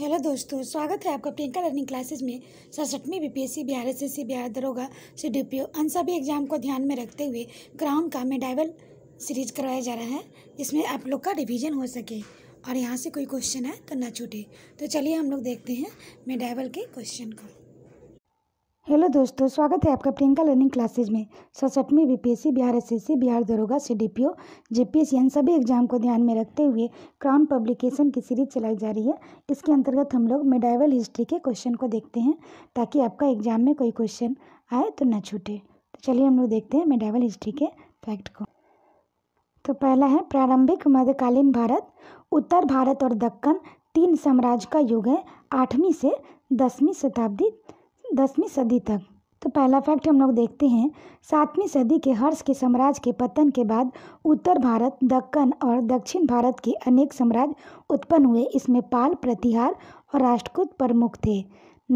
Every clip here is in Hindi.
हेलो दोस्तों स्वागत है आपका प्रियंका लर्निंग क्लासेस में सड़सठवीं B P S C Bihar S S C Bihar दरोगा सी डी पी ओ अन सभी एग्जाम को ध्यान में रखते हुए क्राउन का मेडाइवल सीरीज करवाया जा रहा है जिसमें आप लोग का रिवीजन हो सके और यहाँ से कोई क्वेश्चन है तो ना छूटे तो चलिए हम लोग देखते हैं मेडाइवल के क्वेश्चन को हेलो दोस्तों स्वागत है आपका प्रियंका लर्निंग क्लासेज में सड़सठवीं B P S C Bihar C Bihar दरोगा एस सी इन सभी एग्जाम को ध्यान में रखते हुए क्राउन पब्लिकेशन की सीरीज चलाई जा रही है इसके अंतर्गत हम लोग मेडाइवल हिस्ट्री के क्वेश्चन को देखते हैं ताकि आपका एग्जाम में कोई क्वेश्चन आए तो न छूटे तो चलिए हम लोग देखते हैं मेडाइवल हिस्ट्री के फैक्ट को तो पहला है प्रारंभिक मध्यकालीन भारत उत्तर भारत और दक्कन तीन साम्राज्य का युग है आठवीं से दसवीं शताब्दी दसवीं सदी तक तो पहला फैक्ट हम लोग देखते हैं सातवीं सदी के हर्ष के साम्राज्य के पतन के बाद उत्तर भारत दक्कन और दक्षिण भारत के अनेक साम्राज्य उत्पन्न हुए इसमें पाल प्रतिहार और राष्ट्रकूट प्रमुख थे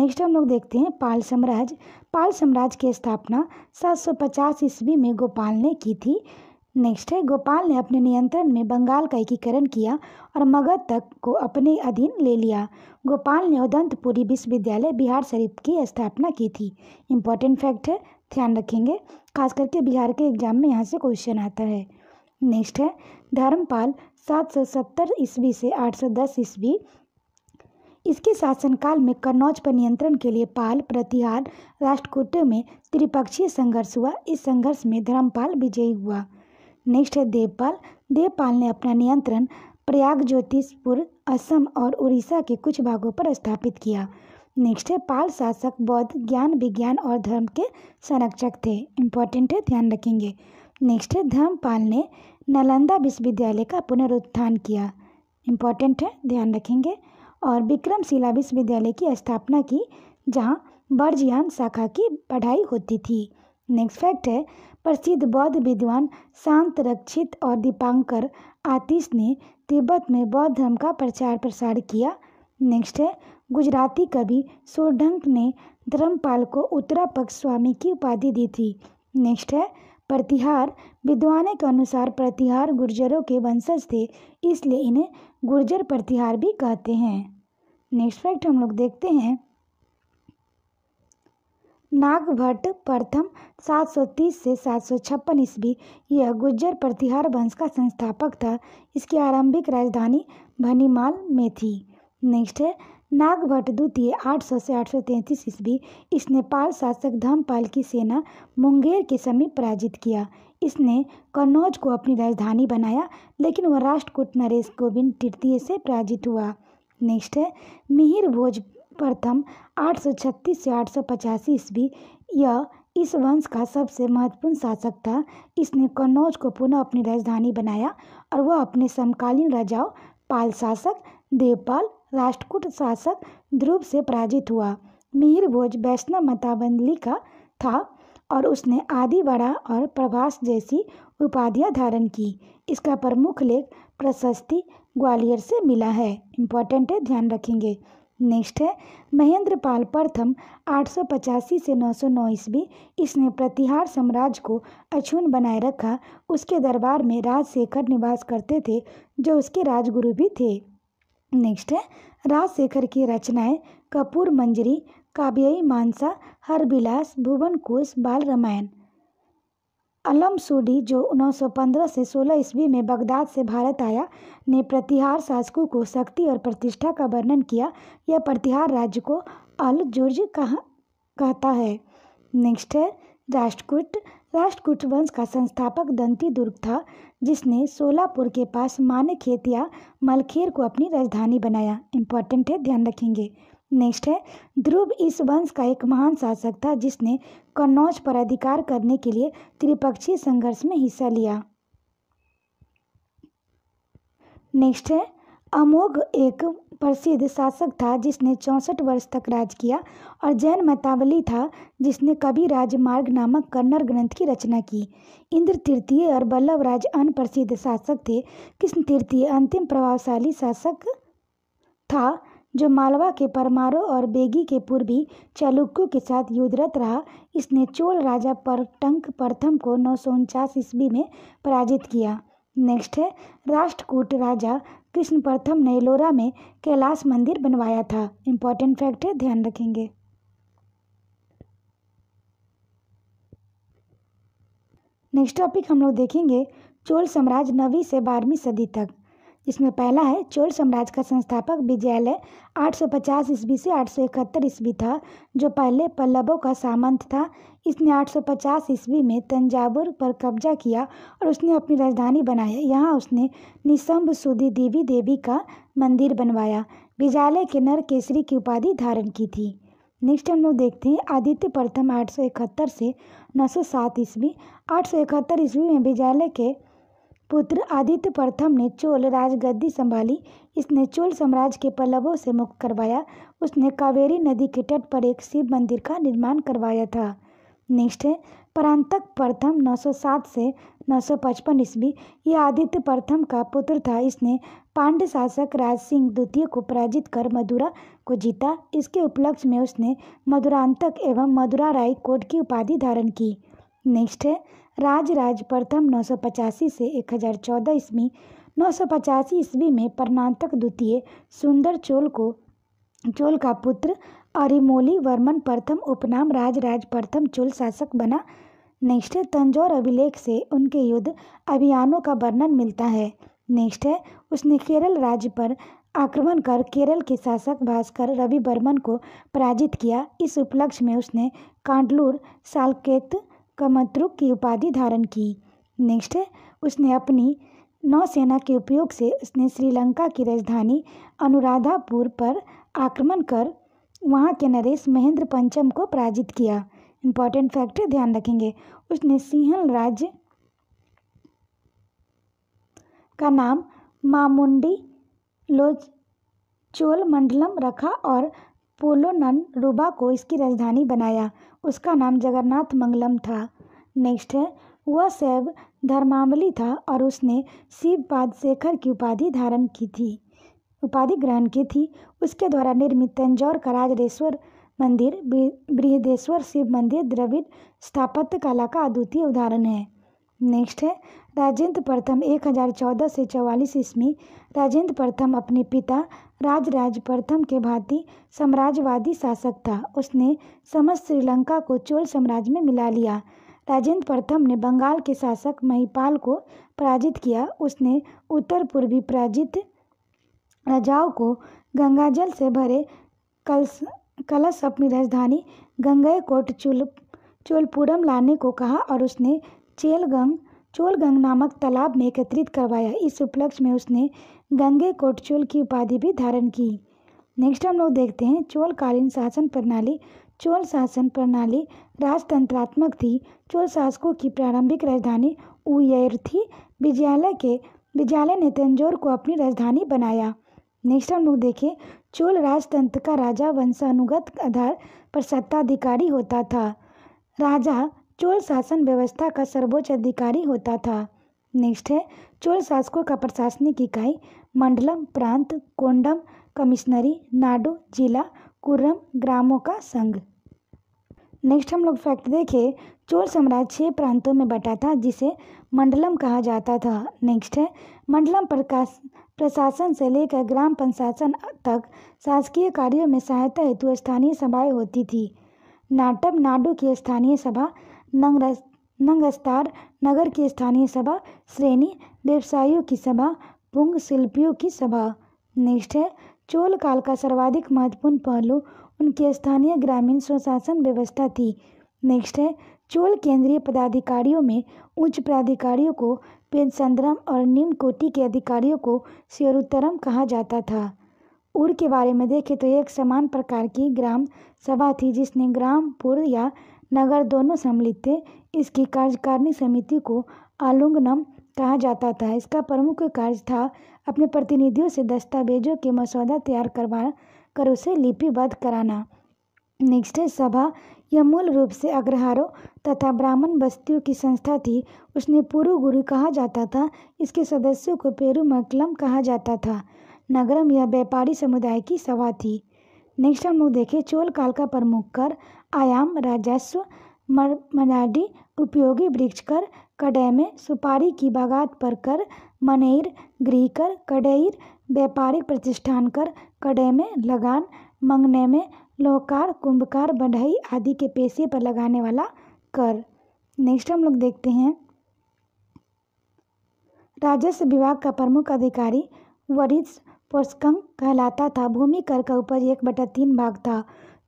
नेक्स्ट हम लोग देखते हैं पाल साम्राज्य पाल साम्राज्य की स्थापना 750 ईस्वी में गोपाल ने की थी नेक्स्ट है गोपाल ने अपने नियंत्रण में बंगाल का एकीकरण किया और मगध तक को अपने अधीन ले लिया गोपाल ने उदंतपुरी विश्वविद्यालय बिहार शरीफ की स्थापना की थी इम्पोर्टेंट फैक्ट है ध्यान रखेंगे खास करके बिहार के एग्जाम में यहाँ से क्वेश्चन आता है नेक्स्ट है धर्मपाल सात सौ सत्तर ईस्वी से आठ सौ दस ईस्वी इसके शासनकाल में कन्नौज पर नियंत्रण के लिए पाल प्रतिहार राष्ट्रकूट में त्रिपक्षीय संघर्ष हुआ इस संघर्ष में धर्मपाल विजयी हुआ नेक्स्ट है देवपाल देवपाल ने अपना नियंत्रण प्रयाग ज्योतिषपुर असम और उड़ीसा के कुछ भागों पर स्थापित किया नेक्स्ट है पाल शासक बौद्ध ज्ञान विज्ञान और धर्म के संरक्षक थे इम्पॉर्टेंट है ध्यान रखेंगे नेक्स्ट है धर्मपाल ने नालंदा विश्वविद्यालय का पुनरुत्थान किया इम्पॉर्टेंट है ध्यान रखेंगे और विक्रमशिला विश्वविद्यालय की स्थापना की जहाँ बर्जयान शाखा की पढ़ाई होती थी नेक्स्ट फैक्ट है प्रसिद्ध बौद्ध विद्वान शांत रक्षित और दीपांकर आतिश ने तिब्बत में बौद्ध धर्म का प्रचार प्रसार किया नेक्स्ट है गुजराती कवि सोडंक ने धर्मपाल को पक्ष स्वामी की उपाधि दी थी नेक्स्ट है प्रतिहार विद्वानों के अनुसार प्रतिहार गुर्जरों के वंशज थे इसलिए इन्हें गुर्जर प्रतिहार भी कहते हैं नेक्स्ट फैक्ट हम लोग देखते हैं नागभट्ट प्रथम 730 से 756 ईस्वी यह गुज्जर प्रतिहार वंश का संस्थापक था इसकी आरंभिक राजधानी भनीमाल में थी नेक्स्ट है नागभट द्वितीय 800 से 833 ईस्वी इसने पाल शासक धमपाल की सेना मुंगेर के समीप पराजित किया इसने कन्नौज को अपनी राजधानी बनाया लेकिन वह राष्ट्रकूट नरेश गोविंद तृतीय से पराजित हुआ नेक्स्ट है मिहिर भोज प्रथम 836 से आठ ईस्वी यह इस वंश का सबसे महत्वपूर्ण शासक था इसने कन्नौज को पुनः अपनी राजधानी बनाया और वह अपने समकालीन राजाओं पाल शासक देवपाल राष्ट्रकूट शासक ध्रुव से पराजित हुआ मिहिर भोज वैष्णव मतावंदली का था और उसने आदि बड़ा और प्रभास जैसी उपाधियां धारण की इसका प्रमुख लेख प्रशस्ति ग्वालियर से मिला है इम्पोर्टेंट है ध्यान रखेंगे नेक्स्ट है महेंद्र पाल प्रथम आठ से नौ सौ नौ ईस्वी इसने प्रतिहार साम्राज्य को अछून बनाए रखा उसके दरबार में राजशेखर निवास करते थे जो उसके राजगुरु भी थे नेक्स्ट है राजशेखर की रचनाएं कपूर मंजरी काव्ययी मानसा हरबिलास भुवन कोश बाल रामायण अलम सूडी जो 1915 से 16 ईस्वी में बगदाद से भारत आया ने प्रतिहार शासकों को शक्ति और प्रतिष्ठा का वर्णन किया यह प्रतिहार राज्य को अल जुर्ज कहता है नेक्स्ट है राष्ट्रकूट राष्ट्रकूट वंश का संस्थापक दंती दुर्ग था जिसने सोलापुर के पास मानखेत या मलखेर को अपनी राजधानी बनाया इम्पॉर्टेंट है ध्यान रखेंगे नेक्स्ट है ध्रुव इस वंश का एक महान शासक था जिसने कन्नौज पर अधिकार करने के लिए त्रिपक्षीय संघर्ष में हिस्सा लिया नेक्स्ट है अमोघ एक प्रसिद्ध शासक था जिसने चौंसठ वर्ष तक राज किया और जैन मतावली था जिसने कवि राजमार्ग नामक कन्नड़ ग्रंथ की रचना की इंद्र तृतीय और बल्लभ राज अन्य प्रसिद्ध शासक थे कृष्ण तृतीय अंतिम प्रभावशाली शासक था जो मालवा के परमारों और बेगी के पूर्वी चालुक्यों के साथ युद्धरत रहा इसने चोल राजा टंक प्रथम को नौ सौ उनचास ईस्वी में पराजित किया नेक्स्ट है राष्ट्रकूट राजा कृष्ण प्रथम ने एलोरा में कैलाश मंदिर बनवाया था इम्पॉर्टेंट फैक्ट है ध्यान रखेंगे नेक्स्ट टॉपिक हम लोग देखेंगे चोल साम्राज्य नवीं से बारहवीं सदी तक जिसमें पहला है चोल साम्राज्य का संस्थापक विजयालय 850 ईस्वी से 871 ईस्वी था जो पहले पल्लवों का सामंत था इसने 850 ईस्वी में तंजावुर पर कब्जा किया और उसने अपनी राजधानी बनाया यहाँ उसने निशंभ सुदी देवी देवी का मंदिर बनवाया विजयालय के नर केसरी की उपाधि धारण की थी नेक्स्ट हम लोग देखते हैं आदित्य प्रथम आठ से सात ईस्वी इकहत्तर ईस्वी में विजयालय के पुत्र आदित्य प्रथम ने चोल राजगद्दी संभाली इसने चोल साम्राज्य के पल्लवों से मुक्त करवाया उसने कावेरी नदी के तट पर एक शिव मंदिर का निर्माण करवाया था नेक्स्ट है प्रांतक प्रथम 907 से 955 ईस्वी यह आदित्य प्रथम का पुत्र था इसने पांड्य शासक राज सिंह द्वितीय को पराजित कर मदुरा को जीता इसके उपलक्ष्य में उसने मधुरांतक एवं मदुरा राय कोट की उपाधि धारण की नेक्स्ट है राजराज प्रथम नौ सौ पचासी से एक हज़ार चौदह ईस्वी नौ सौ पचासी ईस्वी में प्रणांतक द्वितीय सुंदर चोल को चोल का पुत्र अरिमोली वर्मन प्रथम उपनाम राजराज प्रथम चोल शासक बना नेक्स्ट है तंजौर अभिलेख से उनके युद्ध अभियानों का वर्णन मिलता है नेक्स्ट है उसने केरल राज्य पर आक्रमण कर केरल के शासक भास्कर रवि वर्मन को पराजित किया इस उपलक्ष्य में उसने कांडलूर सालकेत कमतरु की उपाधि धारण की नेक्स्ट उसने अपनी नौसेना के उपयोग से उसने श्रीलंका की राजधानी अनुराधापुर पर आक्रमण कर वहाँ के नरेश महेंद्र पंचम को पराजित किया इम्पॉर्टेंट फैक्ट ध्यान रखेंगे उसने सिंहल राज्य का नाम मामुंडी लोच चोल मंडलम रखा और पोलोनन रूबा को इसकी राजधानी बनाया उसका नाम जगन्नाथ मंगलम था नेक्स्ट है वह शैव धर्मावली था और उसने शिवपाद शेखर की उपाधि धारण की थी उपाधि ग्रहण की थी उसके द्वारा निर्मित तंजौर का राजेश्वर मंदिर बृहदेश्वर शिव मंदिर द्रविड़ स्थापत्य कला का अद्वितीय उदाहरण है नेक्स्ट है राजेंद्र प्रथम 1014 से चौवालीस ईस्वी राजेंद्र प्रथम अपने पिता राजराज प्रथम के भांति साम्राज्यवादी शासक था उसने समस्त श्रीलंका को चोल साम्राज्य में मिला लिया राजेंद्र प्रथम ने बंगाल के शासक महिपाल को पराजित किया उसने उत्तर पूर्वी पराजित राजाओं को गंगाजल से भरे कलश कलश अपनी राजधानी कोट चोल चोलपुरम लाने को कहा और उसने चेलगंग चोलगंग नामक तालाब में एकत्रित करवाया इस उपलक्ष्य में उसने गंगे कोट चोल की उपाधि भी धारण की नेक्स्ट हम लोग देखते हैं चोल कालीन शासन प्रणाली चोल शासन प्रणाली राजतंत्रात्मक थी चोल शासकों की प्रारंभिक राजधानी उयर थी विजयालय के विजयालय ने तंजोर को अपनी राजधानी बनाया नेक्स्ट हम लोग देखें चोल राजतंत्र का राजा वंशानुगत आधार पर सत्ताधिकारी होता था राजा चोल शासन व्यवस्था का सर्वोच्च अधिकारी होता था नेक्स्ट है चोल शासकों का प्रशासनिक इकाई मंडलम प्रांत कोंडम कमिश्नरी नाडो जिला कुर्रम ग्रामों का संघ नेक्स्ट हम लोग फैक्ट देखें चोल साम्राज्य छः प्रांतों में बटा था जिसे मंडलम कहा जाता था नेक्स्ट है मंडलम प्रकाश प्रशासन से लेकर ग्राम प्रशासन तक शासकीय कार्यों में सहायता हेतु स्थानीय सभाएं होती थी नाटम नाडु की स्थानीय सभा नंगरस नंगस्तार नगर की स्थानीय सभा श्रेणी व्यवसायियों की सभा पुंग शिल्पियों की सभा नेक्स्ट है चोल काल का सर्वाधिक महत्वपूर्ण पहलू उनकी स्थानीय ग्रामीण स्वशासन व्यवस्था थी नेक्स्ट है चोल केंद्रीय पदाधिकारियों में उच्च प्राधिकारियों को पेंसंद्रम और निम्न कोटि के अधिकारियों को शेरुतरम कहा जाता था उर के बारे में देखें तो एक समान प्रकार की ग्राम सभा थी जिसने ग्राम पूर्व या नगर दोनों सम्मिलित थे इसकी कार्यकारिणी समिति को आलुंगनम कहा जाता था इसका प्रमुख कार्य था अपने प्रतिनिधियों से दस्तावेजों के मसौदा तैयार करवा कर उसे लिपिबद्ध कराना है सभा यह मूल रूप से अग्रहारों तथा ब्राह्मण बस्तियों की संस्था थी उसने पूर्व गुरु कहा जाता था इसके सदस्यों को पेरूमकलम कहा जाता था नगरम यह व्यापारी समुदाय की सभा थी नेक्स्ट हम लोग देखें चोल काल का प्रमुख कर आयाम राजस्व मर मनाडी उपयोगी वृक्ष कर में सुपारी की बागात पर कर मनेर गृहकर कडेर व्यापारिक प्रतिष्ठान कर में लगान मंगने में लोहकार कुंभकार बढ़ई आदि के पेशे पर लगाने वाला कर नेक्स्ट हम लोग देखते हैं राजस्व विभाग का प्रमुख अधिकारी वरिज पोस्कंग कहलाता था भूमि कर का उपज एक बटा तीन भाग था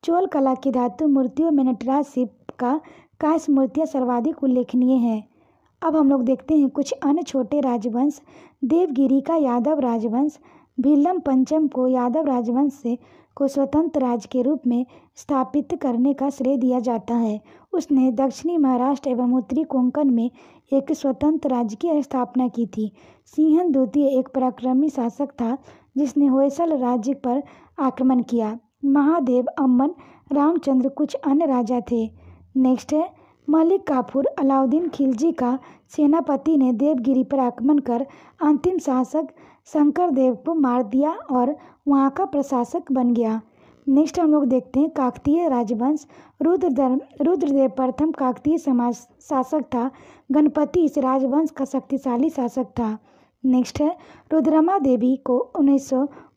चोल कला की धातु मूर्तियों में नटराज शिव का काश मूर्तियाँ सर्वाधिक उल्लेखनीय हैं अब हम लोग देखते हैं कुछ अन्य छोटे राजवंश देवगिरी का यादव राजवंश भीलम पंचम को यादव राजवंश से को स्वतंत्र राज्य के रूप में स्थापित करने का श्रेय दिया जाता है उसने दक्षिणी महाराष्ट्र एवं उत्तरी कोंकण में एक स्वतंत्र राज्य की स्थापना की थी सिंहन द्वितीय एक पराक्रमी शासक था जिसने होयसल राज्य पर आक्रमण किया महादेव अमन रामचंद्र कुछ अन्य राजा थे नेक्स्ट है मलिक काफूर अलाउद्दीन खिलजी का सेनापति ने देवगिरी पर आक्रमण कर अंतिम शासक शंकर देव को मार दिया और वहाँ का प्रशासक बन गया नेक्स्ट हम लोग देखते हैं काकतीय राजवंश रुद्रधर्म रुद्रदेव प्रथम काकतीय समाज शासक था गणपति इस राजवंश का शक्तिशाली शासक था नेक्स्ट है रुद्रमा देवी को उन्नीस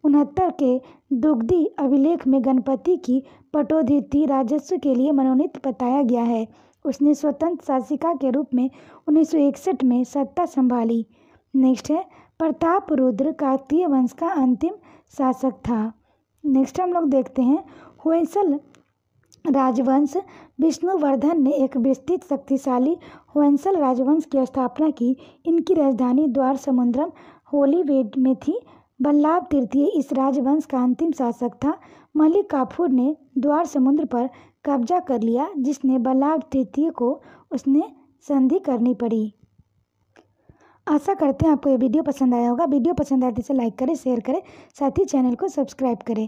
के दुग्धी अभिलेख में गणपति की पटोधिति राजस्व के लिए मनोनीत बताया गया है उसने स्वतंत्र शासिका के रूप में 1961 में सत्ता संभाली नेक्स्ट है प्रताप रुद्र कार्तीय वंश का अंतिम शासक था नेक्स्ट हम लोग देखते हैं होसल राजवंश विष्णुवर्धन ने एक विस्तृत शक्तिशाली होसल राजवंश की स्थापना की इनकी राजधानी द्वार समुद्रम होलीवेड में थी बल्लाभ तृतीय इस राजवंश का अंतिम शासक था मलिक काफूर ने द्वार समुद्र पर कब्जा कर लिया जिसने बल्लाभ तृतीय को उसने संधि करनी पड़ी आशा करते हैं आपको ये वीडियो पसंद आया होगा वीडियो पसंद आए तो इसे लाइक करें शेयर करें साथ ही चैनल को सब्सक्राइब करें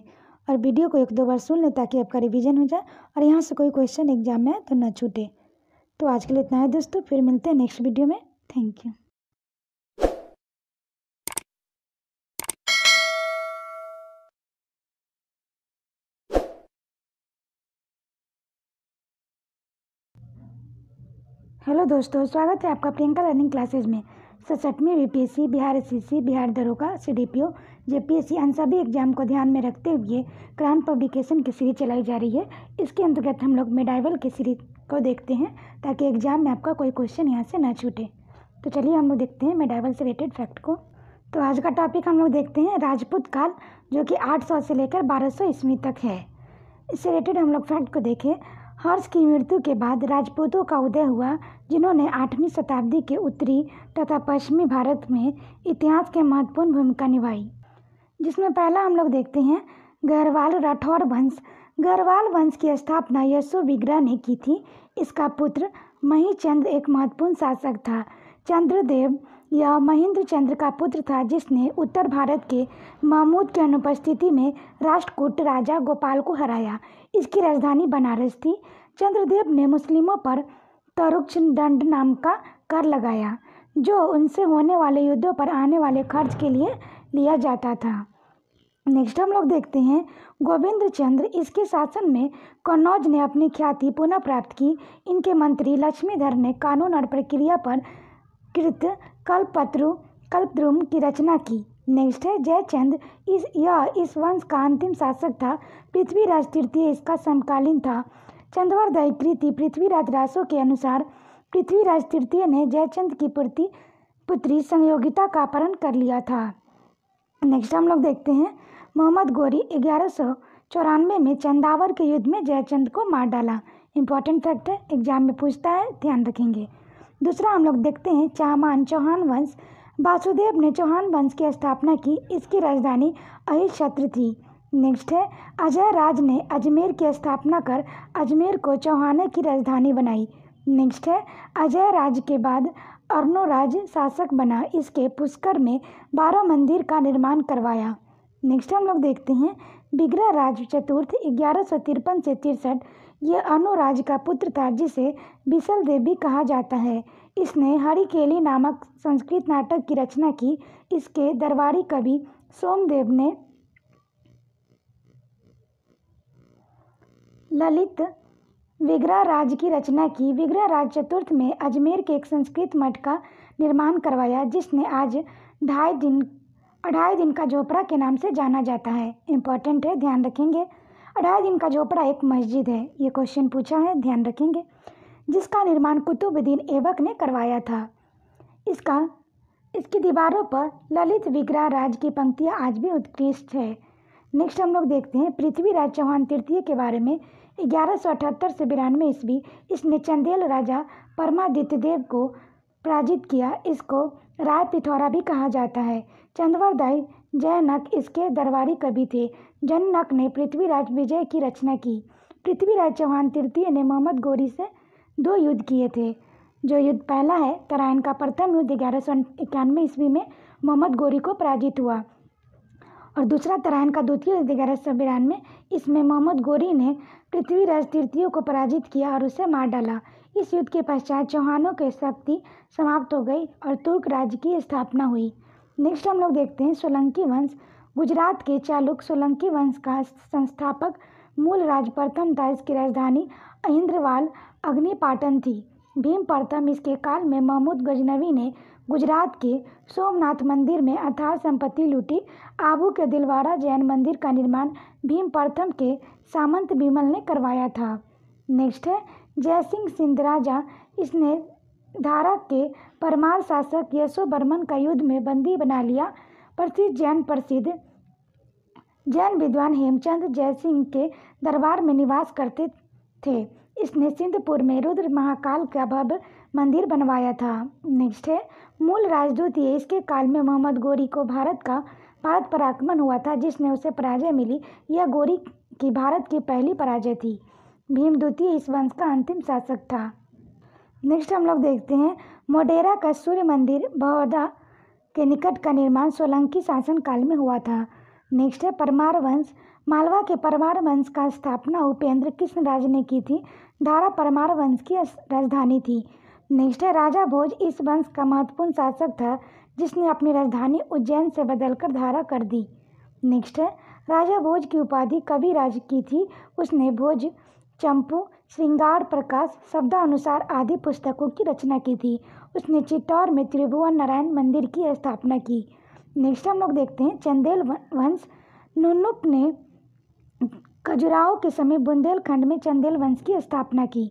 और वीडियो को एक दो बार सुन लें ताकि आपका रिवीजन हो जाए और यहाँ से कोई क्वेश्चन एग्जाम में आए तो ना छूटे तो आज के लिए इतना है दोस्तों फिर मिलते हैं नेक्स्ट वीडियो में थैंक यू हेलो दोस्तों स्वागत है आपका प्रियंका लर्निंग क्लासेज में सड़सठवीं B P S C Bihar S C C Bihar दरोगा C D P O J P S C इन सभी एग्जाम को ध्यान में रखते हुए क्रांत पब्लिकेशन की सीरीज चलाई जा रही है इसके अंतर्गत हम लोग मेडाइवल की सीरीज को देखते हैं ताकि एग्जाम में आपका कोई क्वेश्चन यहाँ से ना छूटे तो चलिए हम लोग देखते हैं मेडाइवल से रिलेटेड फैक्ट को तो आज का टॉपिक हम लोग देखते हैं राजपूत काल जो कि आठ सौ से लेकर बारह सौ ईस्वी तक है इससे रिलेटेड हम लोग फैक्ट को देखें हर्ष की मृत्यु के बाद राजपूतों का उदय हुआ जिन्होंने आठवीं शताब्दी के उत्तरी तथा पश्चिमी भारत में इतिहास के महत्वपूर्ण भूमिका निभाई जिसमें पहला हम लोग देखते हैं गरवाल राठौर वंश गरवाल वंश की स्थापना यशो बिगरा ने की थी इसका पुत्र महीचंद एक महत्वपूर्ण शासक था चंद्रदेव यह महेंद्र चंद्र का पुत्र था जिसने उत्तर भारत के महमूद की अनुपस्थिति में राष्ट्रकूट राजा गोपाल को हराया इसकी राजधानी बनारस थी चंद्रदेव ने मुस्लिमों पर तरुक्ष दंड नाम का कर लगाया जो उनसे होने वाले युद्धों पर आने वाले खर्च के लिए लिया जाता था नेक्स्ट हम लोग देखते हैं गोविंद चंद्र इसके शासन में कन्नौज ने अपनी ख्याति पुनः प्राप्त की इनके मंत्री लक्ष्मीधर ने कानून और प्रक्रिया पर कृत कल्पत्रु कल्पद्रुम की रचना की नेक्स्ट है जयचंद इस यह इस वंश का अंतिम शासक था पृथ्वीराज तृतीय इसका समकालीन था चंद्रवरदय कृति पृथ्वीराज रासो के अनुसार पृथ्वीराज तृतीय ने जयचंद की पुर्ति पुत्री संयोगिता का अपहरण कर लिया था नेक्स्ट हम लोग देखते हैं मोहम्मद गोरी ग्यारह सौ चौरानवे में चंदावर के युद्ध में जयचंद को मार डाला इंपॉर्टेंट फैक्ट है एग्जाम में पूछता है ध्यान रखेंगे दूसरा हम लोग देखते हैं चामान चौहान वंश वासुदेव ने चौहान वंश की स्थापना की इसकी राजधानी अहिशत्र थी नेक्स्ट है अजय राज ने अजमेर की स्थापना कर अजमेर को चौहानों की राजधानी बनाई नेक्स्ट है अजय राज के बाद अर्णोराज शासक बना इसके पुष्कर में बारह मंदिर का निर्माण करवाया नेक्स्ट हम लोग देखते हैं बिग्रह राज चतुर्थ ग्यारह सौ तिरपन से तिरसठ यह अनुराज का पुत्र था जिसे बिसल देव भी कहा जाता है इसने हरिकेली नामक संस्कृत नाटक की रचना की इसके दरबारी कवि सोमदेव ने ललित विग्रह राज की रचना की विग्रह राज चतुर्थ में अजमेर के एक संस्कृत मठ का निर्माण करवाया जिसने आज ढाई दिन अढ़ाई दिन का झोपड़ा के नाम से जाना जाता है इम्पोर्टेंट है ध्यान रखेंगे पढ़ा है जिनका झोपड़ा एक मस्जिद है ये क्वेश्चन पूछा है ध्यान रखेंगे जिसका निर्माण कुतुबुद्दीन ऐबक ने करवाया था इसका इसकी दीवारों पर ललित विग्रह राज की पंक्तियाँ आज भी उत्कृष्ट है नेक्स्ट हम लोग देखते हैं पृथ्वीराज चौहान तृतीय के बारे में ग्यारह सौ अठहत्तर से बिरानवे ईस्वी इसने चंदेल राजा परमादित्य देव को पराजित किया इसको राय पिथौरा भी कहा जाता है चंदवर जयनक इसके दरबारी कवि थे जननक ने पृथ्वीराज विजय की रचना की पृथ्वीराज चौहान तृतीय ने मोहम्मद गोरी से दो युद्ध किए थे जो युद्ध पहला है तराइन का प्रथम युद्ध ग्यारह सौ इक्यानवे ईस्वी में मोहम्मद गोरी को पराजित हुआ और दूसरा तराइन का द्वितीय युद्ध ग्यारह सौ बिरानवे इसमें मोहम्मद गोरी ने पृथ्वीराज तृतीय को पराजित किया और उसे मार डाला इस युद्ध के पश्चात चौहानों की शक्ति समाप्त हो गई और तुर्क राज्य की स्थापना हुई नेक्स्ट हम लोग देखते हैं सोलंकी वंश गुजरात के चालुक सोलंकी वंश का संस्थापक मूल राज प्रथम दास की राजधानी अहिंद्रवाल अग्निपाटन थी भीम प्रथम इसके काल में महमूद गजनवी ने गुजरात के सोमनाथ मंदिर में अथाह संपत्ति लूटी आबू के दिलवाड़ा जैन मंदिर का निर्माण भीम प्रथम के सामंत बिमल ने करवाया था नेक्स्ट है जय सिंह सिंध राजा इसने धारा के परमार शासक यशो बर्मन का युद्ध में बंदी बना लिया प्रसिद्ध जैन प्रसिद्ध जैन विद्वान हेमचंद जय सिंह के दरबार में निवास करते थे इसने सिंधपुर में रुद्र महाकाल का भव्य मंदिर बनवाया था नेक्स्ट है मूल राजदूत ये इसके काल में मोहम्मद गोरी को भारत का भारत पर आक्रमण हुआ था जिसने उसे पराजय मिली यह गोरी की भारत की पहली पराजय थी भीम द्वितीय इस वंश का अंतिम शासक था नेक्स्ट हम लोग देखते हैं मोडेरा का सूर्य मंदिर बहौदा के निकट का निर्माण सोलंकी शासन काल में हुआ था नेक्स्ट है परमार वंश मालवा के परमार वंश का स्थापना उपेंद्र कृष्ण राज ने की थी धारा परमार वंश की राजधानी थी नेक्स्ट है राजा भोज इस वंश का महत्वपूर्ण शासक था जिसने अपनी राजधानी उज्जैन से बदलकर धारा कर दी नेक्स्ट है राजा भोज की उपाधि कवि राज की थी उसने भोज चंपू श्रृंगार प्रकाश शब्दानुसार आदि पुस्तकों की रचना की थी उसने चित्तौर में त्रिभुवन नारायण मंदिर की स्थापना की नेक्स्ट हम लोग देखते हैं चंदेल वंश नुनुप ने खजुराहो के समय बुंदेलखंड में चंदेल वंश की स्थापना की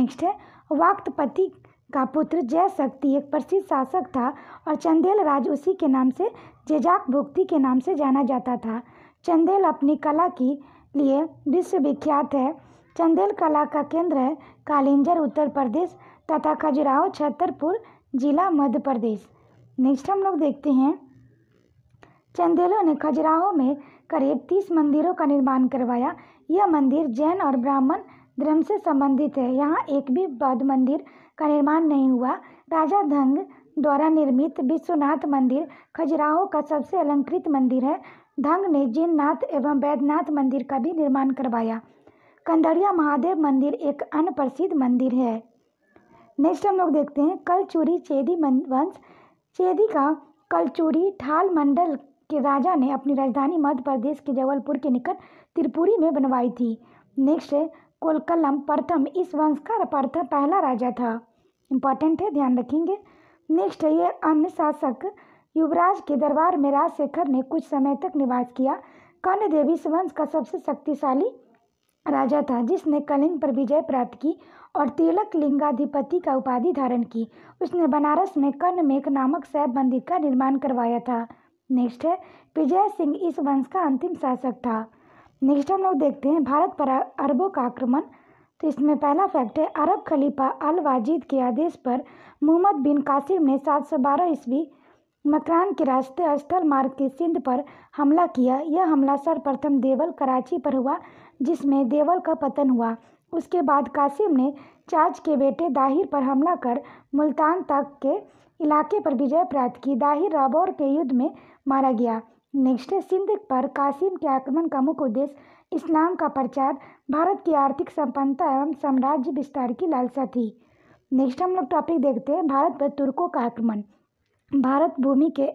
नेक्स्ट है वाक्तपति का पुत्र जय शक्ति एक प्रसिद्ध शासक था और चंदेल राज उसी के नाम से जेजाक भुक्ति के नाम से जाना जाता था चंदेल अपनी कला की लिए विश्वविख्यात है चंदेल कला का केंद्र है कालिंजर उत्तर प्रदेश तथा खजुराहो छतरपुर जिला मध्य प्रदेश नेक्स्ट हम लोग देखते हैं चंदेलों ने खजुराहो में करीब तीस मंदिरों का निर्माण करवाया यह मंदिर जैन और ब्राह्मण धर्म से संबंधित है यहाँ एक भी बौद्ध मंदिर का निर्माण नहीं हुआ राजा धंग द्वारा निर्मित विश्वनाथ मंदिर खजुराहो का सबसे अलंकृत मंदिर है धंग ने जैन नाथ एवं वैद्यनाथ मंदिर का भी निर्माण करवाया कंदरिया महादेव मंदिर एक अन्य प्रसिद्ध मंदिर है नेक्स्ट हम लोग देखते हैं कलचूरी चेदी वंश चेदी का कलचूरी ठाल मंडल के राजा ने अपनी राजधानी मध्य प्रदेश के जबलपुर के निकट त्रिपुरी में बनवाई थी नेक्स्ट है कोलकलम प्रथम इस वंश का प्रथम पहला राजा था इम्पॉर्टेंट है ध्यान रखेंगे नेक्स्ट है ये अन्य शासक युवराज के दरबार में राजशेखर ने कुछ समय तक निवास किया कर्ण देवी इस वंश का सबसे शक्तिशाली राजा था जिसने कलिंग पर विजय प्राप्त की और तिलक लिंगाधिपति का उपाधि धारण की उसने बनारस में कर्णमेघ नामक सैब मंदिर का निर्माण करवाया था नेक्स्ट है विजय सिंह इस वंश का अंतिम शासक था नेक्स्ट हम लोग देखते हैं भारत पर अरबों का आक्रमण तो इसमें पहला फैक्ट है अरब खलीफा अल वाजिद के आदेश पर मोहम्मद बिन कासिम ने सात सौ बारह ईस्वी मकरान के रास्ते स्थल मार्ग के सिंध पर हमला किया यह हमला सर्वप्रथम देवल कराची पर हुआ जिसमें देवल का पतन हुआ उसके बाद कासिम ने चाच के बेटे दाहिर पर हमला कर मुल्तान तक के इलाके पर विजय प्राप्त की दाहिर राबौर के युद्ध में मारा गया नेक्स्ट सिंध पर कासिम के आक्रमण का मुख्य उद्देश्य इस्लाम का प्रचार भारत की आर्थिक संपन्नता एवं साम्राज्य विस्तार की लालसा थी नेक्स्ट हम लोग टॉपिक देखते हैं भारत पर तुर्कों का आक्रमण भारत भूमि के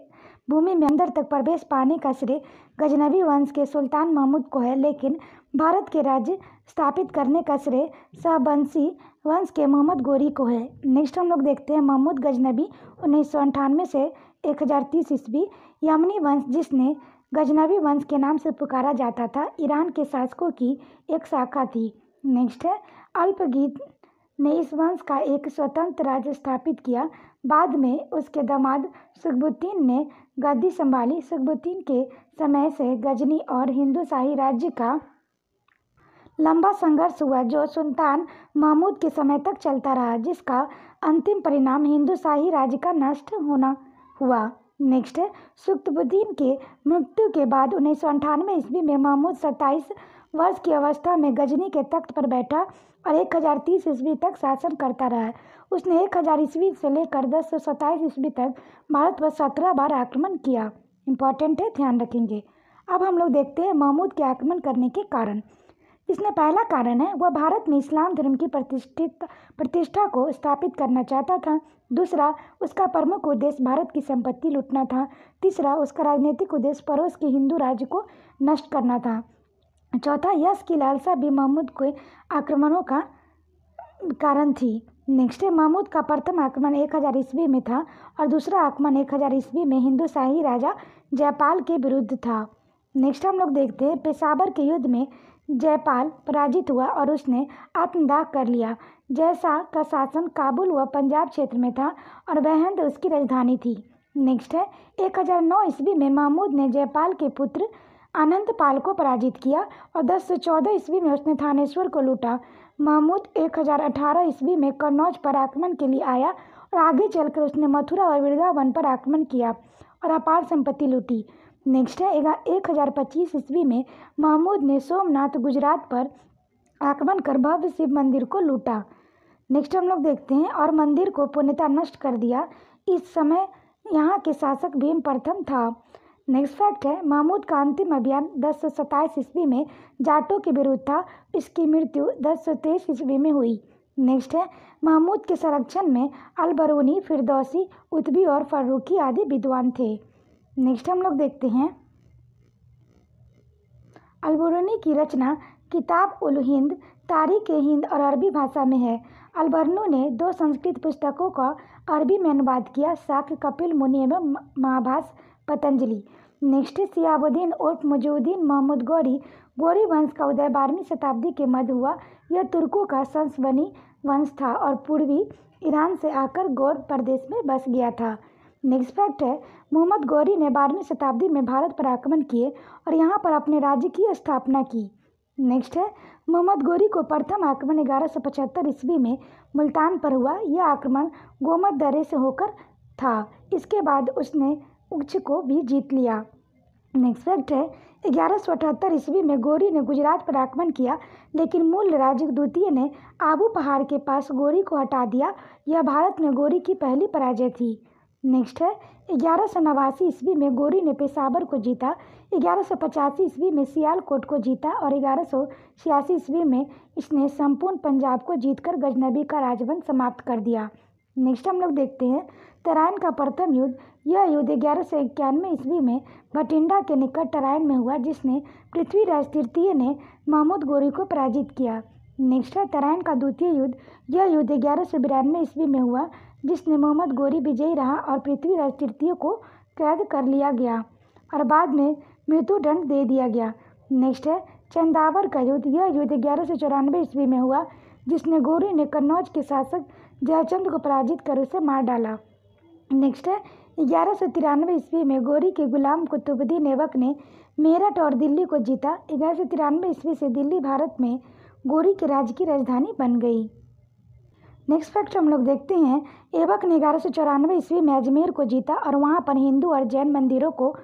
भूमि में अंदर तक प्रवेश पाने का श्रेय गजनबी वंश के सुल्तान महमूद को है लेकिन भारत के राज्य स्थापित करने का श्रेय शाहबंशी वंश के मोहम्मद गोरी को है नेक्स्ट हम लोग देखते हैं महमूद गजनबी उन्नीस सौ अंठानवे से एक हज़ार तीस ईस्वी यमनी वंश जिसने गजनबी वंश के नाम से पुकारा जाता था ईरान के शासकों की एक शाखा थी नेक्स्ट है अल्पगीत ने इस वंश का एक स्वतंत्र राज्य स्थापित किया बाद में उसके दामाद सुखबुद्दीन ने गद्दी संभाली सुखबुद्दीन के समय से गजनी और हिंदू शाही राज्य का लंबा संघर्ष हुआ जो सुल्तान महमूद के समय तक चलता रहा जिसका अंतिम परिणाम हिंदू शाही राज्य का नष्ट होना हुआ नेक्स्ट सुक्तबुद्दीन के मृत्यु के बाद उन्नीस सौ अंठानवे ईस्वी में महमूद सत्ताईस वर्ष की अवस्था में गजनी के तख्त पर बैठा और एक हजार तीस ईस्वी तक शासन करता रहा उसने एक हजार ईस्वी से लेकर दस सौ सत्ताईस ईस्वी तक भारत पर सत्रह बार आक्रमण किया इम्पॉर्टेंट है ध्यान रखेंगे अब हम लोग देखते हैं महमूद के आक्रमण करने के कारण इसमें पहला कारण है वह भारत में इस्लाम धर्म की प्रतिष्ठित प्रतिष्ठा को स्थापित करना चाहता था दूसरा उसका प्रमुख उद्देश्य भारत की संपत्ति लूटना था तीसरा उसका राजनीतिक उद्देश्य पड़ोस के हिंदू राज्य को नष्ट करना था चौथा यश की लालसा भी महमूद के आक्रमणों का कारण थी नेक्स्ट है महमूद का प्रथम आक्रमण एक हज़ार ईस्वी में था और दूसरा आक्रमण एक हज़ार ईस्वी में हिंदू शाही राजा जयपाल के विरुद्ध था नेक्स्ट हम लोग देखते हैं पेशावर के युद्ध में जयपाल पराजित हुआ और उसने आत्मदाह कर लिया जैसा का शासन काबुल व पंजाब क्षेत्र में था और वहंद उसकी राजधानी थी नेक्स्ट है नौ ईस्वी में महमूद ने जयपाल के पुत्र अनंतपाल को पराजित किया और 10 से 14 ईस्वी में उसने थानेश्वर को लूटा महमूद 1018 ईस्वी में कन्नौज पर आक्रमण के लिए आया और आगे चलकर उसने मथुरा और वृंदावन पर आक्रमण किया और अपार संपत्ति लूटी नेक्स्ट है एक हज़ार पच्चीस ईस्वी में महमूद ने सोमनाथ गुजरात पर आक्रमण कर भव्य शिव मंदिर को लूटा नेक्स्ट हम लोग देखते हैं और मंदिर को पुण्यता नष्ट कर दिया इस समय यहाँ के शासक भीम प्रथम था नेक्स्ट फैक्ट है महमूद का अंतिम अभियान दस सौ सत्ताईस ईस्वी में जाटों के विरुद्ध था इसकी मृत्यु दस सौ तेईस ईस्वी में हुई नेक्स्ट है महमूद के संरक्षण में अलबरूनी फिरदौसी उतबी और फर्रूखी आदि विद्वान थे नेक्स्ट हम लोग देखते हैं अलबरूनी की रचना किताब उल हिंद तारीख हिंद और अरबी भाषा में है अलबरनू ने दो संस्कृत पुस्तकों का अरबी में अनुवाद किया साख कपिल मुनि एवं महाभाष पतंजलि नेक्स्ट है सियाबुद्दीन उर्फ मुजुद्दीन मोहम्मद गौरी गौरी वंश का उदय बारहवीं शताब्दी के मध्य हुआ यह तुर्कों का संस्वनी वंश था और पूर्वी ईरान से आकर गौर प्रदेश में बस गया था नेक्स्ट फैक्ट है मोहम्मद गौरी ने बारहवीं शताब्दी में भारत पर आक्रमण किए और यहाँ पर अपने राज्य की स्थापना की नेक्स्ट है मोहम्मद गौरी को प्रथम आक्रमण ग्यारह सौ पचहत्तर ईस्वी में मुल्तान पर हुआ यह आक्रमण गोमद दरे से होकर था इसके बाद उसने उच्च को भी जीत लिया नेक्स्ट फैक्ट है ग्यारह सौ अठहत्तर ईस्वी में गौरी ने गुजरात पर आक्रमण किया लेकिन मूल राज द्वितीय ने आबू पहाड़ के पास गौरी को हटा दिया यह भारत में गौरी की पहली पराजय थी नेक्स्ट है ग्यारह सौ नवासी ईस्वी में गौरी ने पेशावर को जीता ग्यारह सौ पचासी ईस्वी में सियालकोट को जीता और ग्यारह सौ छियासी ईस्वी में इसने संपूर्ण पंजाब को जीतकर गजनबी का राजवंश समाप्त कर दिया नेक्स्ट हम लोग देखते हैं तराइन का प्रथम युद्ध यह युद्ध ग्यारह सौ इक्यानवे ईस्वी में भटिंडा के निकट तराइन में हुआ जिसमें पृथ्वीराज तृतीय ने महमूद गोरी को पराजित किया नेक्स्ट है तराइन का द्वितीय युद्ध यह युद्ध ग्यारह सौ बिरानवे ईस्वी में हुआ जिसने मोहम्मद गोरी विजयी रहा और पृथ्वीराज तृतीय को कैद कर लिया गया और बाद में मृत्युदंड दे दिया गया नेक्स्ट है चंदावर का युद्ध यह युद्ध ग्यारह सौ चौरानवे ईस्वी में हुआ जिसने गोरी ने कन्नौज के शासक जयचंद को पराजित कर उसे मार डाला नेक्स्ट है ग्यारह सौ तिरानवे ईस्वी में गौरी के गुलाम कुतुबुद्दीन ऐबक ने मेरठ और दिल्ली को जीता ग्यारह सौ तिरानवे ईस्वी से दिल्ली भारत में गौरी के राज्य की राजधानी बन गई नेक्स्ट फैक्ट हम लोग देखते हैं ऐबक ने ग्यारह सौ चौरानवे ईस्वी में अजमेर को जीता और वहाँ पर हिंदू और जैन मंदिरों को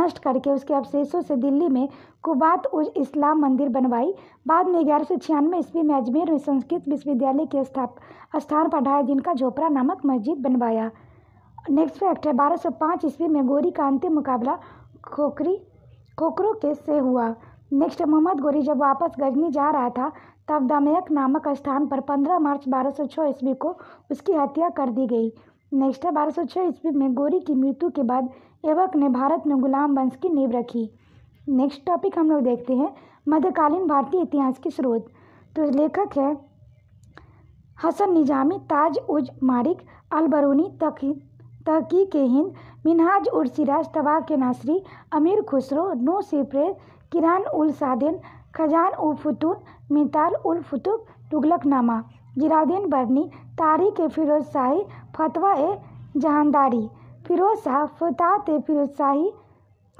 नष्ट करके उसके अवशेषों से दिल्ली में कुबात उज इस्लाम मंदिर बनवाई बाद में ग्यारह सौ छियानवे ईस्वी में अजमेर में संस्कृत विश्वविद्यालय के स्थाप स्थान पर ढाई दिन का झोपड़ा नामक मस्जिद बनवाया नेक्स्ट फैक्ट है बारह सौ पाँच ईस्वी में गोरी का अंतिम मुकाबला खोखरी खोखरों के से हुआ नेक्स्ट मोहम्मद गोरी जब वापस गजनी जा रहा था तब दमयक नामक स्थान पर पंद्रह मार्च बारह सौ छः ईस्वी को उसकी हत्या कर दी गई नेक्स्ट है बारह सौ छः ईस्वी में गौरी की मृत्यु के बाद एवक ने भारत में गुलाम वंश की नींव रखी नेक्स्ट टॉपिक हम लोग देखते हैं मध्यकालीन भारतीय इतिहास के स्रोत तो लेखक है हसन निजामी ताज उज मारिक अलबरूनी तकी तहकी के हिंद मिन्हाज उर् सिराज तबा के नासरी अमीर खुसरो नो सिप्रे किरान उल सादेन ख़ज़ान उल फ़ुतून मिताल उल फ़ुतूह तुग़लकनामा जिरादीन बरनी तारिख़ ए फ़िरोज़ शाही फ़तवा ए जहानदारी फ़िरोज़ शाह फ़ुतात ए फ़िरोज़ शाही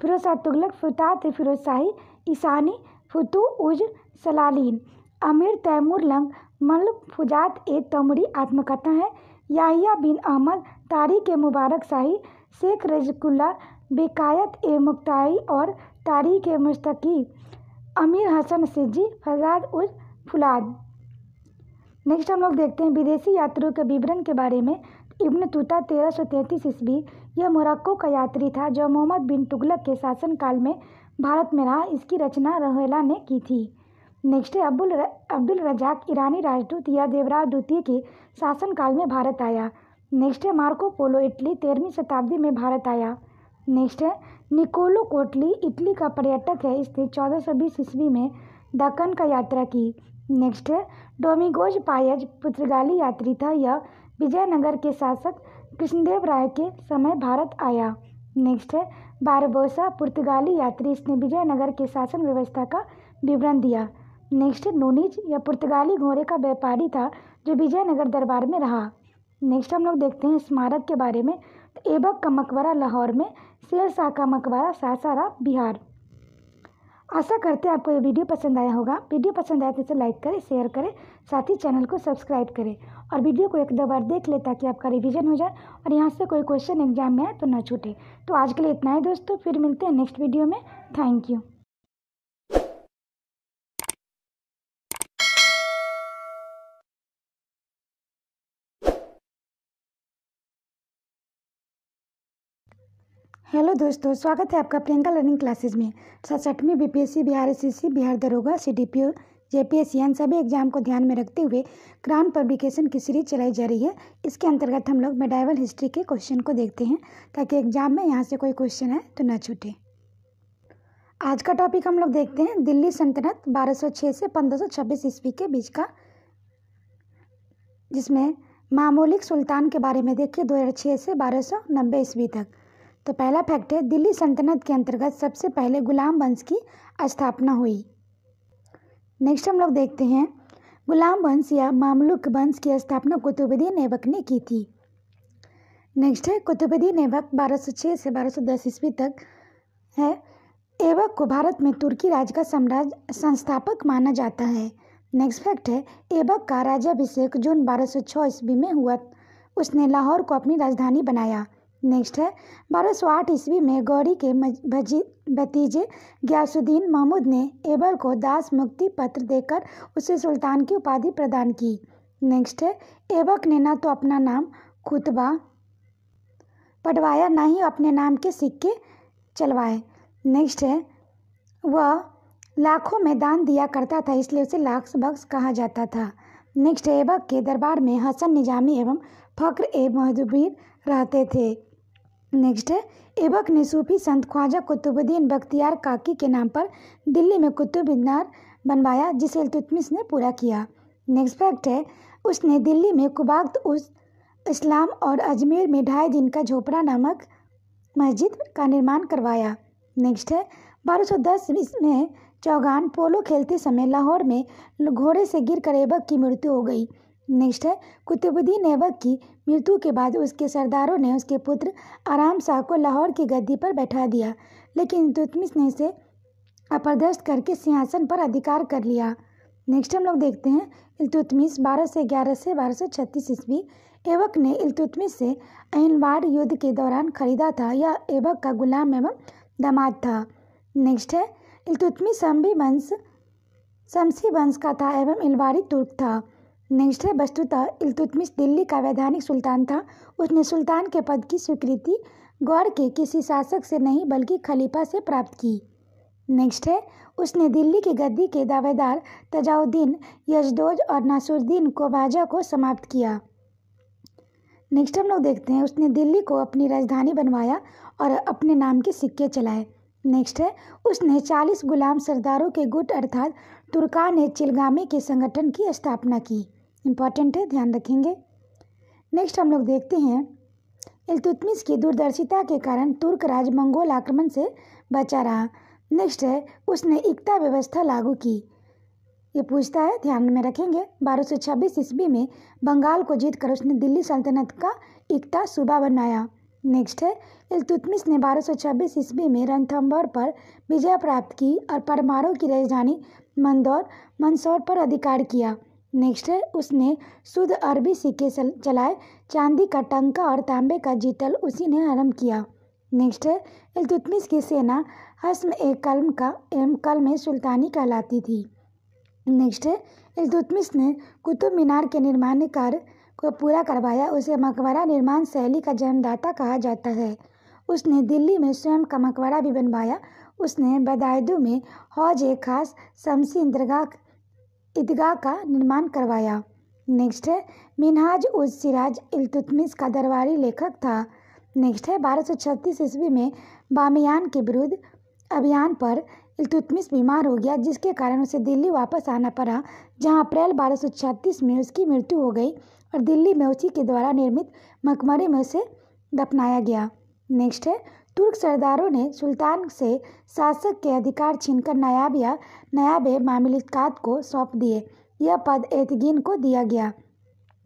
फ़िरोज़ शाह तुग़लक फ़ुतात ए फ़िरोज़ शाही ईसानी फुतु उज सलालीन अमीर तैमूर लंग मल्ल फ़ुजात ए तमरी आत्मकथा है याहिया बिन अहमद तारीख़ के मुबारक शाही शेख रजकुल्ला बेक़ायत ए मुक्ताई और तारीख़ के मुश्ताक़ी अमीर हसन सिज्जी फजाद उल फुलाद नेक्स्ट हम लोग देखते हैं विदेशी यात्रियों के विवरण के बारे में इब्न तूता तेरह सौ तैंतीस ईस्वी यह मोरक्को का यात्री था जो मोहम्मद बिन तुगलक के शासनकाल में भारत में रहा इसकी रचना रोहेला ने की थी नेक्स्ट है अब्दुल र, अब्दुल रजाक ईरानी राजदूत या देवराज द्वितीय के शासनकाल में भारत आया नेक्स्ट है मार्को पोलो इटली तेरहवीं शताब्दी में भारत आया नेक्स्ट है निकोलो कोटली इटली का पर्यटक है इसने चौदह सौ बीस ईस्वी में दक्कन का यात्रा की नेक्स्ट है डोमिगोज पायज पुर्तगाली यात्री था यह विजयनगर के शासक कृष्णदेव राय के समय भारत आया नेक्स्ट है बारबोसा पुर्तगाली यात्री इसने विजयनगर के शासन व्यवस्था का विवरण दिया नेक्स्ट नूनिज या पुर्तगाली घोड़े का व्यापारी था जो विजयनगर दरबार में रहा नेक्स्ट हम लोग देखते हैं स्मारक के बारे में तो ऐबक का मकबरा लाहौर में शेर शाह का मकबरा सासारा बिहार आशा करते हैं आपको ये वीडियो पसंद आया होगा वीडियो पसंद आया तो इसे लाइक करें शेयर करें साथ ही चैनल को सब्सक्राइब करें और वीडियो को एक दो बार देख लें ताकि आपका रिवीजन हो जाए और यहाँ से कोई क्वेश्चन एग्जाम में आए तो ना छूटे तो आज के लिए इतना ही दोस्तों फिर मिलते हैं नेक्स्ट वीडियो में थैंक यू हेलो दोस्तों स्वागत है आपका प्रियंका लर्निंग क्लासेज में सड़सठवीं B P Bihar C Bihar दरोगा C D P O J P S इन सभी एग्जाम को ध्यान में रखते हुए क्राउन पब्लिकेशन की सीरीज चलाई जा रही है इसके अंतर्गत हम लोग मेडाइवल हिस्ट्री के क्वेश्चन को देखते हैं ताकि एग्जाम में यहाँ से कोई क्वेश्चन है तो न छूटे आज का टॉपिक हम लोग देखते हैं दिल्ली सल्तनत बारह से पंद्रह ईस्वी के बीच का जिसमें मामूलिक सुल्तान के बारे में देखिए दो से बारह ईस्वी तक तो पहला फैक्ट है दिल्ली सल्तनत के अंतर्गत सबसे पहले गुलाम वंश की स्थापना हुई नेक्स्ट हम लोग देखते हैं गुलाम वंश या मामलुक वंश की स्थापना कुतुबुद्दीन ऐबक ने की थी नेक्स्ट है कुतुबुद्दीन ऐबक 1206 से 1210 ईस्वी तक है ऐबक को भारत में तुर्की राज का साम्राज्य संस्थापक माना जाता है नेक्स्ट फैक्ट है ऐबक का राजाभिषेक जून 1206 ईस्वी में हुआ उसने लाहौर को अपनी राजधानी बनाया नेक्स्ट है बारह सौ आठ ईस्वी में गौरी के भतीजे ग्यासुद्दीन महमूद ने ऐबक को दास मुक्ति पत्र देकर उसे सुल्तान की उपाधि प्रदान की नेक्स्ट है ऐबक ने ना तो अपना नाम खुतबा पटवाया ना ही अपने नाम के सिक्के चलवाए नेक्स्ट है वह लाखों में दान दिया करता था इसलिए उसे लाख बख्श कहा जाता था नेक्स्ट ऐबक के दरबार में हसन निजामी एवं फ़ख्र ए महदुबीर रहते थे नेक्स्ट है ऐबक ने सूफी संत ख्वाजा कुतुबुद्दीन बख्तियार काकी के नाम पर दिल्ली में कुतुब मीनार बनवाया जिसे तुतमिस ने पूरा किया नेक्स्ट फैक्ट है उसने दिल्ली में कुबाक्त उस इस्लाम और अजमेर में ढाई दिन का झोपड़ा नामक मस्जिद का निर्माण करवाया नेक्स्ट है दस ईस्वी में चौगान पोलो खेलते समय लाहौर में घोड़े से गिर कर ऐबक की मृत्यु हो गई नेक्स्ट है कुतुबुद्दीन ऐबक की मृत्यु के बाद उसके सरदारों ने उसके पुत्र आराम शाह को लाहौर की गद्दी पर बैठा दिया लेकिन तुतमिस ने इसे अपरदस्त करके सिंहासन पर अधिकार कर लिया नेक्स्ट हम लोग देखते हैं इलतुतमिस 12 से 11 से बारह सौ छत्तीस ईस्वी एवक ने इलतुतमिस से अनवार युद्ध के दौरान खरीदा था यह एवक का गुलाम एवं दामाद था नेक्स्ट है इलतुतमिस शम्बी वंश शमसी वंश का था एवं इलवारी तुर्क था नहिस्टर वस्तुतः इलतुतमिश दिल्ली का वैधानिक सुल्तान था उसने सुल्तान के पद की स्वीकृति गौर के किसी शासक से नहीं बल्कि खलीफा से प्राप्त की नेक्स्ट है उसने दिल्ली के गद्दी के दावेदार तजाउद्दीन यजदोज और नासुरुद्दीन को बाजा को समाप्त किया नेक्स्ट हम लोग देखते हैं उसने दिल्ली को अपनी राजधानी बनवाया और अपने नाम के सिक्के चलाए नेक्स्ट है उसने 40 गुलाम सरदारों के गुट अर्थात तुर्कान चिलगामी के संगठन की स्थापना की इम्पॉर्टेंट है ध्यान रखेंगे नेक्स्ट हम लोग देखते हैं इल्तुतमिश की दूरदर्शिता के कारण तुर्क राज मंगोल आक्रमण से बचा रहा नेक्स्ट है उसने एकता व्यवस्था लागू की ये पूछता है ध्यान में रखेंगे बारह सौ छब्बीस ईस्वी में बंगाल को जीतकर उसने दिल्ली सल्तनत का एकता सूबा बनाया नेक्स्ट है इल्तुतमिश ने बारह सौ छब्बीस ईस्वी में रणथम्बोर पर विजय प्राप्त की और परमारों की राजधानी मंदौर मंदसौर पर अधिकार किया नेक्स्ट है उसने शुद्ध अरबी सिक्के चलाए चांदी का टंका और तांबे का जीतल उसी ने आरम्भ किया नेक्स्ट है इल्तुतमिस की सेना हस्म ए कलम का एम कल में सुल्तानी कहलाती थी नेक्स्ट है इल्तुतमिस ने कुतुब मीनार के निर्माण कार्य को पूरा करवाया उसे मकबरा निर्माण शैली का जन्मदाता कहा जाता है उसने दिल्ली में स्वयं का मकबरा भी बनवाया उसने बदायदू में हौज ए खास शमसी इंद्रगा ईदगाह का निर्माण करवाया नेक्स्ट है मिनहाज उज सिराज इल्तुतमिस का दरबारी लेखक था नेक्स्ट है बारह सौ छत्तीस ईस्वी में बामियान के विरुद्ध अभियान पर इल्तुतमिस बीमार हो गया जिसके कारण उसे दिल्ली वापस आना पड़ा जहां अप्रैल बारह सौ छत्तीस में उसकी मृत्यु हो गई और दिल्ली में उसी के द्वारा निर्मित मकमरे में उसे दफनाया गया नेक्स्ट है तुर्क सरदारों ने सुल्तान से शासक के अधिकार छीनकर नायाब या मामिली कात को सौंप दिए यह पद एतगिन को दिया गया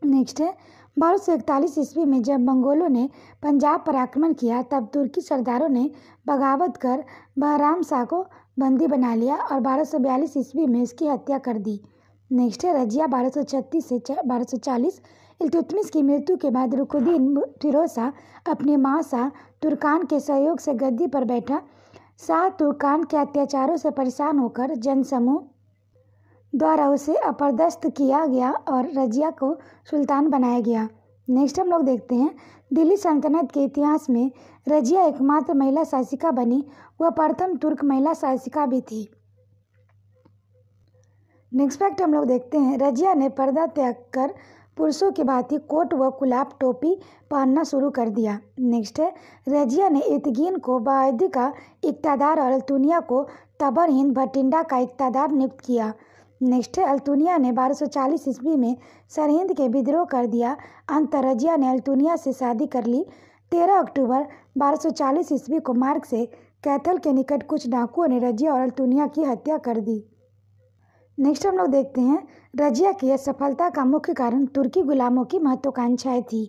नेक्स्ट है बारह सौ इकतालीस ईस्वी में जब मंगोलों ने पंजाब पर आक्रमण किया तब तुर्की सरदारों ने बगावत कर बहराम शाह को बंदी बना लिया और बारह सौ बयालीस ईस्वी में उसकी हत्या कर दी नेक्स्ट है रजिया बारह सौ छत्तीस से बारह सौ चालीस इलतुतमिस की मृत्यु के बाद रुकुद्दीन फिरोज शाह अपनी माँ शाह तुर्कान के सहयोग से गद्दी पर बैठा साथ तुर्कान के अत्याचारों से परेशान होकर जनसमूह द्वारा उसे अपरदस्त किया गया और रजिया को सुल्तान बनाया गया नेक्स्ट हम लोग देखते हैं दिल्ली सल्तनत के इतिहास में रजिया एकमात्र महिला शासिका बनी वह प्रथम तुर्क महिला शासिका भी थी नेक्स्ट फैक्ट हम लोग देखते हैं रजिया ने पर्दा त्याग कर पुरुषों की भांति कोट व कुलाब टोपी पहनना शुरू कर दिया नेक्स्ट है रजिया ने इतगीन को बायदी का इकतादार और अल्तुनिया को हिंद भटिंडा का इकतादार नियुक्त किया नेक्स्ट है अल्तुनिया ने 1240 ईस्वी में सरहिंद के विद्रोह कर दिया अंत रजिया ने अल्तुनिया से शादी कर ली 13 अक्टूबर 1240 ईस्वी को मार्ग से कैथल के निकट कुछ डाकुओं ने रजिया और अल्तुनिया की हत्या कर दी नेक्स्ट हम लोग देखते हैं रजिया की असफलता का मुख्य कारण तुर्की गुलामों की महत्वाकांक्षाएं थी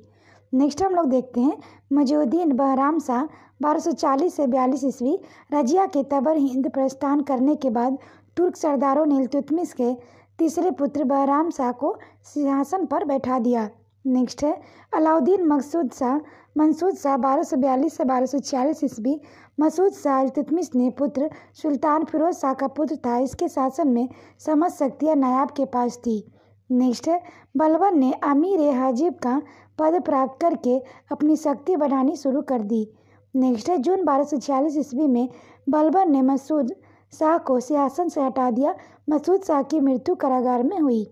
नेक्स्ट हम लोग देखते हैं मजुद्दीन बहराम शाह बारह से बयालीस ईस्वी रजिया के तबर हिंद प्रस्थान करने के बाद तुर्क सरदारों ने तुतमिस के तीसरे पुत्र बहराम शाह को सिंहासन पर बैठा दिया नेक्स्ट है अलाउद्दीन मकसूद शाह मंसूद शाह बारह सौ बयालीस से बारह सौ छियालीस ईस्वी मसूद शाह इल्तुतमिश ने पुत्र सुल्तान फिरोज शाह का पुत्र था इसके शासन में समझ शक्तियाँ नायाब के पास थी नेक्स्ट है बलबन ने अमीर हाजीब का पद प्राप्त करके अपनी शक्ति बढ़ानी शुरू कर दी नेक्स्ट है जून बारह सौ छियालीस ईस्वी में बलबन ने मसूद शाह को सियासन से हटा दिया मसूद शाह की मृत्यु कारागार में हुई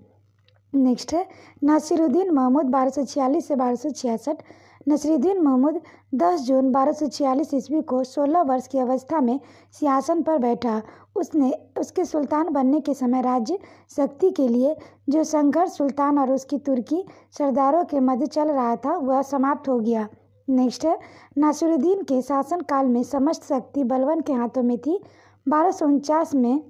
नेक्स्ट है नासिरुद्दीन मोहम्मद बारह सौ छियालीस से बारह सौ छियासठ नसरुद्दीन महमूद 10 जून बारह सौ छियालीस ईस्वी को 16 वर्ष की अवस्था में सिंहासन पर बैठा उसने उसके सुल्तान बनने के समय राज्य शक्ति के लिए जो संघर्ष सुल्तान और उसकी तुर्की सरदारों के मध्य चल रहा था वह समाप्त हो गया नेक्स्ट है नासुरुद्दीन के शासनकाल में समस्त शक्ति बलवन के हाथों में थी बारह में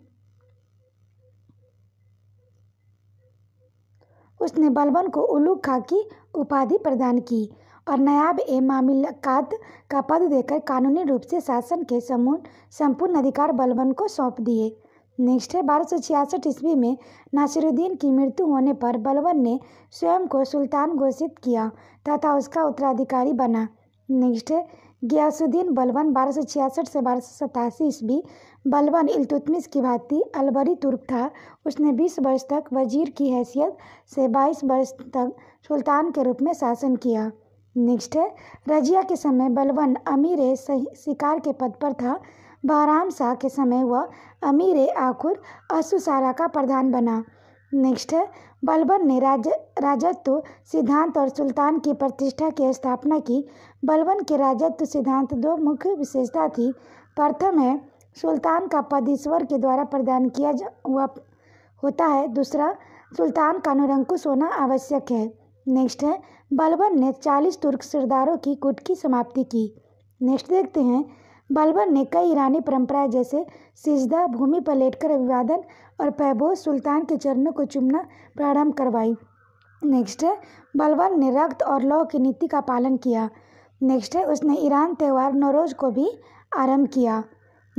उसने बलबन को उलू खा की उपाधि प्रदान की और नायाब ए मामिलकात का पद देकर कानूनी रूप से शासन के समूह संपूर्ण अधिकार बलबन को सौंप दिए नेक्स्ट है बारह सौ छियासठ ईस्वी में नासिरुद्दीन की मृत्यु होने पर बलबन ने स्वयं को सुल्तान घोषित किया तथा उसका उत्तराधिकारी बना नेक्स्ट है गियासुद्दीन बलबन बारह सौ छियासठ से बारह सौ सतासी ईस्वी बलबन इल्तुतमिस की भांति अलबरी तुर्क था उसने बीस वर्ष तक वजीर की हैसियत से बाईस वर्ष तक सुल्तान के रूप में शासन किया नेक्स्ट है रजिया के समय बलवन अमीर शिकार के पद पर था बाराम शाह के समय वह अमीर आखुर असुसारा का प्रधान बना नेक्स्ट है बलबन ने राज राजत्व सिद्धांत और सुल्तान की प्रतिष्ठा की स्थापना की बलबन के राजत्व सिद्धांत दो मुख्य विशेषता थी प्रथम है सुल्तान का पद ईश्वर के द्वारा प्रदान किया हुआ होता है दूसरा सुल्तान का अनुरंकुश होना आवश्यक है नेक्स्ट है बलबन ने 40 तुर्क सरदारों की कुट की समाप्ति की नेक्स्ट देखते हैं बलबन ने कई ईरानी परंपराएं जैसे सिजदा भूमि पर लेटकर अभिवादन और पैबोज सुल्तान के चरणों को चुमना प्रारंभ करवाई नेक्स्ट है बलबन ने रक्त और लौ की नीति का पालन किया नेक्स्ट है उसने ईरान त्यौहार नौरोज को भी आरंभ किया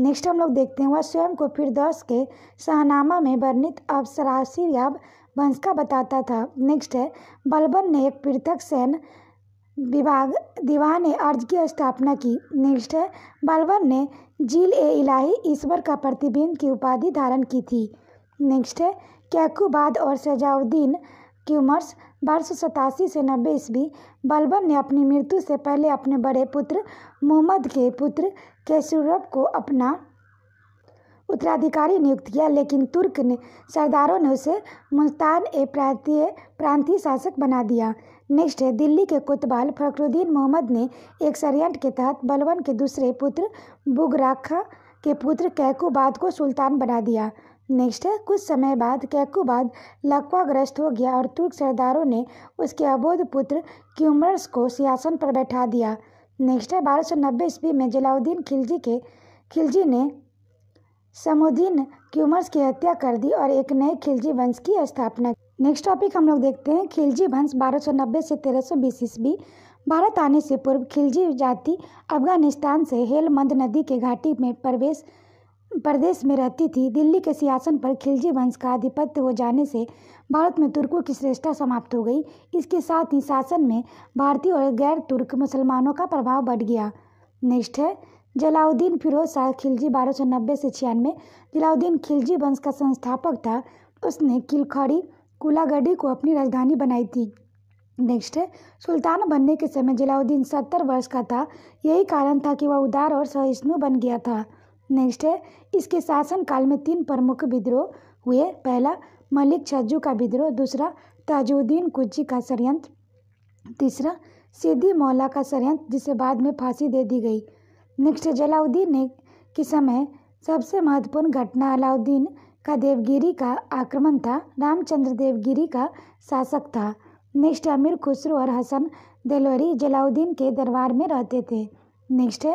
नेक्स्ट हम लोग देखते हैं वह स्वयं को फिर दस के शाहनामा में वर्णित अब सरासी याब का बताता था नेक्स्ट है बलबन ने एक पृथक सैन्य विभाग दीवान अर्ज की स्थापना की नेक्स्ट है बलबन ने जील ए इलाही ईश्वर का प्रतिबिंब की उपाधि धारण की थी नेक्स्ट है कैकुबाद और सजाउद्दीन क्यूमर्स बारह सौ सतासी से नब्बे ईस्वी बलबन ने अपनी मृत्यु से पहले अपने बड़े पुत्र मोहम्मद के पुत्र कैसूरब को अपना उत्तराधिकारी नियुक्त किया लेकिन तुर्क ने सरदारों ने उसे मुल्तान ए प्रांतीय प्रांतीय शासक बना दिया नेक्स्ट है दिल्ली के कुतबाल फखरुद्दीन मोहम्मद ने एक षडयंत्र के तहत बलवन के दूसरे पुत्र बुगराखा के पुत्र कैकुबाद को सुल्तान बना दिया नेक्स्ट है कुछ समय बाद कैकुबाद लकवाग्रस्त हो गया और तुर्क सरदारों ने उसके अबोध पुत्र क्यूमर्स को सियासन पर बैठा दिया नेक्स्ट है बारह सौ नब्बे ईस्वी में जलाउद्दीन खिलजी के खिलजी ने समुद्दीन क्यूमर्स की हत्या कर दी और एक नए खिलजी वंश की स्थापना की नेक्स्ट टॉपिक हम लोग देखते हैं खिलजी वंश 1290 से 1320 ईस्वी भारत आने से पूर्व खिलजी जाति अफगानिस्तान से हेलमंद नदी के घाटी में प्रवेश प्रदेश में रहती थी दिल्ली के सियासन पर खिलजी वंश का आधिपत्य हो जाने से भारत में तुर्कों की श्रेष्ठता समाप्त हो गई इसके साथ ही शासन में भारतीय और गैर तुर्क मुसलमानों का प्रभाव बढ़ गया नेक्स्ट है जलाउद्दीन फिरोज शाह खिलजी बारह सौ नब्बे से छियानवे जलाउद्दीन खिलजी वंश का संस्थापक था उसने किलखड़ी कुलागढ़ी को अपनी राजधानी बनाई थी नेक्स्ट है सुल्तान बनने के समय जलाउद्दीन सत्तर वर्ष का था यही कारण था कि वह उदार और सहिष्णु बन गया था नेक्स्ट है इसके शासनकाल में तीन प्रमुख विद्रोह हुए पहला मलिक छज्जू का विद्रोह दूसरा ताजुद्दीन कुज्जी का षडयंत्र तीसरा सिद्दी मौला का षडयंत्र जिसे बाद में फांसी दे दी गई नेक्स्ट जलाउद्दीन ने कि समय सबसे महत्वपूर्ण घटना अलाउद्दीन का देवगिरी का आक्रमण था रामचंद्र देवगिरी का शासक था नेक्स्ट अमीर खुसरो और हसन दिलवरी जलाउद्दीन के दरबार में रहते थे नेक्स्ट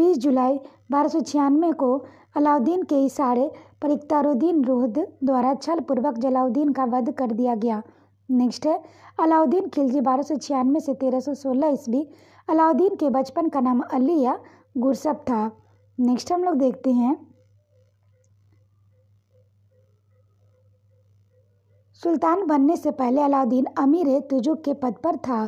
20 जुलाई बारह को अलाउद्दीन के इशारे पर रोहद द्वारा छल पूर्वक जलाउद्दीन का वध कर दिया गया नेक्स्ट है अलाउद्दीन खिलजी बारह सौ छियानवे से तेरह सौ सोलह ईस्वी अलाउद्दीन के बचपन का नाम अली या गुरसप था नेक्स्ट हम लोग देखते हैं सुल्तान बनने से पहले अलाउद्दीन अमीर तुजुक के पद पर था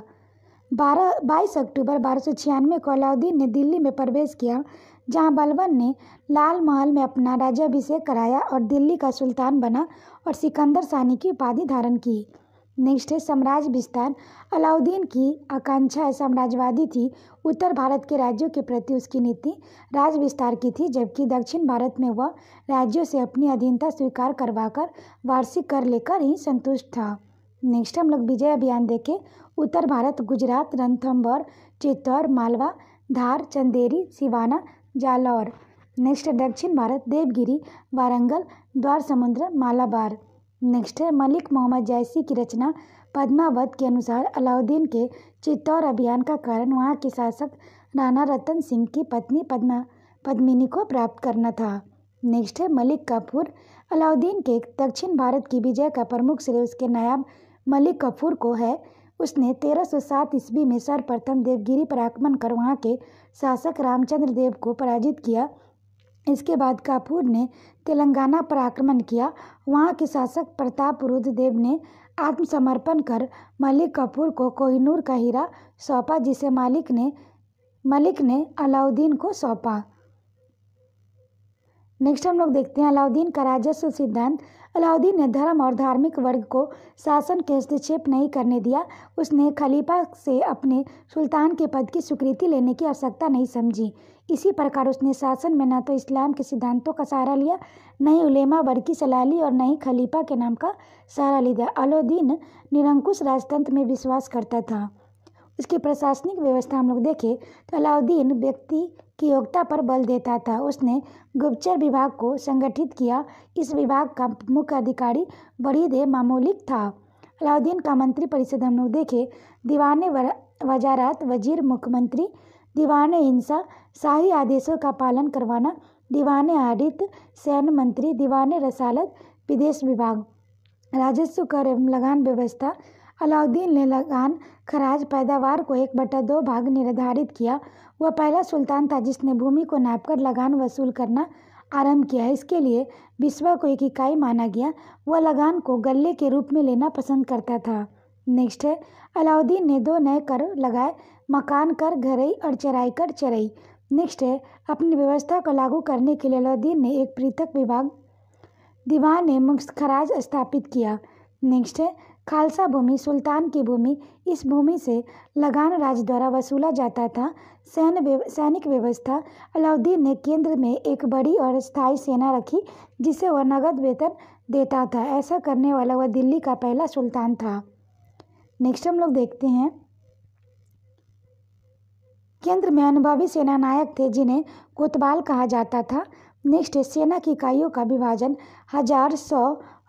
बारह बाईस अक्टूबर बारह सौ छियानवे को अलाउद्दीन ने दिल्ली में प्रवेश किया जहां बलबन ने लाल महल में अपना राज्याभिषेक कराया और दिल्ली का सुल्तान बना और सिकंदर सानी की उपाधि धारण की नेक्स्ट है साम्राज्य विस्तार अलाउद्दीन की आकांक्षाएं साम्राज्यवादी थी उत्तर भारत के राज्यों के प्रति उसकी नीति राज्य विस्तार की थी जबकि दक्षिण भारत में वह राज्यों से अपनी अधीनता स्वीकार करवाकर वार्षिक कर लेकर ही संतुष्ट था नेक्स्ट हम लोग विजय अभियान देखें उत्तर भारत गुजरात रणथम्बर चित्तौर मालवा धार चंदेरी सिवाना जालौर नेक्स्ट दक्षिण भारत देवगिरी वारंगल द्वार समुद्र मालाबार नेक्स्ट है मलिक मोहम्मद जैसी की रचना पद्मावत के अनुसार अलाउद्दीन के चित्तौर अभियान का कारण वहाँ के शासक राणा रतन सिंह की पत्नी पद्मा पद्मिनी को प्राप्त करना था नेक्स्ट है मलिक कपूर अलाउद्दीन के दक्षिण भारत की विजय का प्रमुख श्रेय उसके नायाब मलिक कपूर को है उसने 1307 ईस्वी में सर्वप्रथम देवगिरी पर आक्रमण कर वहाँ के शासक रामचंद्र देव को पराजित किया इसके बाद काफूर ने तेलंगाना पर आक्रमण किया वहाँ के शासक प्रताप रुद्रदेव ने आत्मसमर्पण कर मलिक कपूर को कोहिनूर का हीरा सौंपा जिसे मालिक ने मलिक ने अलाउद्दीन को सौंपा नेक्स्ट हम लोग देखते हैं अलाउद्दीन का राजस्व सिद्धांत अलाउद्दीन ने धर्म और धार्मिक वर्ग को शासन के हस्तक्षेप नहीं करने दिया उसने खलीफा से अपने सुल्तान के पद की स्वीकृति लेने की आवश्यकता नहीं समझी इसी प्रकार उसने शासन में न तो इस्लाम के सिद्धांतों का सहारा लिया न ही उलेमा वर्ग की सलाह ली और न ही खलीफा के नाम का सहारा लिया अलाउद्दीन निरंकुश राजतंत्र में विश्वास करता था उसकी प्रशासनिक व्यवस्था हम लोग देखें तो अलाउद्दीन व्यक्ति की योग्यता पर बल देता था उसने गुप्तचर विभाग को संगठित किया इस विभाग का मुख्य अधिकारी दे मामूलिक था अलाउद्दीन का मंत्री परिषद हम लोग देखें दीवान वजारात वजीर मुख्यमंत्री दीवान हिंसा शाही आदेशों का पालन करवाना दीवान आडित सैन्य मंत्री दीवान रसालत विदेश विभाग राजस्व कर एवं लगान व्यवस्था अलाउद्दीन ने लगान खराज पैदावार को एक बटा दो भाग निर्धारित किया वह पहला सुल्तान था जिसने भूमि को नापकर लगान वसूल करना आरंभ किया इसके लिए बिस्वा को एक इकाई माना गया वह लगान को गले के रूप में लेना पसंद करता था नेक्स्ट है अलाउद्दीन ने दो नए कर लगाए मकान कर घरई और चराई कर चराई नेक्स्ट है अपनी व्यवस्था को लागू करने के लिए अलाउद्दीन ने एक पृथक विभाग दीवान मुक्त खराज स्थापित किया नेक्स्ट है खालसा भूमि सुल्तान की भूमि इस भूमि से लगान राज द्वारा वसूला जाता था सैन्य सैनिक व्यवस्था अलाउद्दीन ने केंद्र में एक बड़ी और स्थायी सेना रखी जिसे वह नगद वेतन देता था ऐसा करने वाला वह दिल्ली का पहला सुल्तान था नेक्स्ट हम लोग देखते हैं केंद्र में अनुभवी सेनानायक थे जिन्हें कोतवाल कहा जाता था नेक्स्ट सेना की इकाइयों का विभाजन हजार सौ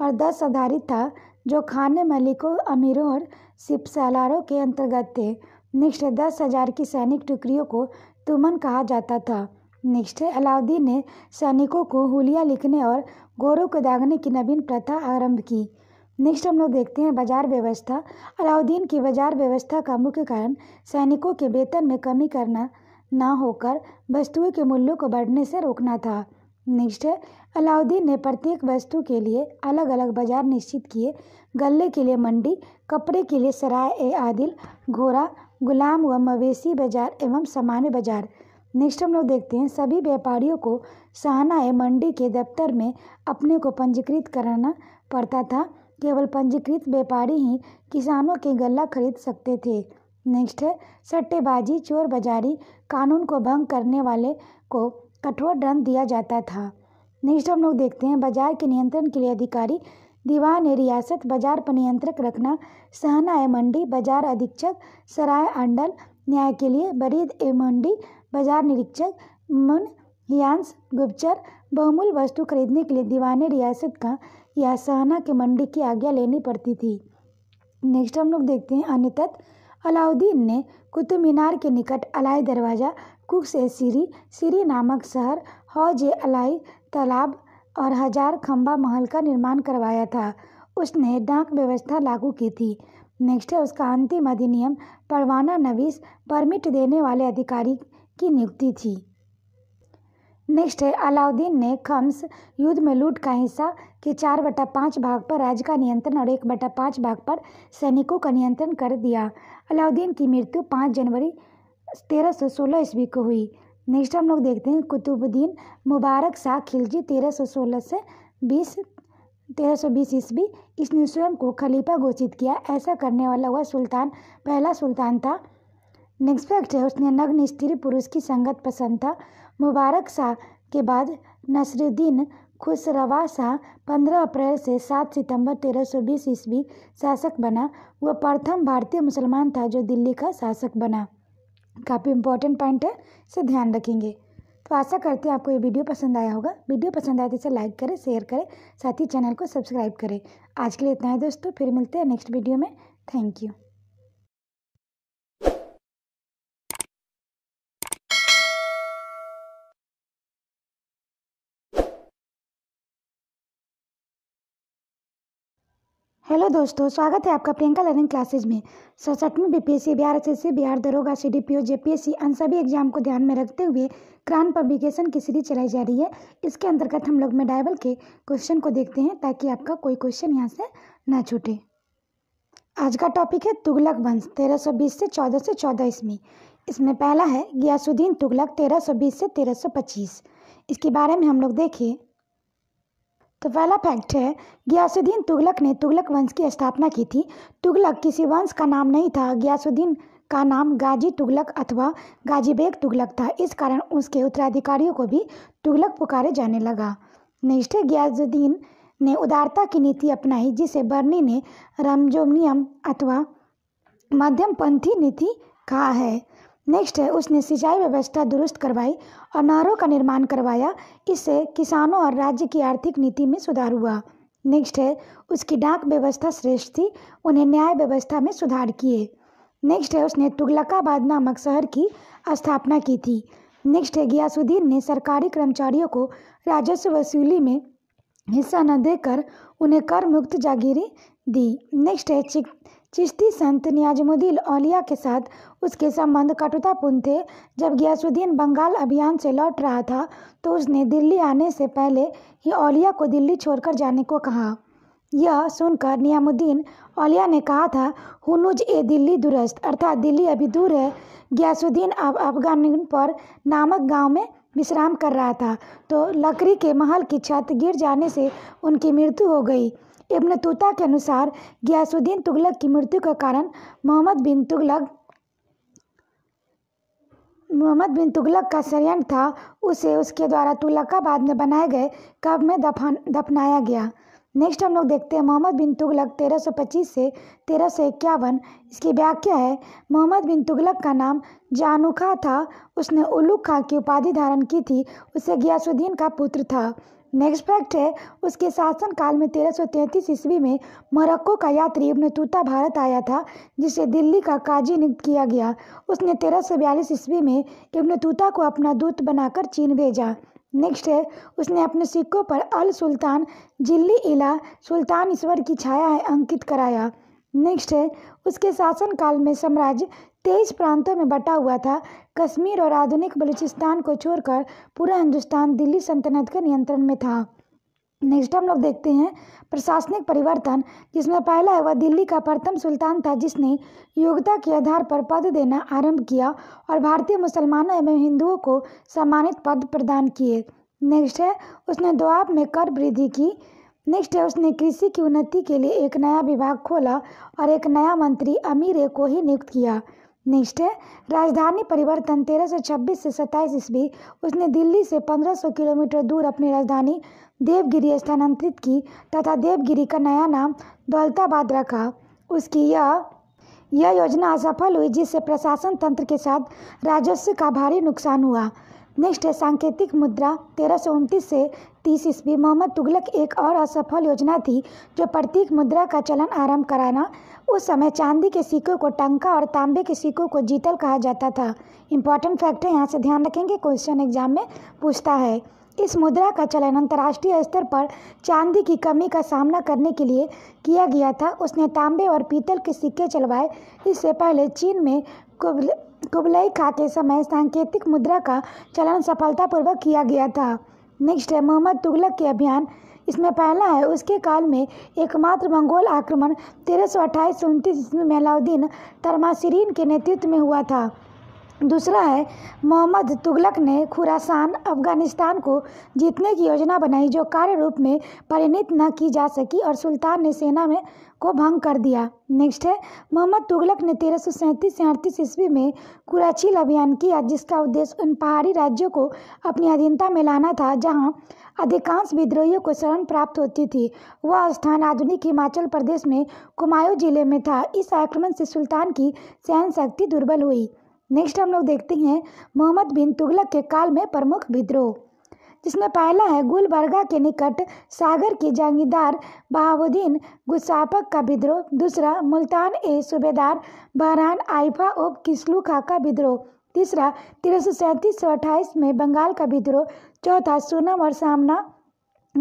और दस आधारित था जो खाने मलिकों अमीरों और सिपसालारों के अंतर्गत थे नेक्स्ट दस हजार की सैनिक टुकड़ियों को तुमन कहा जाता था नेक्स्ट अलाउद्दीन ने सैनिकों को हुलिया लिखने और गोरों को दागने की नवीन प्रथा आरंभ की नेक्स्ट हम लोग देखते हैं बाजार व्यवस्था अलाउद्दीन की बाजार व्यवस्था का मुख्य कारण सैनिकों के वेतन में कमी करना ना होकर वस्तुओं के मूल्यों को बढ़ने से रोकना था नेक्स्ट है अलाउद्दीन ने प्रत्येक वस्तु के लिए अलग अलग बाजार निश्चित किए गले के लिए मंडी कपड़े के लिए सराय ए आदिल घोड़ा गुलाम व मवेशी बाजार एवं सामान्य बाजार नेक्स्ट हम लोग देखते हैं सभी व्यापारियों को सहाना ए मंडी के दफ्तर में अपने को पंजीकृत कराना पड़ता था केवल पंजीकृत व्यापारी ही किसानों के गल्ला खरीद सकते थे नेक्स्ट है सट्टेबाजी चोर बाजारी कानून को भंग करने वाले को कठोर दंड दिया जाता था नेक्स्ट हम लोग देखते हैं बाजार के नियंत्रण के लिए अधिकारी दीवान रियासत बाजार पर नियंत्रक रखना सहना ए मंडी बाजार अधीक्षक सराय अंडल न्याय के लिए बरीद ए मंडी बाजार निरीक्षक मुन हियांस गुप्चर बहुमूल्य वस्तु खरीदने के लिए दीवान रियासत का या सहना के मंडी की आज्ञा लेनी पड़ती थी नेक्स्ट हम लोग देखते हैं अनितत अलाउद्दीन ने कुतुब मीनार के निकट अलाई दरवाज़ा कुक से सीरी सीरी नामक शहर हौज अलाई तालाब और हजार खम्बा महल का निर्माण करवाया था उसने डाक व्यवस्था लागू की थी नेक्स्ट है उसका अंतिम अधिनियम परवाना नवीस परमिट देने वाले अधिकारी की नियुक्ति थी नेक्स्ट है अलाउद्दीन ने खम्स युद्ध में लूट का हिस्सा के चार बटा पाँच भाग पर राज्य का नियंत्रण और एक बटा पाँच भाग पर सैनिकों का नियंत्रण कर दिया अलाउद्दीन की मृत्यु पाँच जनवरी तेरह सौ सोलह ईस्वी को हुई नेक्स्ट हम लोग देखते हैं कुतुबुद्दीन मुबारक शाह खिलजी तेरह सौ सोलह से बीस तेरह सौ बीस ईस्वी इसने स्वयं को खलीफा घोषित किया ऐसा करने वाला वह सुल्तान पहला सुल्तान था नेक्स्ट फैक्ट है उसने नग्न स्त्री पुरुष की संगत पसंद था मुबारक शाह के बाद नसरुद्दीन खुसरवा शाह पंद्रह अप्रैल से सात सितंबर तेरह सौ बीस ईस्वी शासक बना वह प्रथम भारतीय मुसलमान था जो दिल्ली का शासक बना काफ़ी इंपॉर्टेंट पॉइंट है इसे ध्यान रखेंगे तो आशा करते हैं आपको ये वीडियो पसंद आया होगा वीडियो पसंद आए तो इसे लाइक करें शेयर करें साथ ही चैनल को सब्सक्राइब करें आज के लिए इतना है दोस्तों फिर मिलते हैं नेक्स्ट वीडियो में थैंक यू हेलो दोस्तों स्वागत है आपका प्रियंका लर्निंग क्लासेज में सड़सठवीं C Bihar S S C Bihar दरोगा C D P O J P S C अन सभी एग्जाम को ध्यान में रखते हुए क्रान पब्लिकेशन की सीरीज चलाई जा रही है इसके अंतर्गत हम लोग मेडाइबल के क्वेश्चन को देखते हैं ताकि आपका कोई क्वेश्चन यहाँ से ना छूटे आज का टॉपिक है तुगलक वंश तेरह सौ बीस से चौदह से चौदह ईस्वी इसमें पहला है गियासुद्दीन तुगलक तेरह सौ बीस से तेरह सौ पच्चीस इसके बारे में हम लोग देखें तो पहला फैक्ट है गयासुद्दीन तुगलक ने तुगलक वंश की स्थापना की थी तुगलक किसी वंश का नाम नहीं था गयासुद्दीन का नाम गाजी तुगलक अथवा गाजी बेग तुगलक था इस कारण उसके उत्तराधिकारियों को भी तुगलक पुकारे जाने लगा नेक्स्ट ग्यासुद्दीन ने उदारता की नीति अपनाई जिसे बर्नी ने रमजोमियम अथवा मध्यमपंथी नीति कहा है नेक्स्ट है उसने सिंचाई व्यवस्था दुरुस्त करवाई और नहरों का निर्माण करवाया इससे किसानों और राज्य की आर्थिक नीति में सुधार हुआ नेक्स्ट है उसकी डाक व्यवस्था श्रेष्ठ थी उन्हें न्याय व्यवस्था में सुधार किए नेक्स्ट है उसने तुगलकाबाद नामक शहर की स्थापना की थी नेक्स्ट है गियासुद्दीन ने सरकारी कर्मचारियों को राजस्व वसूली में हिस्सा न देकर उन्हें कर मुक्त जागीरें दी नेक्स्ट है चिश्ती संत नियाजमुद्दीन औलिया के साथ उसके संबंध कटुतापूर्ण थे जब गियासुद्दीन बंगाल अभियान से लौट रहा था तो उसने दिल्ली आने से पहले ही औलिया को दिल्ली छोड़कर जाने को कहा यह सुनकर नियामुद्दीन औलिया ने कहा था हुनुज ए दिल्ली दुरस्त अर्थात दिल्ली अभी दूर है गियासुद्दीन अब अफगान पर नामक गांव में विश्राम कर रहा था तो लकड़ी के महल की छत गिर जाने से उनकी मृत्यु हो गई इब्न तूता के अनुसार गयासुद्दीन तुगलक की मृत्यु का कारण मोहम्मद बिन तुगलक मोहम्मद बिन तुगलक का षडयंत्र था उसे उसके द्वारा तुलकाबाद में बनाए गए कब में दफन दफनाया गया नेक्स्ट हम लोग देखते हैं मोहम्मद बिन तुगलक 1325 से तेरह सौ इक्यावन इसकी व्याख्या है मोहम्मद बिन तुगलक का नाम जानुखा था उसने उल्लू खां की उपाधि धारण की थी उसे गयासुद्दीन का पुत्र था नेक्स्ट फैक्ट है उसके शासनकाल में तेरह सौ तैंतीस ईस्वी में मोरक्को का यात्री इब्न तूता भारत आया था जिसे दिल्ली का काजी नियुक्त किया गया उसने तेरह सौ बयालीस ईस्वी में इब्न तूता को अपना दूत बनाकर चीन भेजा नेक्स्ट है उसने अपने सिक्कों पर अल सुल्तान जिल्ली इला सुल्तान ईश्वर की छाया अंकित कराया नेक्स्ट है उसके शासनकाल में साम्राज्य तेईस प्रांतों में बटा हुआ था कश्मीर और आधुनिक बलूचिस्तान को छोड़कर पूरा हिंदुस्तान दिल्ली सल्तनत के नियंत्रण में था नेक्स्ट हम लोग देखते हैं प्रशासनिक परिवर्तन जिसमें पहला है वह दिल्ली का प्रथम सुल्तान था जिसने योग्यता के आधार पर पद देना आरंभ किया और भारतीय मुसलमानों एवं हिंदुओं को सम्मानित पद प्रदान किए नेक्स्ट है उसने दोआब में कर वृद्धि की नेक्स्ट है उसने कृषि की उन्नति के लिए एक नया विभाग खोला और एक नया मंत्री अमीर को ही नियुक्त किया निष्ठ राजधानी परिवर्तन 1326 से 27 ईस्वी उसने दिल्ली से 1500 किलोमीटर दूर अपनी राजधानी देवगिरी स्थानांतरित की तथा देवगिरी का नया नाम दौलताबाद रखा उसकी यह यह योजना असफल हुई जिससे प्रशासन तंत्र के साथ राजस्व का भारी नुकसान हुआ नेक्स्ट है सांकेतिक मुद्रा तेरह सौ उनतीस से तीस ईस्वी मोहम्मद तुगलक एक और असफल योजना थी जो प्रतीक मुद्रा का चलन आरंभ कराना उस समय चांदी के सिक्कों को टंका और तांबे के सिक्कों को जीतल कहा जाता था इंपॉर्टेंट फैक्ट है यहाँ से ध्यान रखेंगे क्वेश्चन एग्जाम में पूछता है इस मुद्रा का चलन अंतर्राष्ट्रीय स्तर पर चांदी की कमी का सामना करने के लिए किया गया था उसने तांबे और पीतल के सिक्के चलवाए इससे पहले चीन में कुबल कुबलई खा के समय सांकेतिक मुद्रा का चलन सफलतापूर्वक किया गया था नेक्स्ट है मोहम्मद तुगलक के अभियान इसमें पहला है उसके काल में एकमात्र मंगोल आक्रमण तेरह सौ अट्ठाईस सौ उनतीस ईस्वी में अलाउद्दीन तरमासरीन के नेतृत्व में हुआ था दूसरा है मोहम्मद तुगलक ने खुरासान अफगानिस्तान को जीतने की योजना बनाई जो कार्य रूप में परिणित न की जा सकी और सुल्तान ने सेना में को भंग कर दिया नेक्स्ट है मोहम्मद तुगलक ने तेरह सौ सैंतीस से अड़तीस ईस्वी में कुराचील अभियान किया जिसका उद्देश्य उन पहाड़ी राज्यों को अपनी अधीनता में लाना था जहां अधिकांश विद्रोहियों को शरण प्राप्त होती थी वह स्थान आधुनिक हिमाचल प्रदेश में कुमायूं जिले में था इस आक्रमण से सुल्तान की सहन शक्ति दुर्बल हुई नेक्स्ट हम लोग देखते हैं मोहम्मद बिन तुगलक के काल में प्रमुख विद्रोह जिसमें पहला है गुलबर्गा के निकट सागर के जंगीदार बहाबुद्दीन गुसापक का विद्रोह दूसरा मुल्तान ए सूबेदार बहरान आइफा उप किसलू खा का विद्रोह तीसरा तेरह सौ सैंतीस सौ अट्ठाईस में बंगाल का विद्रोह चौथा सोनम और सामना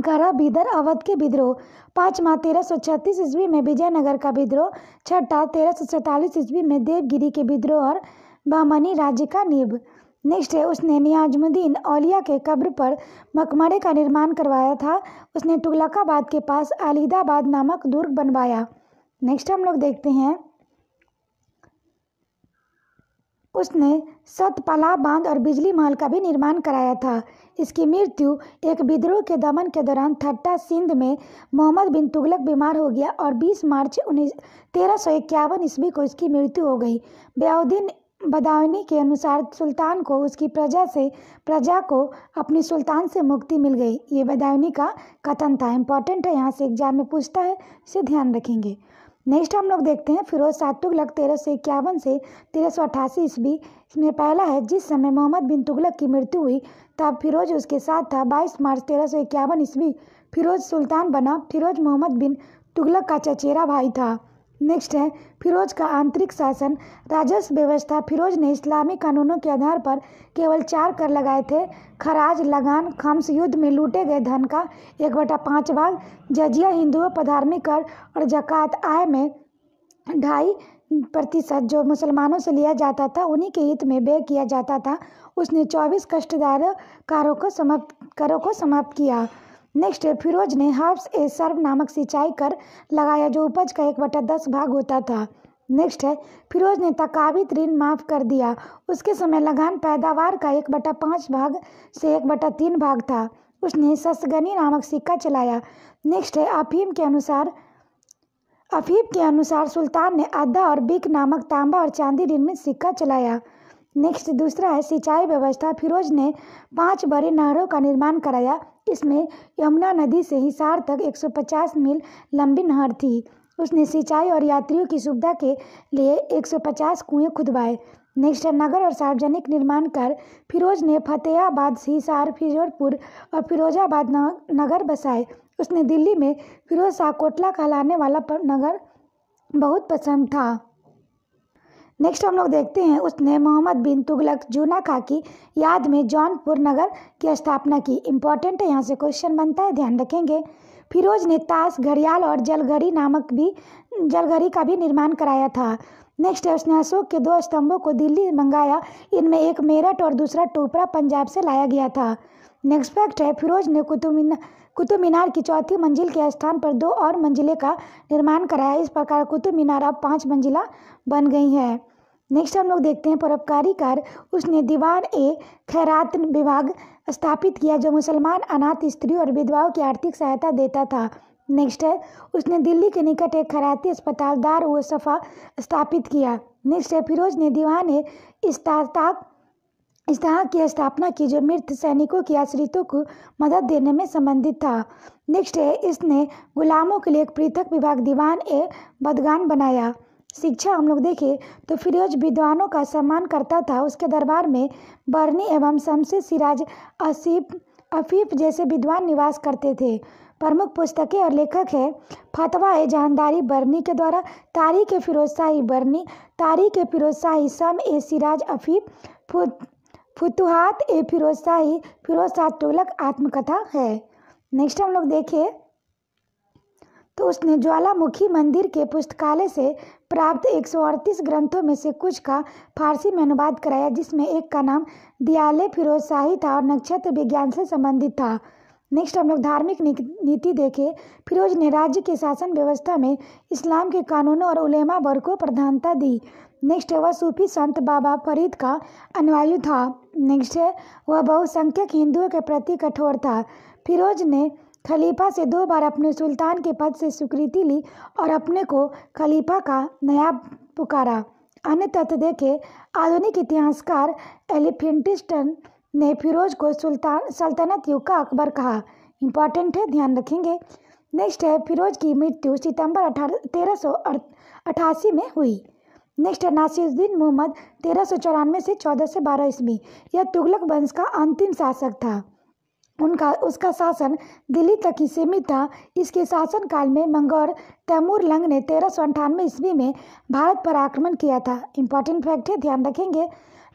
करा बिदर अवध के विद्रोह पाँचवा तेरह सौ छत्तीस ईस्वी में विजयनगर का विद्रोह छठा तेरह सौ सैंतालीस ईस्वी में देवगिरी के विद्रोह और बामनी राज्य का नींव नेक्स्ट है उसने नियाजमुद्दीन औलिया के कब्र पर मकमरे का निर्माण करवाया था उसने तुगलकाबाद के पास आलिदाबाद नामक दुर्ग बनवाया नेक्स्ट हम लोग देखते हैं उसने सतपला बांध और बिजली महल का भी निर्माण कराया था इसकी मृत्यु एक विद्रोह के दमन के दौरान थट्टा सिंध में मोहम्मद बिन तुगलक बीमार हो गया और 20 मार्च उन्नीस तेरह ईस्वी को इसकी मृत्यु हो गई बयाउद्दीन बदावनी के अनुसार सुल्तान को उसकी प्रजा से प्रजा को अपने सुल्तान से मुक्ति मिल गई ये बदावनी का कथन था इम्पॉर्टेंट है यहाँ से एग्जाम में पूछता है इसे ध्यान रखेंगे नेक्स्ट हम लोग देखते हैं फिरोज सात तुगलक तेरह सौ इक्यावन से तेरह सौ अट्ठासी ईस्वी इसमें पहला है जिस समय मोहम्मद बिन तुगलक की मृत्यु हुई तब फिरोज उसके साथ था बाईस मार्च तेरह सौ इक्यावन ईस्वी फिरोज सुल्तान बना फिरोज मोहम्मद बिन तुगलक का चचेरा भाई था नेक्स्ट है फिरोज का आंतरिक शासन राजस्व व्यवस्था फिरोज ने इस्लामी कानूनों के आधार पर केवल चार कर लगाए थे खराज लगान खम्स युद्ध में लूटे गए धन का एक बटा पाँच भाग जजिया हिंदुओं पर धार्मिक कर और जकत आय में ढाई प्रतिशत जो मुसलमानों से लिया जाता था उन्हीं के हित में व्यय किया जाता था उसने चौबीस कष्टदार कारों को समाप्त करों को समाप्त किया नेक्स्ट है फिरोज ने हर्ब्स ए सर्व नामक सिंचाई कर लगाया जो उपज का एक बटा दस भाग होता था नेक्स्ट है फिरोज ने तकावित ऋण माफ कर दिया उसके समय लगान पैदावार का एक बटा पाँच भाग से एक बटा तीन भाग था उसने ससगनी नामक सिक्का चलाया नेक्स्ट है अफीम के अनुसार अफीम के अनुसार सुल्तान ने अद्दा और बिक नामक तांबा और चांदी ऋण में सिक्का चलाया नेक्स्ट दूसरा है सिंचाई व्यवस्था फिरोज ने पाँच बड़े नहरों का निर्माण कराया इसमें यमुना नदी से हिसार तक 150 मील लंबी नहर थी उसने सिंचाई और यात्रियों की सुविधा के लिए 150 कुएं खुदवाए नेक्स्ट नगर और सार्वजनिक निर्माण कर फिरोज ने फतेहाबाद हिसार फिरोजपुर और फिरोजाबाद नगर बसाए उसने दिल्ली में फिरोज शाह कोटला कहलाने वाला नगर बहुत पसंद था नेक्स्ट हम लोग देखते हैं उसने मोहम्मद बिन तुगलक जूना खा की याद में जौनपुर नगर की स्थापना की इम्पॉर्टेंट है यहाँ से क्वेश्चन बनता है ध्यान रखेंगे फिरोज ने ताश घड़ियाल और जलघड़ी नामक भी जलघड़ी का भी निर्माण कराया था नेक्स्ट है उसने अशोक के दो स्तंभों को दिल्ली मंगाया इनमें एक मेरठ और दूसरा टोपरा पंजाब से लाया गया था नेक्स्ट फैक्ट है फिरोज ने कुतुब कुतुब मीनार की चौथी मंजिल के स्थान पर दो और मंजिले का निर्माण कराया इस प्रकार कुतुब मीनार अब पाँच मंजिला बन गई है नेक्स्ट हम लोग देखते हैं परोपकारी कार्य उसने दीवान ए खैरात विभाग स्थापित किया जो मुसलमान अनाथ स्त्री और विधवाओं की आर्थिक सहायता देता था नेक्स्ट है उसने दिल्ली के निकट एक खैराती अस्पताल दार व सफ़ा स्थापित किया नेक्स्ट है फिरोज ने दीवान ए इस्ताक की स्थापना की जो मृत सैनिकों की आश्रितों को मदद देने में संबंधित था नेक्स्ट है इसने गुलामों के लिए एक पृथक विभाग दीवान ए बदगान बनाया शिक्षा हम लोग देखें तो फिरोज विद्वानों का सम्मान करता था उसके दरबार में बर्नी एवं शमसी सिराज असीफ अफीफ जैसे विद्वान निवास करते थे प्रमुख पुस्तकें और लेखक है फतवा ए जहानदारी बर्नी के द्वारा तारीख फिरोज फिरोजशाही बर्नी तारीख फिरोज फिरोजशाही सम ए सिराज अफीफ फुतुहात ए फिरोजशाही फिरोज शाह तुगलक आत्मकथा है नेक्स्ट हम लोग देखिए तो उसने ज्वालामुखी मंदिर के पुस्तकालय से प्राप्त एक ग्रंथों में से कुछ का फारसी में अनुवाद कराया जिसमें एक का नाम दियाले फिरोज शाही था और नक्षत्र विज्ञान से संबंधित था नेक्स्ट हम लोग धार्मिक नीति देखें फिरोज ने राज्य के शासन व्यवस्था में इस्लाम के कानूनों और उलेमा वर्ग को प्रधानता दी नेक्स्ट है वह सूफी संत बाबा फरीद का अनुयायी था नेक्स्ट है वह बहुसंख्यक हिंदुओं के प्रति कठोर था फिरोज ने खलीफा से दो बार अपने सुल्तान के पद से स्वीकृति ली और अपने को खलीफा का नयाब पुकारा अन्य तथ्य तो देखे आधुनिक इतिहासकार एलिफेंटिस्टन ने फिरोज को सुल्तान सल्तनत युग का अकबर कहा इंपॉर्टेंट है ध्यान रखेंगे नेक्स्ट है फिरोज की मृत्यु सितंबर अठारह तेरह सौ अठासी में हुई नेक्स्ट है नासिरुद्दीन मोहम्मद तेरह सौ चौरानवे से चौदह से बारह ईस्वी यह तुगलक वंश का अंतिम शासक था उनका उसका शासन दिल्ली तक ही सीमित था इसके शासनकाल में मंगौर लंग ने तेरह सौ अंठानवे ईस्वी में भारत पर आक्रमण किया था इम्पॉर्टेंट फैक्ट है ध्यान रखेंगे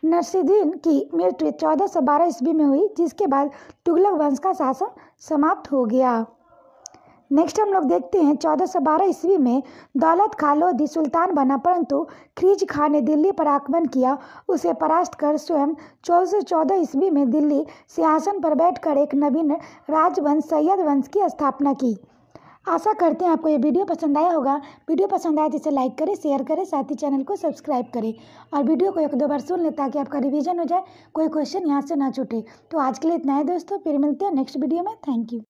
नरसिद्दीन की मृत्यु चौदह सौ बारह ईस्वी में हुई जिसके बाद तुगलक वंश का शासन समाप्त हो गया नेक्स्ट हम लोग देखते हैं चौदह सौ बारह ईस्वी में दौलत खां लोधी सुल्तान बना परंतु खरीज खां ने दिल्ली पर आक्रमण किया उसे परास्त कर स्वयं चौदह सौ चौदह ईस्वी में दिल्ली सिंहासन पर बैठकर एक नवीन राजवंश सैयद वंश की स्थापना की आशा करते हैं आपको ये वीडियो पसंद आया होगा वीडियो पसंद आया तो इसे लाइक करें शेयर करें साथ ही चैनल को सब्सक्राइब करें और वीडियो को एक दो बार सुन लें ताकि आपका रिवीजन हो जाए कोई क्वेश्चन यहाँ से ना छूटे तो आज के लिए इतना है दोस्तों फिर मिलते हैं नेक्स्ट वीडियो में थैंक यू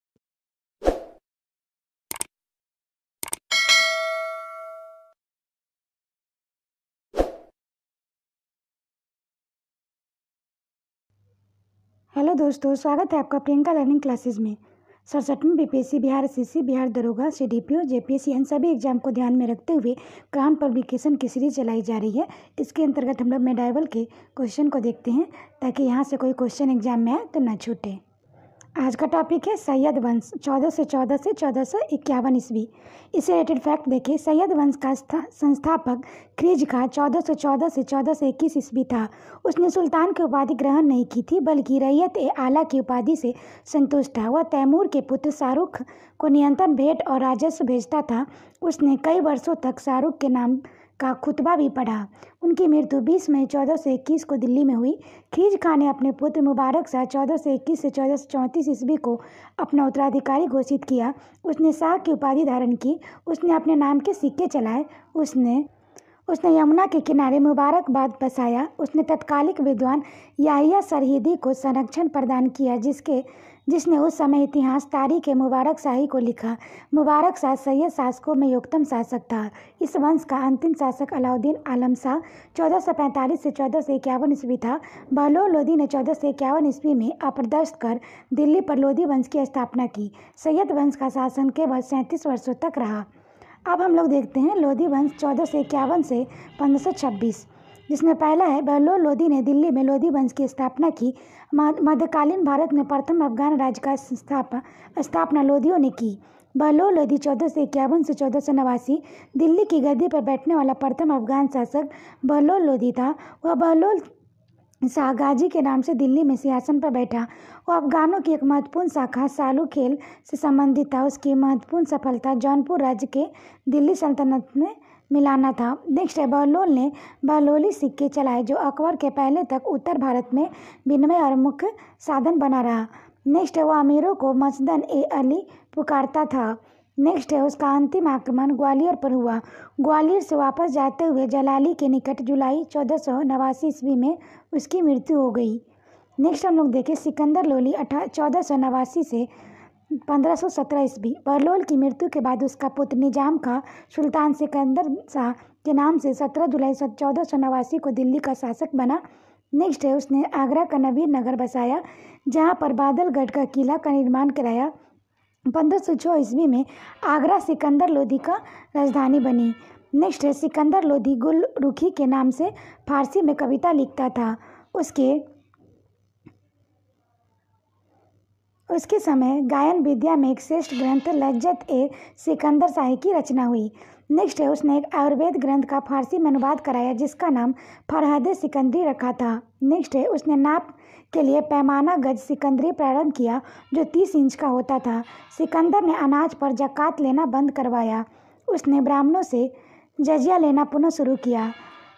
हेलो दोस्तों स्वागत है आपका प्रियंका लर्निंग क्लासेस में सड़सठवीं बीपीएससी बिहार सीसी बिहार दरोगा सी डी पी इन सभी एग्जाम को ध्यान में रखते हुए क्राउन पब्लिकेशन की सीरीज चलाई जा रही है इसके अंतर्गत हम लोग मेडाइवल के क्वेश्चन को देखते हैं ताकि यहाँ से कोई क्वेश्चन एग्जाम में आए तो ना छूटे आज का टॉपिक है सैयद वंश चौदह सौ चौदह से चौदह सौ इक्यावन ईस्वी इससे रिलेटेड फैक्ट देखिए सैयद वंश का संस्थापक क्रिज का चौदह सौ चौदह से चौदह सौ इक्कीस ईस्वी था उसने सुल्तान की उपाधि ग्रहण नहीं की थी बल्कि रैयत ए आला की उपाधि से संतुष्ट था वह तैमूर के पुत्र शाहरुख को नियंत्रण भेंट और राजस्व भेजता था उसने कई वर्षों तक शाहरुख के नाम का खुतबा भी पढ़ा उनकी मृत्यु 20 मई चौदह सौ इक्कीस को दिल्ली में हुई खीज खां ने अपने पुत्र मुबारक शाह चौदह सौ इक्कीस से चौदह सौ चौंतीस ईस्वी को अपना उत्तराधिकारी घोषित किया उसने शाह की उपाधि धारण की उसने अपने नाम के सिक्के चलाए उसने उसने यमुना के किनारे मुबारकबाद बसाया उसने तत्कालिक विद्वान याहिया सरहीदी को संरक्षण प्रदान किया जिसके जिसने उस समय इतिहास तारी के मुबारक शाही को लिखा मुबारक शाह सैयद शासकों में योगतम शासक था इस वंश का अंतिम शासक अलाउद्दीन आलम शाह चौदह सौ पैंतालीस से चौदह सौ इक्यावन ईस्वी था बहलो लोधी ने चौदह सौ इक्यावन ईस्वी में अप्रदस्त कर दिल्ली पर लोधी वंश की स्थापना की सैयद वंश का शासन केवल सैंतीस वर्षों तक रहा अब हम लोग देखते हैं लोधी वंश चौदह सौ इक्यावन से पंद्रह सौ छब्बीस जिसमें पहला है बहलोल लोधी ने दिल्ली में लोधी वंश की स्थापना की मध्यकालीन भारत में प्रथम अफगान राज्य का स्थापना स्थापना लोधियों ने की बहलोल लोधी चौदह सौ इक्यावन से चौदह सौ नवासी दिल्ली की गद्दी पर बैठने वाला प्रथम अफगान शासक बहलोल लोधी था वह बहलोल शाह गाजी के नाम से दिल्ली में सिंहासन पर बैठा वह अफगानों की एक महत्वपूर्ण शाखा सालू खेल से संबंधित था उसकी महत्वपूर्ण सफलता जौनपुर राज्य के दिल्ली सल्तनत में मिलाना था नेक्स्ट है बहलोल ने बहलोली सिक्के चलाए जो अकबर के पहले तक उत्तर भारत में विनिमय और मुख्य साधन बना रहा नेक्स्ट है वह अमीरों को मसदन ए अली पुकारता था नेक्स्ट है उसका अंतिम आक्रमण ग्वालियर पर हुआ ग्वालियर से वापस जाते हुए जलाली के निकट जुलाई चौदह सौ नवासी ईस्वी में उसकी मृत्यु हो गई नेक्स्ट हम लोग देखें सिकंदर लोली अठा चौदह सौ नवासी से पंद्रह ईस्वी बहलोल की मृत्यु के बाद उसका पुत्र निजाम का सुल्तान सिकंदर शाह के नाम से सत्रह जुलाई चौदह सौ नवासी को दिल्ली का शासक बना नेक्स्ट है उसने आगरा का नवीन नगर बसाया जहाँ पर बादलगढ़ का किला का निर्माण कराया पंद्रह सौ छः ईस्वी में आगरा सिकंदर लोधी का राजधानी बनी नेक्स्ट है सिकंदर लोधी गुल रुखी के नाम से फारसी में कविता लिखता था उसके उसके समय गायन विद्या में एक श्रेष्ठ ग्रंथ लज्जत ए सिकंदर शाह की रचना हुई नेक्स्ट है उसने एक आयुर्वेद ग्रंथ का फारसी में अनुवाद कराया जिसका नाम फरहद सिकंदरी रखा था नेक्स्ट है उसने नाप के लिए पैमाना गज सिकंदरी प्रारंभ किया जो तीस इंच का होता था सिकंदर ने अनाज पर जक़ात लेना बंद करवाया उसने ब्राह्मणों से जजिया लेना पुनः शुरू किया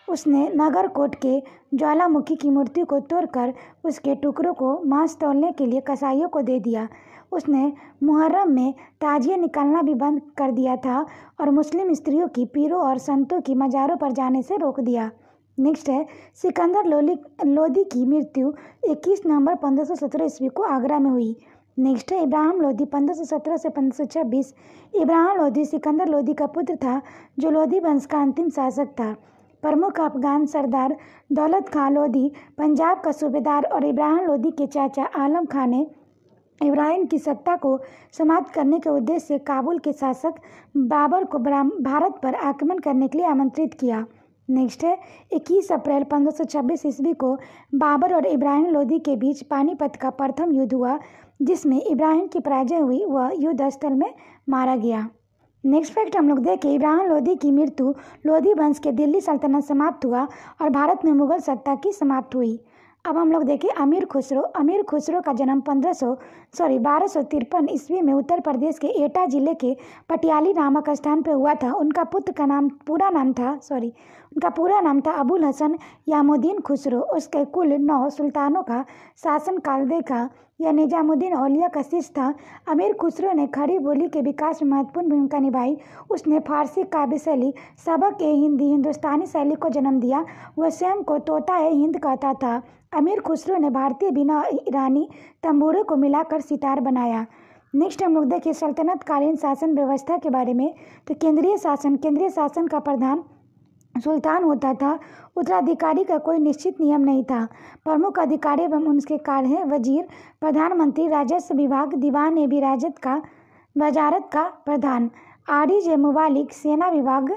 उसने नागरकोट के ज्वालामुखी की मूर्ति को तोड़कर उसके टुकड़ों को मांस तोड़ने के लिए कसाईयों को दे दिया उसने मुहर्रम में ताजिए निकालना भी बंद कर दिया था और मुस्लिम स्त्रियों की पीरों और संतों की मज़ारों पर जाने से रोक दिया नेक्स्ट है सिकंदर लोली लोदी की मृत्यु 21 नवंबर 1517 ईस्वी को आगरा में हुई नेक्स्ट है इब्राहिम लोधी 1517 से 1526 इब्राहिम लोधी सिकंदर लोधी का पुत्र था जो लोधी वंश का अंतिम शासक था प्रमुख अफ़गान सरदार दौलत खां लोधी पंजाब का सूबेदार और इब्राहिम लोधी के चाचा आलम खां ने इब्राहिम की सत्ता को समाप्त करने के उद्देश्य से काबुल के शासक बाबर को भारत पर आक्रमण करने के लिए आमंत्रित किया नेक्स्ट है इक्कीस अप्रैल 1526 ईस्वी को बाबर और इब्राहिम लोधी के बीच पानीपत का प्रथम युद्ध हुआ जिसमें इब्राहिम की पराजय हुई वह युद्ध स्थल में मारा गया नेक्स्ट फैक्ट हम लोग देखें इब्राहिम लोधी की मृत्यु लोधी वंश के दिल्ली सल्तनत समाप्त हुआ और भारत में मुगल सत्ता की समाप्त हुई अब हम लोग देखें अमीर खुसरो अमीर खुसरो का जन्म 1500 सॉरी बारह सौ तिरपन ईस्वी में उत्तर प्रदेश के एटा जिले के पटियाली नामक स्थान पर हुआ था उनका पुत्र का नाम पूरा नाम था सॉरी उनका पूरा नाम था अबुल हसन यामुद्दीन खुसरो उसके कुल नौ सुल्तानों का शासनकाल देखा यह निजामुद्दीन औलिया का शिष्य था अमीर खुसरो ने खड़ी बोली के विकास में महत्वपूर्ण भूमिका निभाई उसने फारसी काव्य शैली सबक ए हिंदी हिंदुस्तानी शैली को जन्म दिया वह स्वयं को तोता ए हिंद कहता था अमीर खुसरो ने भारतीय बिना ईरानी तंबूरों को मिलाकर सितार बनाया नेक्स्ट हम लोग देखिए सल्तनतकालीन शासन व्यवस्था के बारे में तो केंद्रीय शासन केंद्रीय शासन का प्रधान सुल्तान होता था उत्तराधिकारी का कोई निश्चित नियम नहीं था प्रमुख अधिकारी एवं उनके कार्य वजीर प्रधानमंत्री राजस्व विभाग दीवान ए विराजत का वजारत का प्रधान आर जे मुबालिक सेना विभाग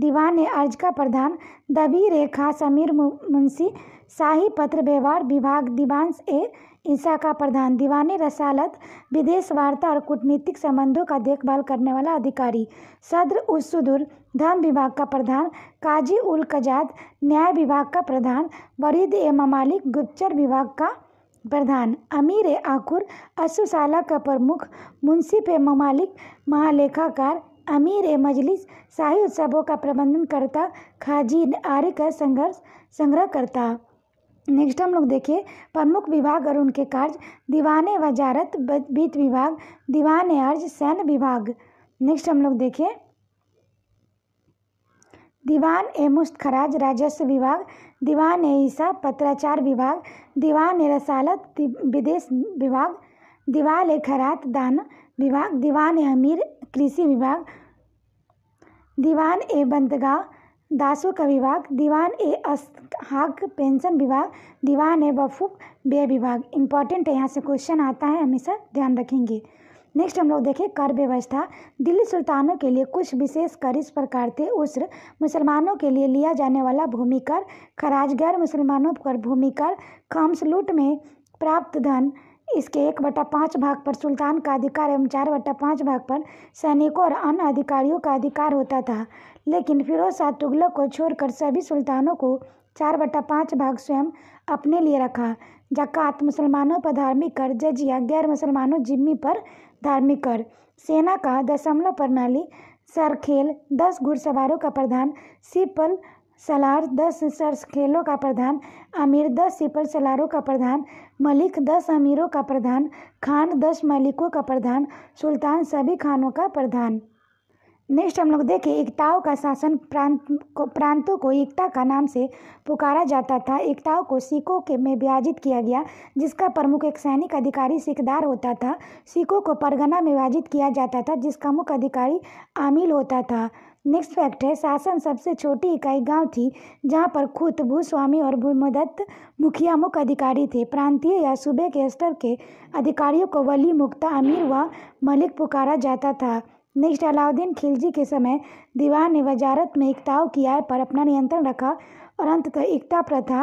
दीवान ए अर्ज का प्रधान दबी रेखा समीर मुंशी शाही पत्र व्यवहार विभाग दीवान ए ईसा का प्रधान दीवानी रसालत विदेश वार्ता और कूटनीतिक संबंधों का देखभाल करने वाला अधिकारी सद्र उसुदुर धर्म विभाग का प्रधान काजी उल कजाद न्याय विभाग का प्रधान वरीद ए ममालिक गुप्तचर विभाग का प्रधान अमीर ए आकुर अशुशाला का प्रमुख मुंशी ए ममालिक महालेखाकार अमीर ए मजलिस शाही उत्सवों का प्रबंधन करता खाजी आर्य का संघर्ष संग्रह करता नेक्स्ट हम लोग देखें प्रमुख विभाग और उनके कार्य दीवान वजारत वित्त विभाग दीवान अर्ज सैन्य विभाग नेक्स्ट हम लोग देखें दीवान ए मुस्तखराज राजस्व विभाग दीवान ए ईसा पत्राचार विभाग दीवान ए रसालत विदेश विभाग दीवान ए खरात दान विभाग दीवान ए अमीर कृषि विभाग दीवान ए बंदगाह दासो का विभाग दीवान ए असहाग पेंशन विभाग दीवान ए वफूक व्यय विभाग इंपॉर्टेंट है यहाँ से क्वेश्चन आता है हमेशा ध्यान रखेंगे नेक्स्ट हम लोग देखें कर व्यवस्था दिल्ली सुल्तानों के लिए कुछ विशेष कर इस प्रकार थे उस्र मुसलमानों के लिए लिया जाने वाला भूमि कर खराज गैर मुसलमानों पर भूमि कर खम्स लूट में प्राप्त धन इसके एक बटा पाँच भाग पर सुल्तान का अधिकार एवं चार बटा पाँच भाग पर सैनिकों और अन्य अधिकारियों का अधिकार होता था लेकिन फिरोज शाह तुगलक को छोड़कर सभी सुल्तानों को चार बटा पाँच भाग स्वयं अपने लिए रखा जक़ात मुसलमानों पर धार्मिक कर जजिया गैर मुसलमानों जिम्मी पर धार्मिक कर सेना का दशमलव प्रणाली सरखेल दस घुड़सवारों का प्रधान सिपल सलार दस सरखेलों का प्रधान अमीर दस सिपल सलारों का प्रधान मलिक दस अमीरों का प्रधान खान दस मलिकों का प्रधान सुल्तान सभी खानों का प्रधान नेक्स्ट हम लोग देखें एकताओं का शासन प्रांत को प्रांतों को एकता का नाम से पुकारा जाता था एकताओं को सिखों के में विभाजित किया गया जिसका प्रमुख एक सैनिक अधिकारी सिकदार होता था सिखों को परगना में विभाजित किया जाता था जिसका मुख्य अधिकारी आमिल होता था नेक्स्ट फैक्ट है शासन सबसे छोटी इकाई गांव थी जहां पर खुद भूस्वामी और भूमदत्त मुखिया मुख्य अधिकारी थे प्रांतीय या सूबे के स्तर के अधिकारियों को वली मुक्ता अमीर व मलिक पुकारा जाता था नेक्स्ट अलाउद्दीन खिलजी के समय दीवान ने वजारत में एकताओं की आय पर अपना नियंत्रण रखा और अंततः एकता प्रथा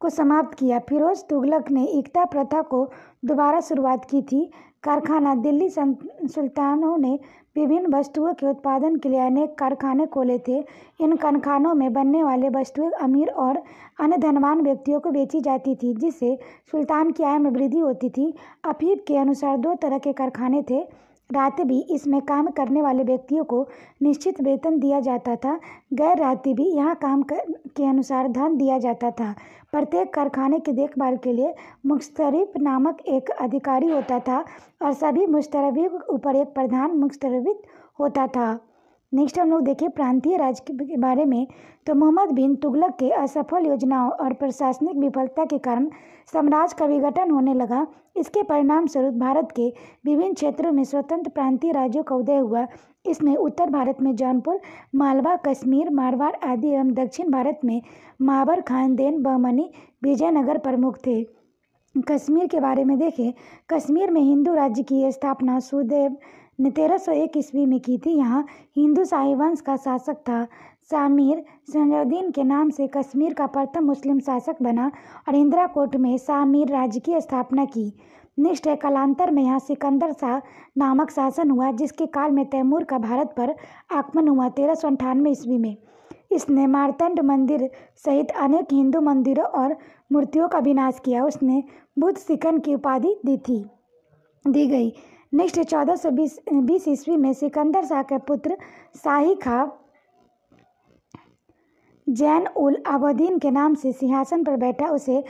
को समाप्त किया फिरोज तुगलक ने एकता प्रथा को दोबारा शुरुआत की थी कारखाना दिल्ली सुल्तानों ने विभिन्न वस्तुओं के उत्पादन के लिए अनेक कारखाने खोले थे इन कारखानों में बनने वाले वस्तुएं अमीर और अन्य धनवान व्यक्तियों को बेची जाती थी जिससे सुल्तान की आय में वृद्धि होती थी अफीब के अनुसार दो तरह के कारखाने थे रात भी इसमें काम करने वाले व्यक्तियों को निश्चित वेतन दिया जाता था गैर राति भी यहाँ काम कर के अनुसार धन दिया जाता था प्रत्येक कारखाने की देखभाल के लिए मुश्तरफ नामक एक अधिकारी होता था और सभी मुश्तरफी ऊपर एक प्रधान मुश्तरफित होता था नेक्स्ट हम लोग देखें प्रांतीय राज के बारे में तो मोहम्मद बिन तुगलक के असफल योजनाओं और प्रशासनिक विफलता के कारण साम्राज्य का विघटन होने लगा इसके परिणाम स्वरूप भारत के विभिन्न क्षेत्रों में स्वतंत्र प्रांतीय राज्यों का उदय हुआ इसमें उत्तर भारत में जौनपुर मालवा कश्मीर मारवाड़ आदि एवं दक्षिण भारत में माबर खानदेन बमनी विजयनगर प्रमुख थे कश्मीर के बारे में देखें कश्मीर में हिंदू राज्य की स्थापना सुदेव ने तेरह सौ एक ईस्वी में की थी यहाँ हिंदू शाही वंश का शासक था शामिर सजुद्दीन के नाम से कश्मीर का प्रथम मुस्लिम शासक बना और इंदिरा कोट में सामीर राज्य की स्थापना की निष्ठ है कालांतर में यहाँ सिकंदर शाह नामक शासन हुआ जिसके काल में तैमूर का भारत पर आक्रमण हुआ तेरह सौ अंठानवे ईस्वी में इसने मारतंड मंदिर सहित अनेक हिंदू मंदिरों और मूर्तियों का विनाश किया उसने बुद्ध सिकन की उपाधि दी थी दी गई नेक्स्ट चौदह सौ बीस बीस ईस्वी में सिकंदर शाह के पुत्र शाही खां जैन उल आबदीन के नाम से सिंहासन पर बैठा उसे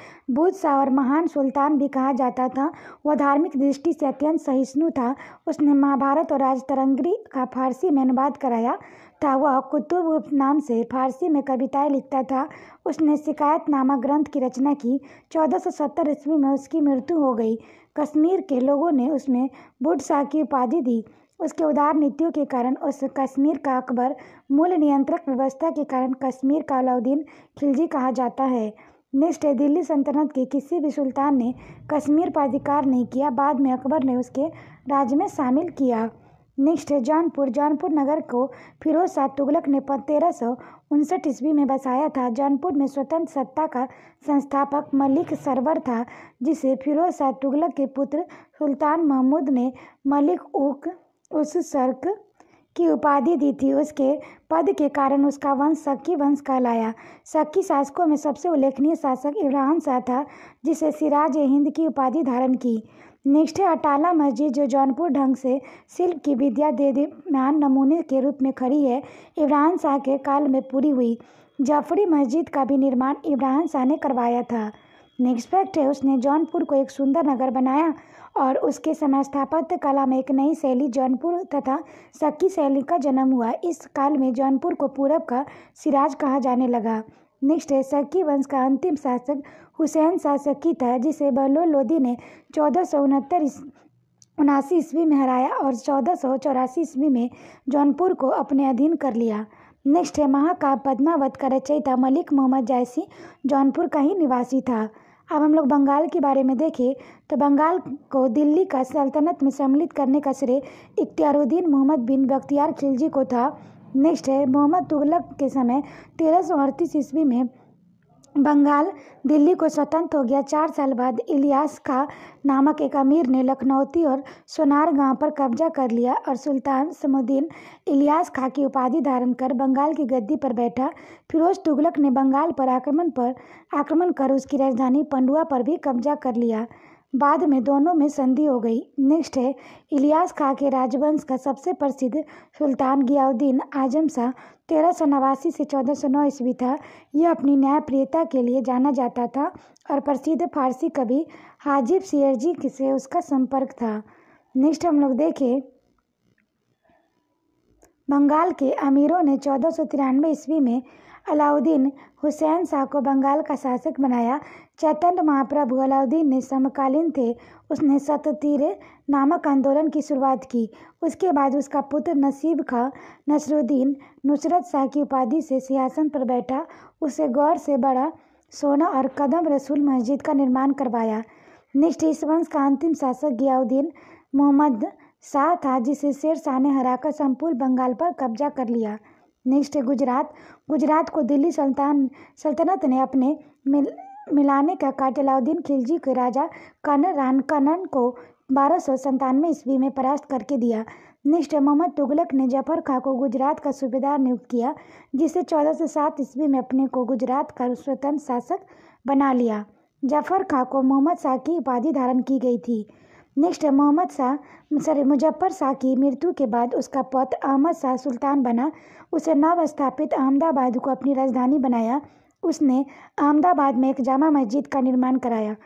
शाह और महान सुल्तान भी कहा जाता था वह धार्मिक दृष्टि से अत्यंत सहिष्णु था उसने महाभारत और राजतरंगरी का फारसी में अनुवाद कराया था वह कुतुब नाम से फारसी में कविताएं लिखता था उसने शिकायत नामक ग्रंथ की रचना की चौदह सौ सत्तर ईस्वी में उसकी मृत्यु हो गई कश्मीर के लोगों ने उसमें बुढ़ शाह की उपाधि दी उसके उदार नीतियों के कारण उस कश्मीर का अकबर मूल नियंत्रक व्यवस्था के कारण कश्मीर का अलाउद्दीन खिलजी कहा जाता है नेक्स्ट है दिल्ली सल्तनत के किसी भी सुल्तान ने कश्मीर पर अधिकार नहीं किया बाद में अकबर ने उसके राज्य में शामिल किया नेक्स्ट है जौनपुर जौनपुर नगर को फिरोज शाह तुगलक ने तेरह सौ उनसठ ईस्वी में बसाया था जौनपुर में स्वतंत्र सत्ता का संस्थापक मलिक सरवर था जिसे फिरोज शाह तुगलक के पुत्र सुल्तान महमूद ने मलिक उक उस सर्क की उपाधि दी थी उसके पद के कारण उसका वंश सक्की वंश कहलाया शक्की शासकों में सबसे उल्लेखनीय शासक इमरान शाह था जिसे सिराज हिंद की उपाधि धारण की नेक्स्ट है अटाला मस्जिद जो जौनपुर ढंग से शिल्प की विद्या दे देमान नमूने के रूप में खड़ी है इमरान शाह के काल में पूरी हुई जाफरी मस्जिद का भी निर्माण इमरान शाह ने करवाया था नेक्स्ट फैक्ट है उसने जौनपुर को एक सुंदर नगर बनाया और उसके समय स्थापत्य कला में एक नई शैली जौनपुर तथा सक्की शैली का जन्म हुआ इस काल में जौनपुर को पूरब का सिराज कहा जाने लगा नेक्स्ट है सक्की वंश का अंतिम शासक हुसैन शाह सकी था जिसे बलो लोधी ने चौदह सौ उनहत्तर उनासी ईस्वी में हराया और चौदह सौ चौरासी ईस्वी में जौनपुर को अपने अधीन कर लिया नेक्स्ट है महाकाव्य पद्मावत का रचयिता मलिक मोहम्मद जायसी जौनपुर का ही निवासी था अब हम लोग बंगाल के बारे में देखें तो बंगाल को दिल्ली का सल्तनत में सम्मिलित करने का श्रेय इख्तियारुद्दीन मोहम्मद बिन बख्तियार खिलजी को था नेक्स्ट है मोहम्मद तुगलक के समय तेरह सौ अड़तीस ईस्वी में बंगाल दिल्ली को स्वतंत्र हो गया चार साल बाद इलियास का नामक एक अमीर ने लखनऊती और सोनार गांव पर कब्जा कर लिया और सुल्तान समुद्दीन इलियास खां की उपाधि धारण कर बंगाल की गद्दी पर बैठा फिरोज तुगलक ने बंगाल पर आक्रमण पर आक्रमण कर उसकी राजधानी पंडुआ पर भी कब्जा कर लिया बाद में दोनों में संधि हो गई नेक्स्ट है इलियास खां के राजवंश का सबसे प्रसिद्ध सुल्तान गियाउद्दीन आजम शाह तेरह सौ नवासी से चौदह सौ नौ ईस्वी था यह अपनी न्यायप्रियता के लिए जाना जाता था और प्रसिद्ध फ़ारसी कवि हाजिब सियर्जी से उसका संपर्क था नेक्स्ट हम लोग देखें बंगाल के अमीरों ने चौदह सौ तिरानवे ईस्वी में अलाउद्दीन हुसैन शाह को बंगाल का शासक बनाया चैतन्य महाप्रभु अलाउद्दीन ने समकालीन थे उसने सततीर नामक आंदोलन की शुरुआत की उसके बाद उसका पुत्र नसीब खा नसरुद्दीन नुसरत शाह की उपाधि से सिंहासन पर बैठा उसे गौर से बड़ा सोना और कदम रसूल मस्जिद का निर्माण करवाया नेक्स्ट इस वंश का अंतिम शासक गियाउद्दीन मोहम्मद शाह था जिसे शेर शाह ने हराकर संपूर्ण बंगाल पर कब्जा कर लिया नेक्स्ट है गुजरात गुजरात को दिल्ली सल्तान सल्तनत ने अपने मिल मिलाने का कार्य अलाउद्दीन खिलजी के राजा कनन को बारह सौ संतानवे ईस्वी में परास्त करके दिया निष्ठ मोहम्मद तुगलक ने जफर खां को गुजरात का सूबेदार नियुक्त किया जिसे चौदह सौ सात ईस्वी में अपने को गुजरात का स्वतंत्र शासक बना लिया जफर खां को मोहम्मद शाह की उपाधि धारण की गई थी नेक्स्ट मोहम्मद शाह सर मुजफ्फर शाह की मृत्यु के बाद उसका पौत्र अहमद शाह सुल्तान बना उसे नवस्थापित अहमदाबाद को अपनी राजधानी बनाया उसने अहमदाबाद में एक जामा मस्जिद का निर्माण कराया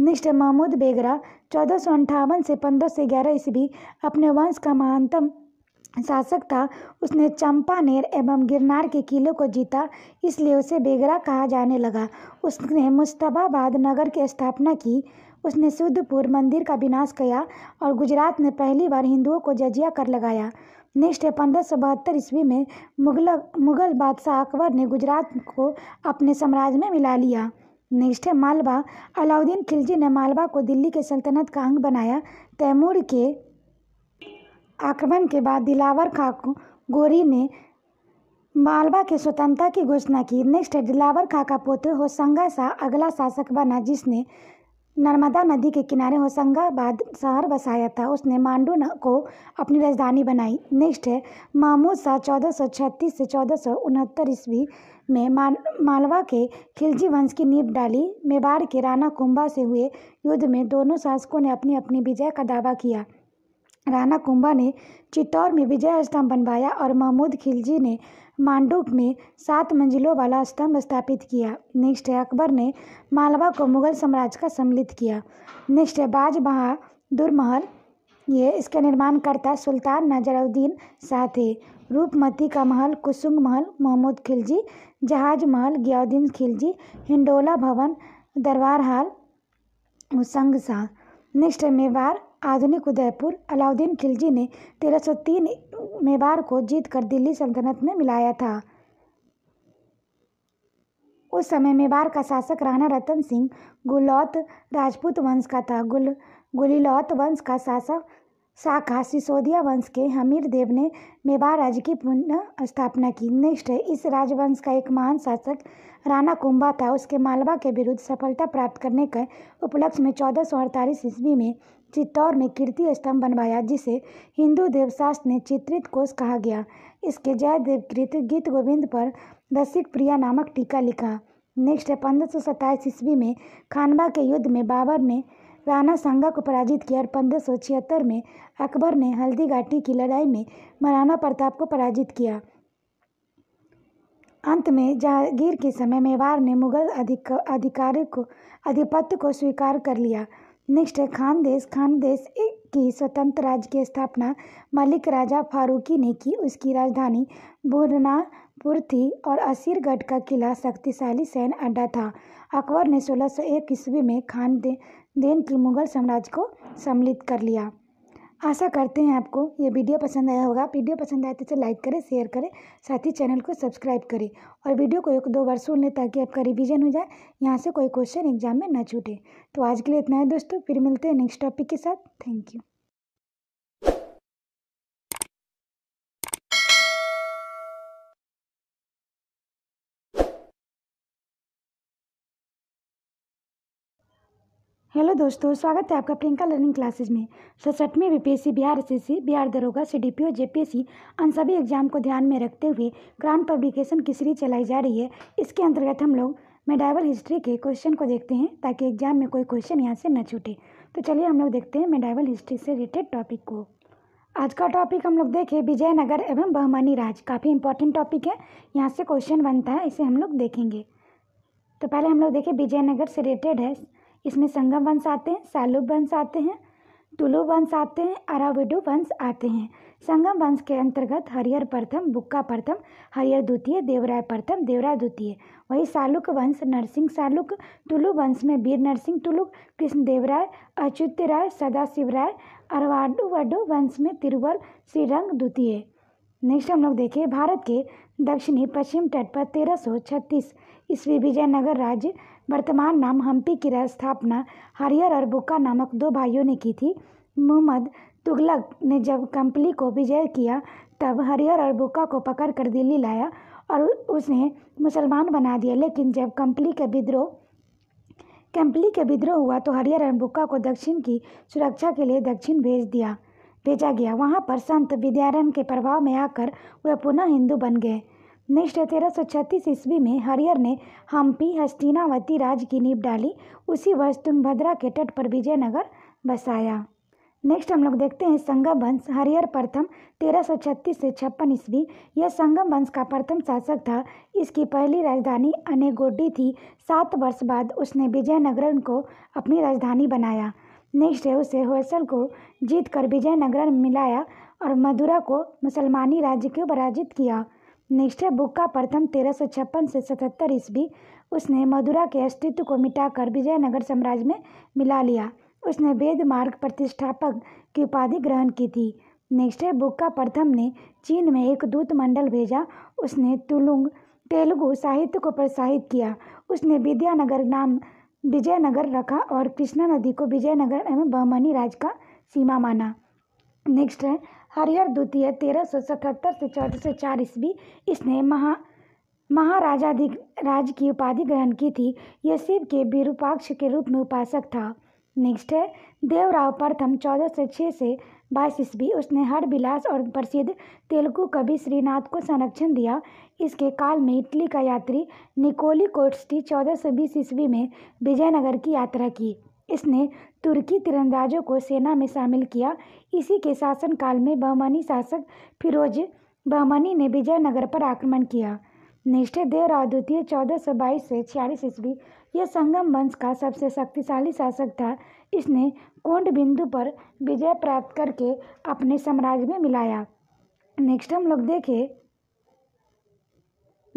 निष्ठ महमूद बेगरा चौदह सौ अंठावन से पंद्रह सौ ग्यारह ईस्वी अपने वंश का महानतम शासक था उसने चंपानेर एवं गिरनार के किलों को जीता इसलिए उसे बेगरा कहा जाने लगा उसने मुस्तबाबाद नगर की स्थापना की उसने शुद्धपुर मंदिर का विनाश किया और गुजरात में पहली बार हिंदुओं को जजिया कर लगाया नेक्स्ट है पंद्रह सौ बहत्तर ईस्वी में मुगल मुगल बादशाह अकबर ने गुजरात को अपने साम्राज्य में मिला लिया नेक्स्ट है मालवा अलाउद्दीन खिलजी ने मालवा को दिल्ली के सल्तनत का अंग बनाया तैमूर के आक्रमण के बाद दिलावर खां गोरी ने मालवा के स्वतंत्रता की घोषणा की नेक्स्ट है दिलावर खां का पोते होशंगा शाह अगला शासक बना जिसने नर्मदा नदी के किनारे होशंगाबाद शहर बसाया था उसने मांडू को अपनी राजधानी बनाई नेक्स्ट है महमूद शाह चौदह सौ छत्तीस से चौदह सौ उनहत्तर ईस्वी में मालवा के खिलजी वंश की नींव डाली मेवाड़ के राणा कुंभा से हुए युद्ध में दोनों शासकों ने अपनी अपनी विजय का दावा किया राणा कुंभा ने चित्तौर में विजय स्तंभ बनवाया और महमूद खिलजी ने मांडूप में सात मंजिलों वाला स्तंभ स्थापित किया नेक्स्ट है अकबर ने मालवा को मुगल साम्राज्य का सम्मिलित किया नेक्स्ट है बाज बहादुर महल ये इसका निर्माणकर्ता सुल्तान नजरुद्दीन शाह थे रूपमती का महल कुसुंग महल मोहम्मद खिलजी जहाज महल गियाउद्दीन खिलजी हिंडोला भवन दरबार हाल संग शाह नेक्स्ट है मेवाड़ आधुनिक उदयपुर अलाउद्दीन खिलजी ने 1303 मेवार को जीतकर दिल्ली सल्तनत में मिलाया था उस समय मेवार का शासक राणा रतन सिंह गुलौत राजपूत वंश का था गुल गुलीलौत वंश का शासक शाखा सिसोदिया वंश के हमीर देव ने मेवार राज्य की पुनः स्थापना की नेक्स्ट है इस राजवंश का एक महान शासक राणा कुंभा था उसके मालवा के विरुद्ध सफलता प्राप्त करने के उपलक्ष्य में चौदह सौ अड़तालीस ईस्वी में चित्तौड़ में कीर्ति स्तंभ बनवाया जिसे हिंदू देवशास्त्र में चित्रित कोष कहा गया इसके जयदेवकृत गीत गोविंद पर दसिक प्रिया नामक टीका लिखा नेक्स्ट है पंद्रह सौ सत्ताईस ईस्वी में खानवा के युद्ध में बाबर ने राणा सांगा को पराजित किया और पंद्रह सौ छिहत्तर में अकबर ने हल्दी घाटी की लड़ाई में महाराणा प्रताप को पराजित किया अंत में जहांगीर के समय मेवाड़ ने मुगल अधिक अधिकारी को आधिपत्य को स्वीकार कर लिया नेक्स्ट है खानदेश खानदेश की स्वतंत्र राज्य की स्थापना मलिक राजा फारूकी ने की उसकी राजधानी बुरनापुर थी और असीरगढ़ का किला शक्तिशाली सैन्य अड्डा था अकबर ने सोलह सौ एक ईस्वी में खानदेन की मुगल साम्राज्य को सम्मिलित कर लिया आशा करते हैं आपको ये वीडियो पसंद आया होगा वीडियो पसंद आए तो इसे लाइक करें शेयर करें साथ ही चैनल को सब्सक्राइब करें और वीडियो को एक दो बार सुन लें ताकि आपका रिवीजन हो जाए यहाँ से कोई क्वेश्चन एग्जाम में ना छूटे तो आज के लिए इतना है दोस्तों फिर मिलते हैं नेक्स्ट टॉपिक के साथ थैंक यू हेलो दोस्तों स्वागत है आपका प्रियंका लर्निंग क्लासेज में सड़सठवीं बीपीएससी बिहार एसएससी बिहार दरोगा C D P O JPSC अन सभी एग्जाम को ध्यान में रखते हुए क्राउन पब्लिकेशन की सीरीज चलाई जा रही है इसके अंतर्गत हम लोग मेडाइवल हिस्ट्री के क्वेश्चन को देखते हैं ताकि एग्जाम में कोई क्वेश्चन यहाँ से न छूटे तो चलिए हम लोग देखते हैं मेडाइवल हिस्ट्री से रिलेटेड टॉपिक को आज का टॉपिक हम लोग देखें विजयनगर एवं बहमानी राज काफ़ी इंपॉर्टेंट टॉपिक है यहाँ से क्वेश्चन बनता है इसे हम लोग देखेंगे तो पहले हम लोग देखें विजयनगर से रिलेटेड है इसमें संगम वंश आते हैं सालुप वंश आते हैं तुलु वंश आते हैं अराविडो वंश आते हैं संगम वंश के अंतर्गत हरिहर प्रथम बुक्का प्रथम हरिहर द्वितीय देवराय प्रथम देवराय द्वितीय वही सालुक वंश नरसिंह सालुक तुलु वंश में वीर नरसिंह तुलुक कृष्णदेव राय अच्युत राय सदाशिव राय अरवाडो वंश में तिरुवल श्रीरंग द्वितीय नेक्स्ट हम लोग देखें भारत के दक्षिणी पश्चिम तट पर तेरह सौ छत्तीस ईस्वी विजयनगर राज्य वर्तमान नाम हम्पी की स्थापना हरियर और बुक्का नामक दो भाइयों ने की थी मोहम्मद तुगलक ने जब कंपली को विजय किया तब हरियर और बुक्का को पकड़कर दिल्ली लाया और उसने मुसलमान बना दिया लेकिन जब कंपली का विद्रोह कंपली का विद्रोह हुआ तो हरियर और बुक्का को दक्षिण की सुरक्षा के लिए दक्षिण भेज दिया भेजा गया वहाँ पर संत विद्यारण के प्रभाव में आकर वे पुनः हिंदू बन गए नेक्स्ट है तेरह सौ छत्तीस ईस्वी में हरियर ने हम्पी हस्तिनावती राज की नींव डाली उसी वर्ष तुंगभद्रा के तट पर विजयनगर बसाया नेक्स्ट हम लोग देखते हैं संगम वंश हरियर प्रथम तेरह सौ छत्तीस से छप्पन ईस्वी यह संगम वंश का प्रथम शासक था इसकी पहली राजधानी अनेगोडी थी सात वर्ष बाद उसने विजयनगर को अपनी राजधानी बनाया नेक्स्ट है उसे होयसल को जीत कर विजयनगर मिलाया और मदुरा को मुसलमानी राज्य को पराजित किया नेक्स्ट है बुक्का प्रथम तेरह सौ छप्पन से सतहत्तर ईस्वी उसने मदुरा के अस्तित्व को मिटाकर विजयनगर साम्राज्य में मिला लिया उसने वेद मार्ग प्रतिष्ठापक की उपाधि ग्रहण की थी नेक्स्ट है बुक्का प्रथम ने चीन में एक दूत मंडल भेजा उसने तुलुंग तेलुगु साहित्य को प्रोत्साहित किया उसने विद्यानगर नाम विजयनगर रखा और कृष्णा नदी को विजयनगर एवं बहमनी राज का सीमा माना नेक्स्ट है हरिहर द्वितीय तेरह सौ सतहत्तर से चौदह सौ चार ईस्वी इसने महा महाराजाधिक राज की उपाधि ग्रहण की थी यह शिव के विरूपाक्ष के रूप में उपासक था नेक्स्ट है देवराव प्रथम चौदह सौ छः से बाईस ईस्वी उसने हर विलास और प्रसिद्ध तेलुगु कवि श्रीनाथ को संरक्षण दिया इसके काल में इटली का यात्री निकोली कोट्स्टी चौदह सौ बीस ईस्वी में विजयनगर की यात्रा की इसने तुर्की तीरंदाजों को सेना में शामिल किया इसी के शासनकाल में बहमनी शासक फिरोज बहमनी ने विजयनगर पर आक्रमण किया निष्ठदेव राव द्वितीय चौदह सौ बाईस से छियालीस ईस्वी यह संगम वंश का सबसे शक्तिशाली शासक था इसने कोंड बिंदु पर विजय प्राप्त करके अपने साम्राज्य में मिलाया नेक्स्ट हम लोग देखें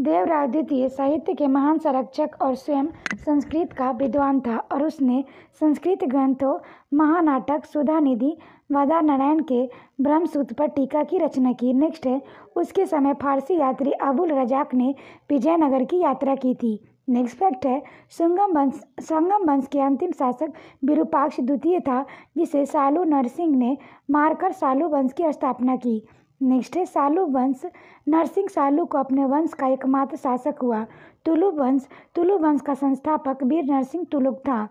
देवराय द्वितीय साहित्य के महान संरक्षक और स्वयं संस्कृत का विद्वान था और उसने संस्कृत ग्रंथों महानाटक सुधानिधि वादा नारायण के ब्रह्मसूत्र पर टीका की रचना की नेक्स्ट है उसके समय फारसी यात्री अबुल रजाक ने विजयनगर की यात्रा की थी नेक्स्ट फैक्ट है संगम वंश संगम वंश के अंतिम शासक विरूपाक्ष द्वितीय था जिसे सालू नरसिंह ने मारकर सालू वंश की स्थापना की नेक्स्ट है सालु वंश नरसिंह सालु को अपने वंश का एकमात्र शासक हुआ तुलु वंश तुलु वंश का संस्थापक वीर नरसिंह तुलुक था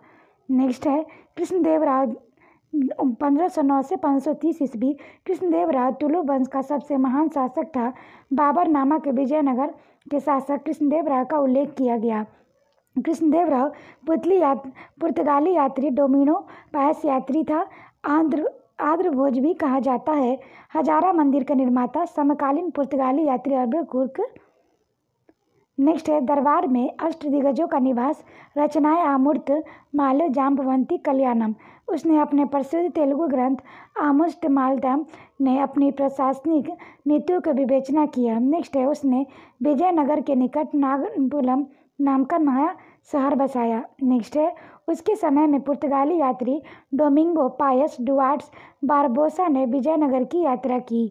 नेक्स्ट है राव पंद्रह सौ नौ से पंद्रह सौ तीस ईस्वी राव तुलु वंश का सबसे महान शासक था बाबर नामक विजयनगर के शासक कृष्णदेव राव का उल्लेख किया गया कृष्णदेव राव पुतली यात्र पुर्तगाली यात्री डोमिनो पायस यात्री था आंध्र आंध्रभोज भी कहा जाता है हजारा मंदिर का निर्माता समकालीन पुर्तगाली यात्री अल्बर्ट कुर्क नेक्स्ट है दरबार में अष्ट दिग्गजों का निवास रचनाएं आमूर्त मालो जाम्बवंती कल्याणम उसने अपने प्रसिद्ध तेलुगु ग्रंथ आमुष्ट मालदम ने अपनी प्रशासनिक नीतियों की विवेचना किया नेक्स्ट है उसने विजयनगर के निकट नागपुलम नाम का नया शहर बसाया नेक्स्ट है उसके समय में पुर्तगाली यात्री डोमिंगो पायस डुआर्ट्स बारबोसा ने विजयनगर की यात्रा की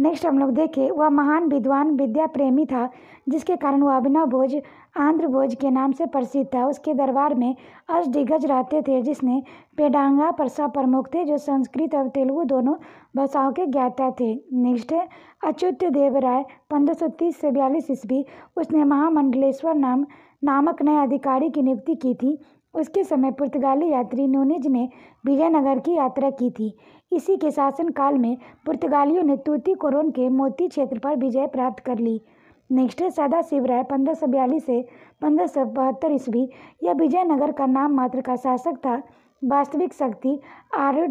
नेक्स्ट हम लोग देखें वह महान विद्वान विद्या प्रेमी था जिसके कारण वह अभिनव भोज आंध्र भोज के नाम से प्रसिद्ध था उसके दरबार में अष्ट दिग्गज रहते थे जिसने पेडांगा परसा प्रमुख थे जो संस्कृत और तेलुगु दोनों भाषाओं के ज्ञाता थे नेक्स्ट है अच्युत देव राय पंद्रह सौ तीस से बयालीस ईस्वी उसने महामंडलेश्वर नाम नामक नए अधिकारी की नियुक्ति की थी उसके समय पुर्तगाली यात्री नूनिज ने विजयनगर की यात्रा की थी इसी के शासनकाल में पुर्तगालियों ने तूती कोरोन के मोती क्षेत्र पर विजय प्राप्त कर ली नेक्स्ट है शिवराय पंद्रह सौ बयालीस से पंद्रह सौ बहत्तर ईस्वी यह विजयनगर का नाम मात्र का शासक था वास्तविक शक्ति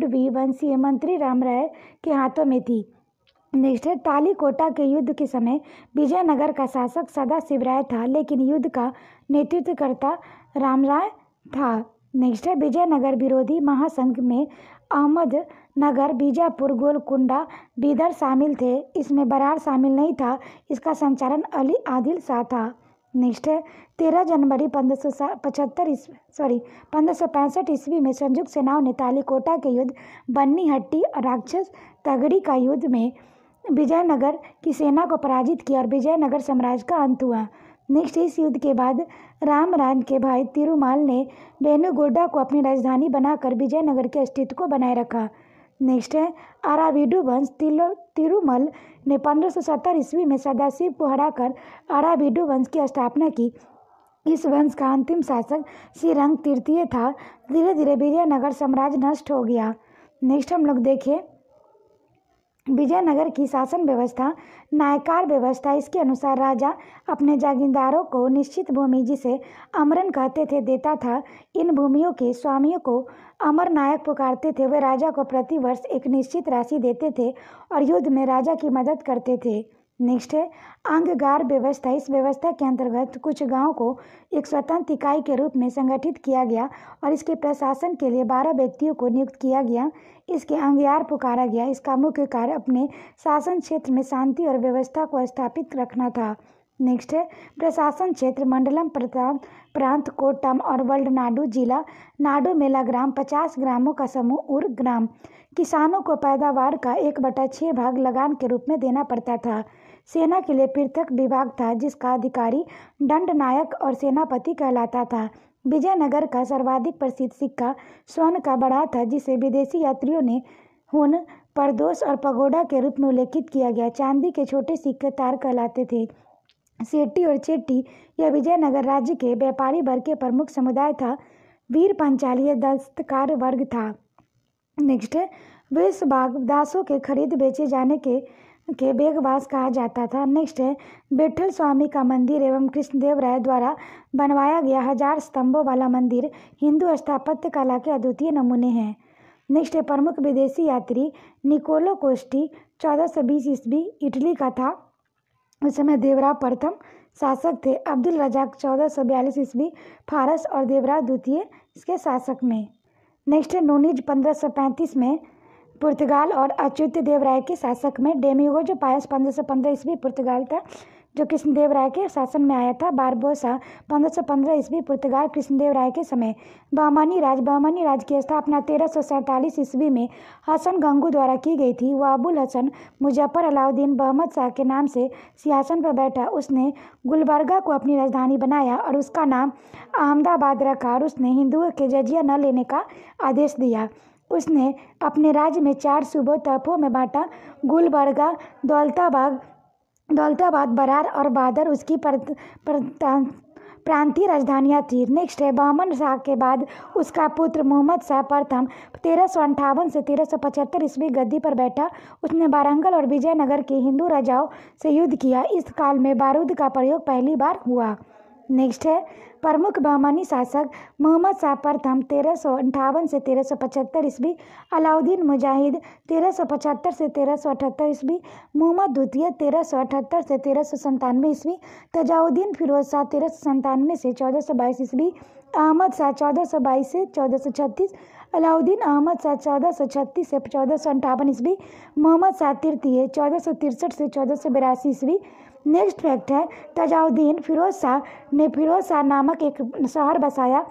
वी वंशीय मंत्री राम राय के हाथों में थी नेक्स्ट है कोटा के युद्ध के समय विजयनगर का शासक सदा शिवराय था लेकिन युद्ध का नेतृत्व करता राम राय था नेक्स्ट है विजयनगर विरोधी महासंघ में अहमदनगर बीजापुर गोलकुंडा बीदर शामिल थे इसमें बरार शामिल नहीं था इसका संचालन अली आदिल शाह था नेक्स्ट है तेरह जनवरी पंद्रह सौ पचहत्तर ईस्वी सॉरी पंद्रह सौ पैंसठ ईस्वी में संयुक्त सेनाओं ने तालीकोटा के युद्ध बन्नी हट्टी और राक्षस तगड़ी का युद्ध में विजयनगर की सेना को पराजित किया और विजयनगर साम्राज्य का अंत हुआ नेक्स्ट इस युद्ध के बाद रामरान के भाई तिरुमाल ने वेनुगोडा को अपनी राजधानी बनाकर विजयनगर के अस्तित्व को बनाए रखा नेक्स्ट है आराविडू वंश तिलो तिरुमल ने पंद्रह सौ सत्तर ईस्वी में सदाशिव को हराकर आराविडू वंश की स्थापना की इस वंश का अंतिम शासक श्री रंग तृतीय था धीरे धीरे विजयनगर साम्राज्य नष्ट हो गया नेक्स्ट हम लोग देखें विजयनगर की शासन व्यवस्था नायकार व्यवस्था इसके अनुसार राजा अपने जागीरदारों को निश्चित भूमि जिसे अमरन कहते थे देता था इन भूमियों के स्वामियों को अमर नायक पुकारते थे वे राजा को प्रतिवर्ष एक निश्चित राशि देते थे और युद्ध में राजा की मदद करते थे नेक्स्ट है अंगगार व्यवस्था इस व्यवस्था के अंतर्गत कुछ गांव को एक स्वतंत्र इकाई के रूप में संगठित किया गया और इसके प्रशासन के लिए बारह व्यक्तियों को नियुक्त किया गया इसके अंगयार पुकारा गया इसका मुख्य कार्य अपने शासन क्षेत्र में शांति और व्यवस्था को स्थापित रखना था नेक्स्ट है प्रशासन क्षेत्र मंडलम प्रांत प्रांत कोटम और नाडू जिला नाडु मेला ग्राम पचास ग्रामों का समूह उर्ग ग्राम किसानों को पैदावार का एक बटा छः भाग लगान के रूप में देना पड़ता था सेना के लिए पृथक विभाग था जिसका अधिकारी दंड नायक और सेनापति कहलाता था विजयनगर का सर्वाधिक प्रसिद्ध सिक्का स्वर्ण का बड़ा था जिसे विदेशी यात्रियों ने हुन परदोष और पगोडा के रूप में उल्लेखित किया गया चांदी के छोटे सिक्के तार कहलाते थे सेठी और चेट्टी यह विजयनगर राज्य के व्यापारी वर्ग के प्रमुख समुदाय था वीर पंचाली दस्तकार वर्ग था नेक्स्ट बाग दासों के खरीद बेचे जाने के के बेगवास कहा जाता था नेक्स्ट है बेठल स्वामी का मंदिर एवं कृष्णदेव राय द्वारा बनवाया गया हजार स्तंभों वाला मंदिर हिंदू स्थापत्य कला के अद्वितीय नमूने हैं नेक्स्ट है प्रमुख विदेशी यात्री निकोलो कोस्टी चौदह सौ बीस ईस्वी इटली का था उस समय देवराव प्रथम शासक थे अब्दुल रजाक चौदह सौ बयालीस ईस्वी फारस और देवराव द्वितीय इसके शासक में नेक्स्ट है नूनिज पंद्रह सौ पैंतीस में पुर्तगाल और अच्युत देव राय के शासक में डेमिगो जो पायस पंद्रह सौ पंद्रह ईस्वी पुर्तगाल था जो कृष्णदेव राय के शासन में आया था बारबोसा पंद्रह सौ पंद्रह ईस्वी पुर्तगाल कृष्णदेव राय के समय बहमानी राज बहमानी राज की स्थापना तेरह सौ सैंतालीस ईस्वी में हसन गंगू द्वारा की गई थी वह अबुल हसन मुजफ्फर अलाउद्दीन बहमद शाह के नाम से सियासन पर बैठा उसने गुलबर्गा को अपनी राजधानी बनाया और उसका नाम अहमदाबाद रखा और उसने हिंदुओं के जजिया न लेने का आदेश दिया उसने अपने राज्य में चार सूबों तहफ़ों में बाँटा गुलबर्गा दौलताबाग दौलताबाद बरार और बादर उसकी प्रांतीय राजधानियाँ थीं नेक्स्ट है बामन शाह के बाद उसका पुत्र मोहम्मद शाह प्रथम तेरह सौ अंठावन से तेरह सौ पचहत्तर ईस्वी गद्दी पर बैठा उसने वारंगल और विजयनगर के हिंदू राजाओं से युद्ध किया इस काल में बारूद का प्रयोग पहली बार हुआ नेक्स्ट है प्रमुख बहमानी शासक मोहम्मद शाह प्रथम तेरह सौ अंठावन से तेरह सौ पचहत्तर ईस्वी अलाउद्दीन मुजाहिद तेरह सौ पचहत्तर से तेरह सौ अठहत्तर ईस्वी मोहम्मद द्वितीय तेरह सौ अठहत्तर से तेरह सौ संतानवे ईस्वी तजाउद्दीन फिरोज शाह तेरह सौ संतानवे से चौदह सौ बाईस ईस्वी अहमद शाह चौदह सौ बाईस से चौदह सौ छत्तीस अलाउद्दीन अहमद शाह चौदह सौ छत्तीस से चौदह सौ अंठावन ईस्वी मोहम्मद शाह तृतीय चौदह सौ तिरसठ से चौदह सौ बिरासी ईस्वी नेक्स्ट फैक्ट है तजाउद्दीन फिरोज शाह ने फिरोज शाह नामक एक शहर बसाया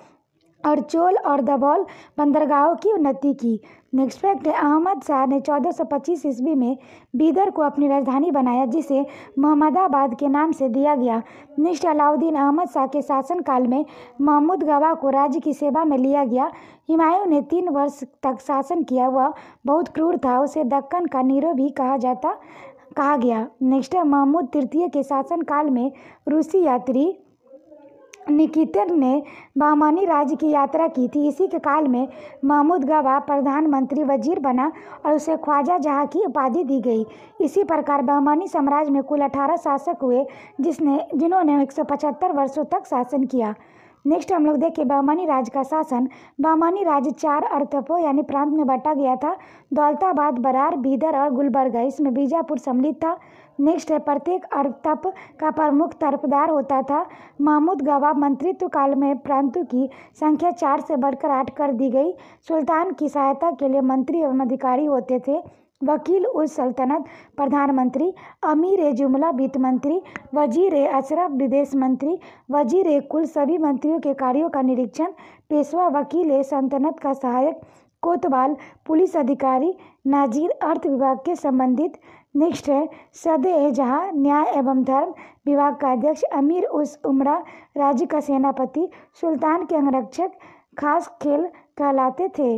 और चोल और दबौल बंदरगाहों की उन्नति की नेक्स्ट फैक्ट है अहमद शाह ने 1425 ईस्वी में बीदर को अपनी राजधानी बनाया जिसे मोहम्मदाबाद के नाम से दिया गया नेक्स्ट अलाउद्दीन अहमद शाह के शासनकाल में महमूद गवाह को राज्य की सेवा में लिया गया हिमायू ने तीन वर्ष तक शासन किया वह बहुत क्रूर था उसे दक्कन का नीरो भी कहा जाता कहा गया नेक्स्ट है महमूद तृतीय के शासनकाल में रूसी यात्री निकितर ने बामानी राज्य की यात्रा की थी इसी के काल में महमूद गवा प्रधानमंत्री वजीर बना और उसे ख्वाजा जहाँ की उपाधि दी गई इसी प्रकार बामानी साम्राज्य में कुल अठारह शासक हुए जिसने जिन्होंने पचहत्तर वर्षों तक शासन किया नेक्स्ट हम लोग देखें बामानी राज का शासन बामानी राज चार अर्थपो यानी प्रांत में बांटा गया था दौलताबाद बरार बीदर और गुलबर्गा इसमें बीजापुर सम्मिलित था नेक्स्ट है प्रत्येक अर्तप का प्रमुख तर्फदार होता था महमूद गवा मंत्रित्व काल में प्रांतों की संख्या चार से बढ़कर आठ कर दी गई सुल्तान की सहायता के लिए मंत्री एवं अधिकारी होते थे वकील उस सल्तनत प्रधानमंत्री अमीर जुमला वित्त मंत्री वजीर अशरफ विदेश मंत्री वजीर कुल सभी मंत्रियों के कार्यों का निरीक्षण पेशवा वकील सल्तनत का सहायक कोतवाल पुलिस अधिकारी नाजीर अर्थ विभाग के संबंधित नेक्स्ट है सदय जहाँ न्याय एवं धर्म विभाग का अध्यक्ष अमीर उस उमरा राज्य का सेनापति सुल्तान के अंगरक्षक खास खेल कहलाते थे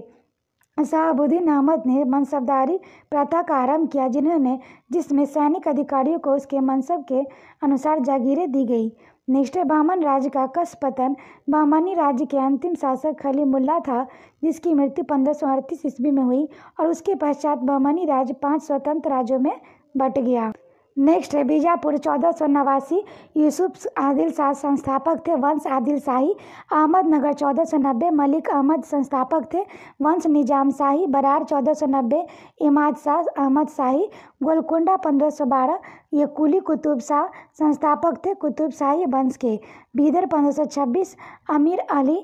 शहाबुद्दीन अहमद ने मनसबदारी प्रथा का आरम्भ किया जिन्होंने जिसमें सैनिक अधिकारियों को उसके मनसब के अनुसार जागीरें दी गई निष्ठा बामन राज्य का कस पतन बामनी राज्य के अंतिम शासक खलीमुल्ला था जिसकी मृत्यु पंद्रह सौ अड़तीस ईस्वी में हुई और उसके पश्चात बामनी राज्य पांच स्वतंत्र राज्यों में बट गया नेक्स्ट है बीजापुर चौदह सौ नवासी यूसुफ आदिल शाह संस्थापक थे वंश आदिल शाही अहमदनगर चौदह सौ नब्बे मलिक अहमद संस्थापक थे वंश निजाम शाही बरार चौदह सौ नब्बे इमाद शाह अहमद शाही गोलकुंडा पंद्रह सौ बारह ये कुली कुतुब शाह संस्थापक थे कुतुब शाही वंश के बीदर पंद्रह सौ छब्बीस अमीर अली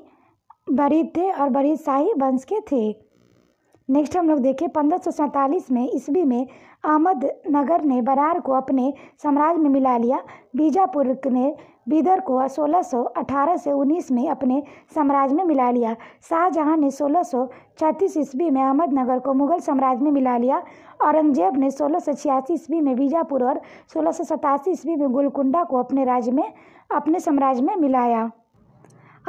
बरीद थे और बरीद शाही वंश के थे नेक्स्ट हम लोग देखें पंद्रह सौ सैंतालीस में ईस्वी में नगर ने बरार को अपने साम्राज्य में मिला लिया बीजापुर ने बीदर को सोलह सौ अठारह से उन्नीस में अपने साम्राज्य में मिला लिया शाहजहाँ ने सोलह सौ छत्तीस ईस्वी में अहमदनगर को मुगल साम्राज्य में मिला लिया औरंगजेब ने सोलह सौ छियासी ईस्वी में बीजापुर और सोलह सौ सतासी ईस्वी में गोलकुंडा को अपने राज्य में अपने साम्राज्य में मिलाया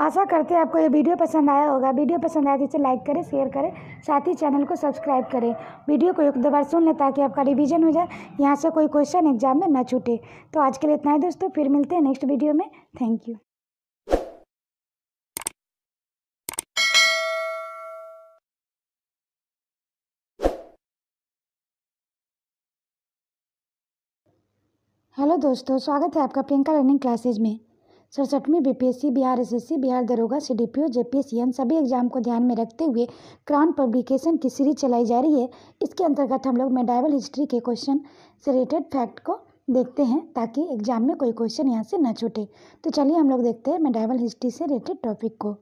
आशा करते हैं आपको ये वीडियो पसंद आया होगा वीडियो पसंद आया तो इसे लाइक करें शेयर करें साथ ही चैनल को सब्सक्राइब करें वीडियो को एक दो बार सुन लें ताकि आपका रिवीजन हो जाए यहाँ से कोई क्वेश्चन एग्जाम में ना छूटे तो आज के लिए इतना ही दोस्तों फिर मिलते हैं नेक्स्ट वीडियो में थैंक यू हेलो दोस्तों स्वागत है आपका प्रियंका लर्निंग क्लासेज में P S BPSC Bihar SSC Bihar दरोगा एस सी एन सभी एग्जाम को ध्यान में रखते हुए क्राउन पब्लिकेशन की सीरीज चलाई जा रही है इसके अंतर्गत हम लोग मेडाइवल हिस्ट्री के क्वेश्चन से रिलेटेड फैक्ट को देखते हैं ताकि एग्जाम में कोई क्वेश्चन यहाँ से न छूटे तो चलिए हम लोग देखते हैं मेडाइवल हिस्ट्री से रिलेटेड टॉपिक को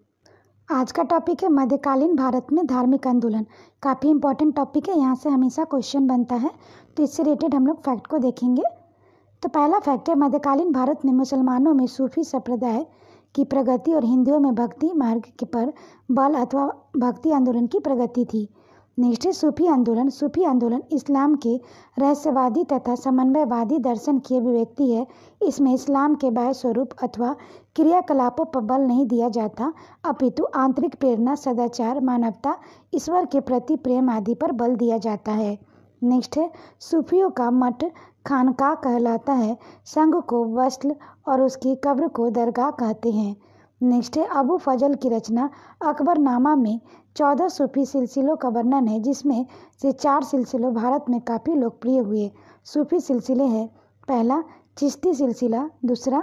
आज का टॉपिक है मध्यकालीन भारत में धार्मिक आंदोलन काफ़ी इंपॉर्टेंट टॉपिक है यहाँ से हमेशा क्वेश्चन बनता है तो इससे रिलेटेड हम लोग फैक्ट को देखेंगे तो पहला फैक्ट है मध्यकालीन भारत में मुसलमानों में सूफी संप्रदाय की प्रगति और हिंदुओं में भक्ति मार्ग पर बल अथवा भक्ति आंदोलन की प्रगति थी नेक्स्ट है सूफी आंदोलन सूफी आंदोलन इस्लाम के रहस्यवादी तथा समन्वयवादी दर्शन की अभिव्यक्ति है इसमें इस्लाम के बाह्य स्वरूप अथवा क्रियाकलापों पर बल नहीं दिया जाता अपितु आंतरिक प्रेरणा सदाचार मानवता ईश्वर के प्रति प्रेम आदि पर बल दिया जाता है नेक्स्ट है सूफियों का मठ खानका कहलाता है संघ को वस्ल और उसकी कब्र को दरगाह कहते हैं नेक्स्ट है अबू फजल की रचना अकबरनामा में चौदह सूफी सिलसिलों का वर्णन है जिसमें से चार सिलसिलों भारत में काफ़ी लोकप्रिय हुए सूफी सिलसिले हैं पहला चिश्ती सिलसिला दूसरा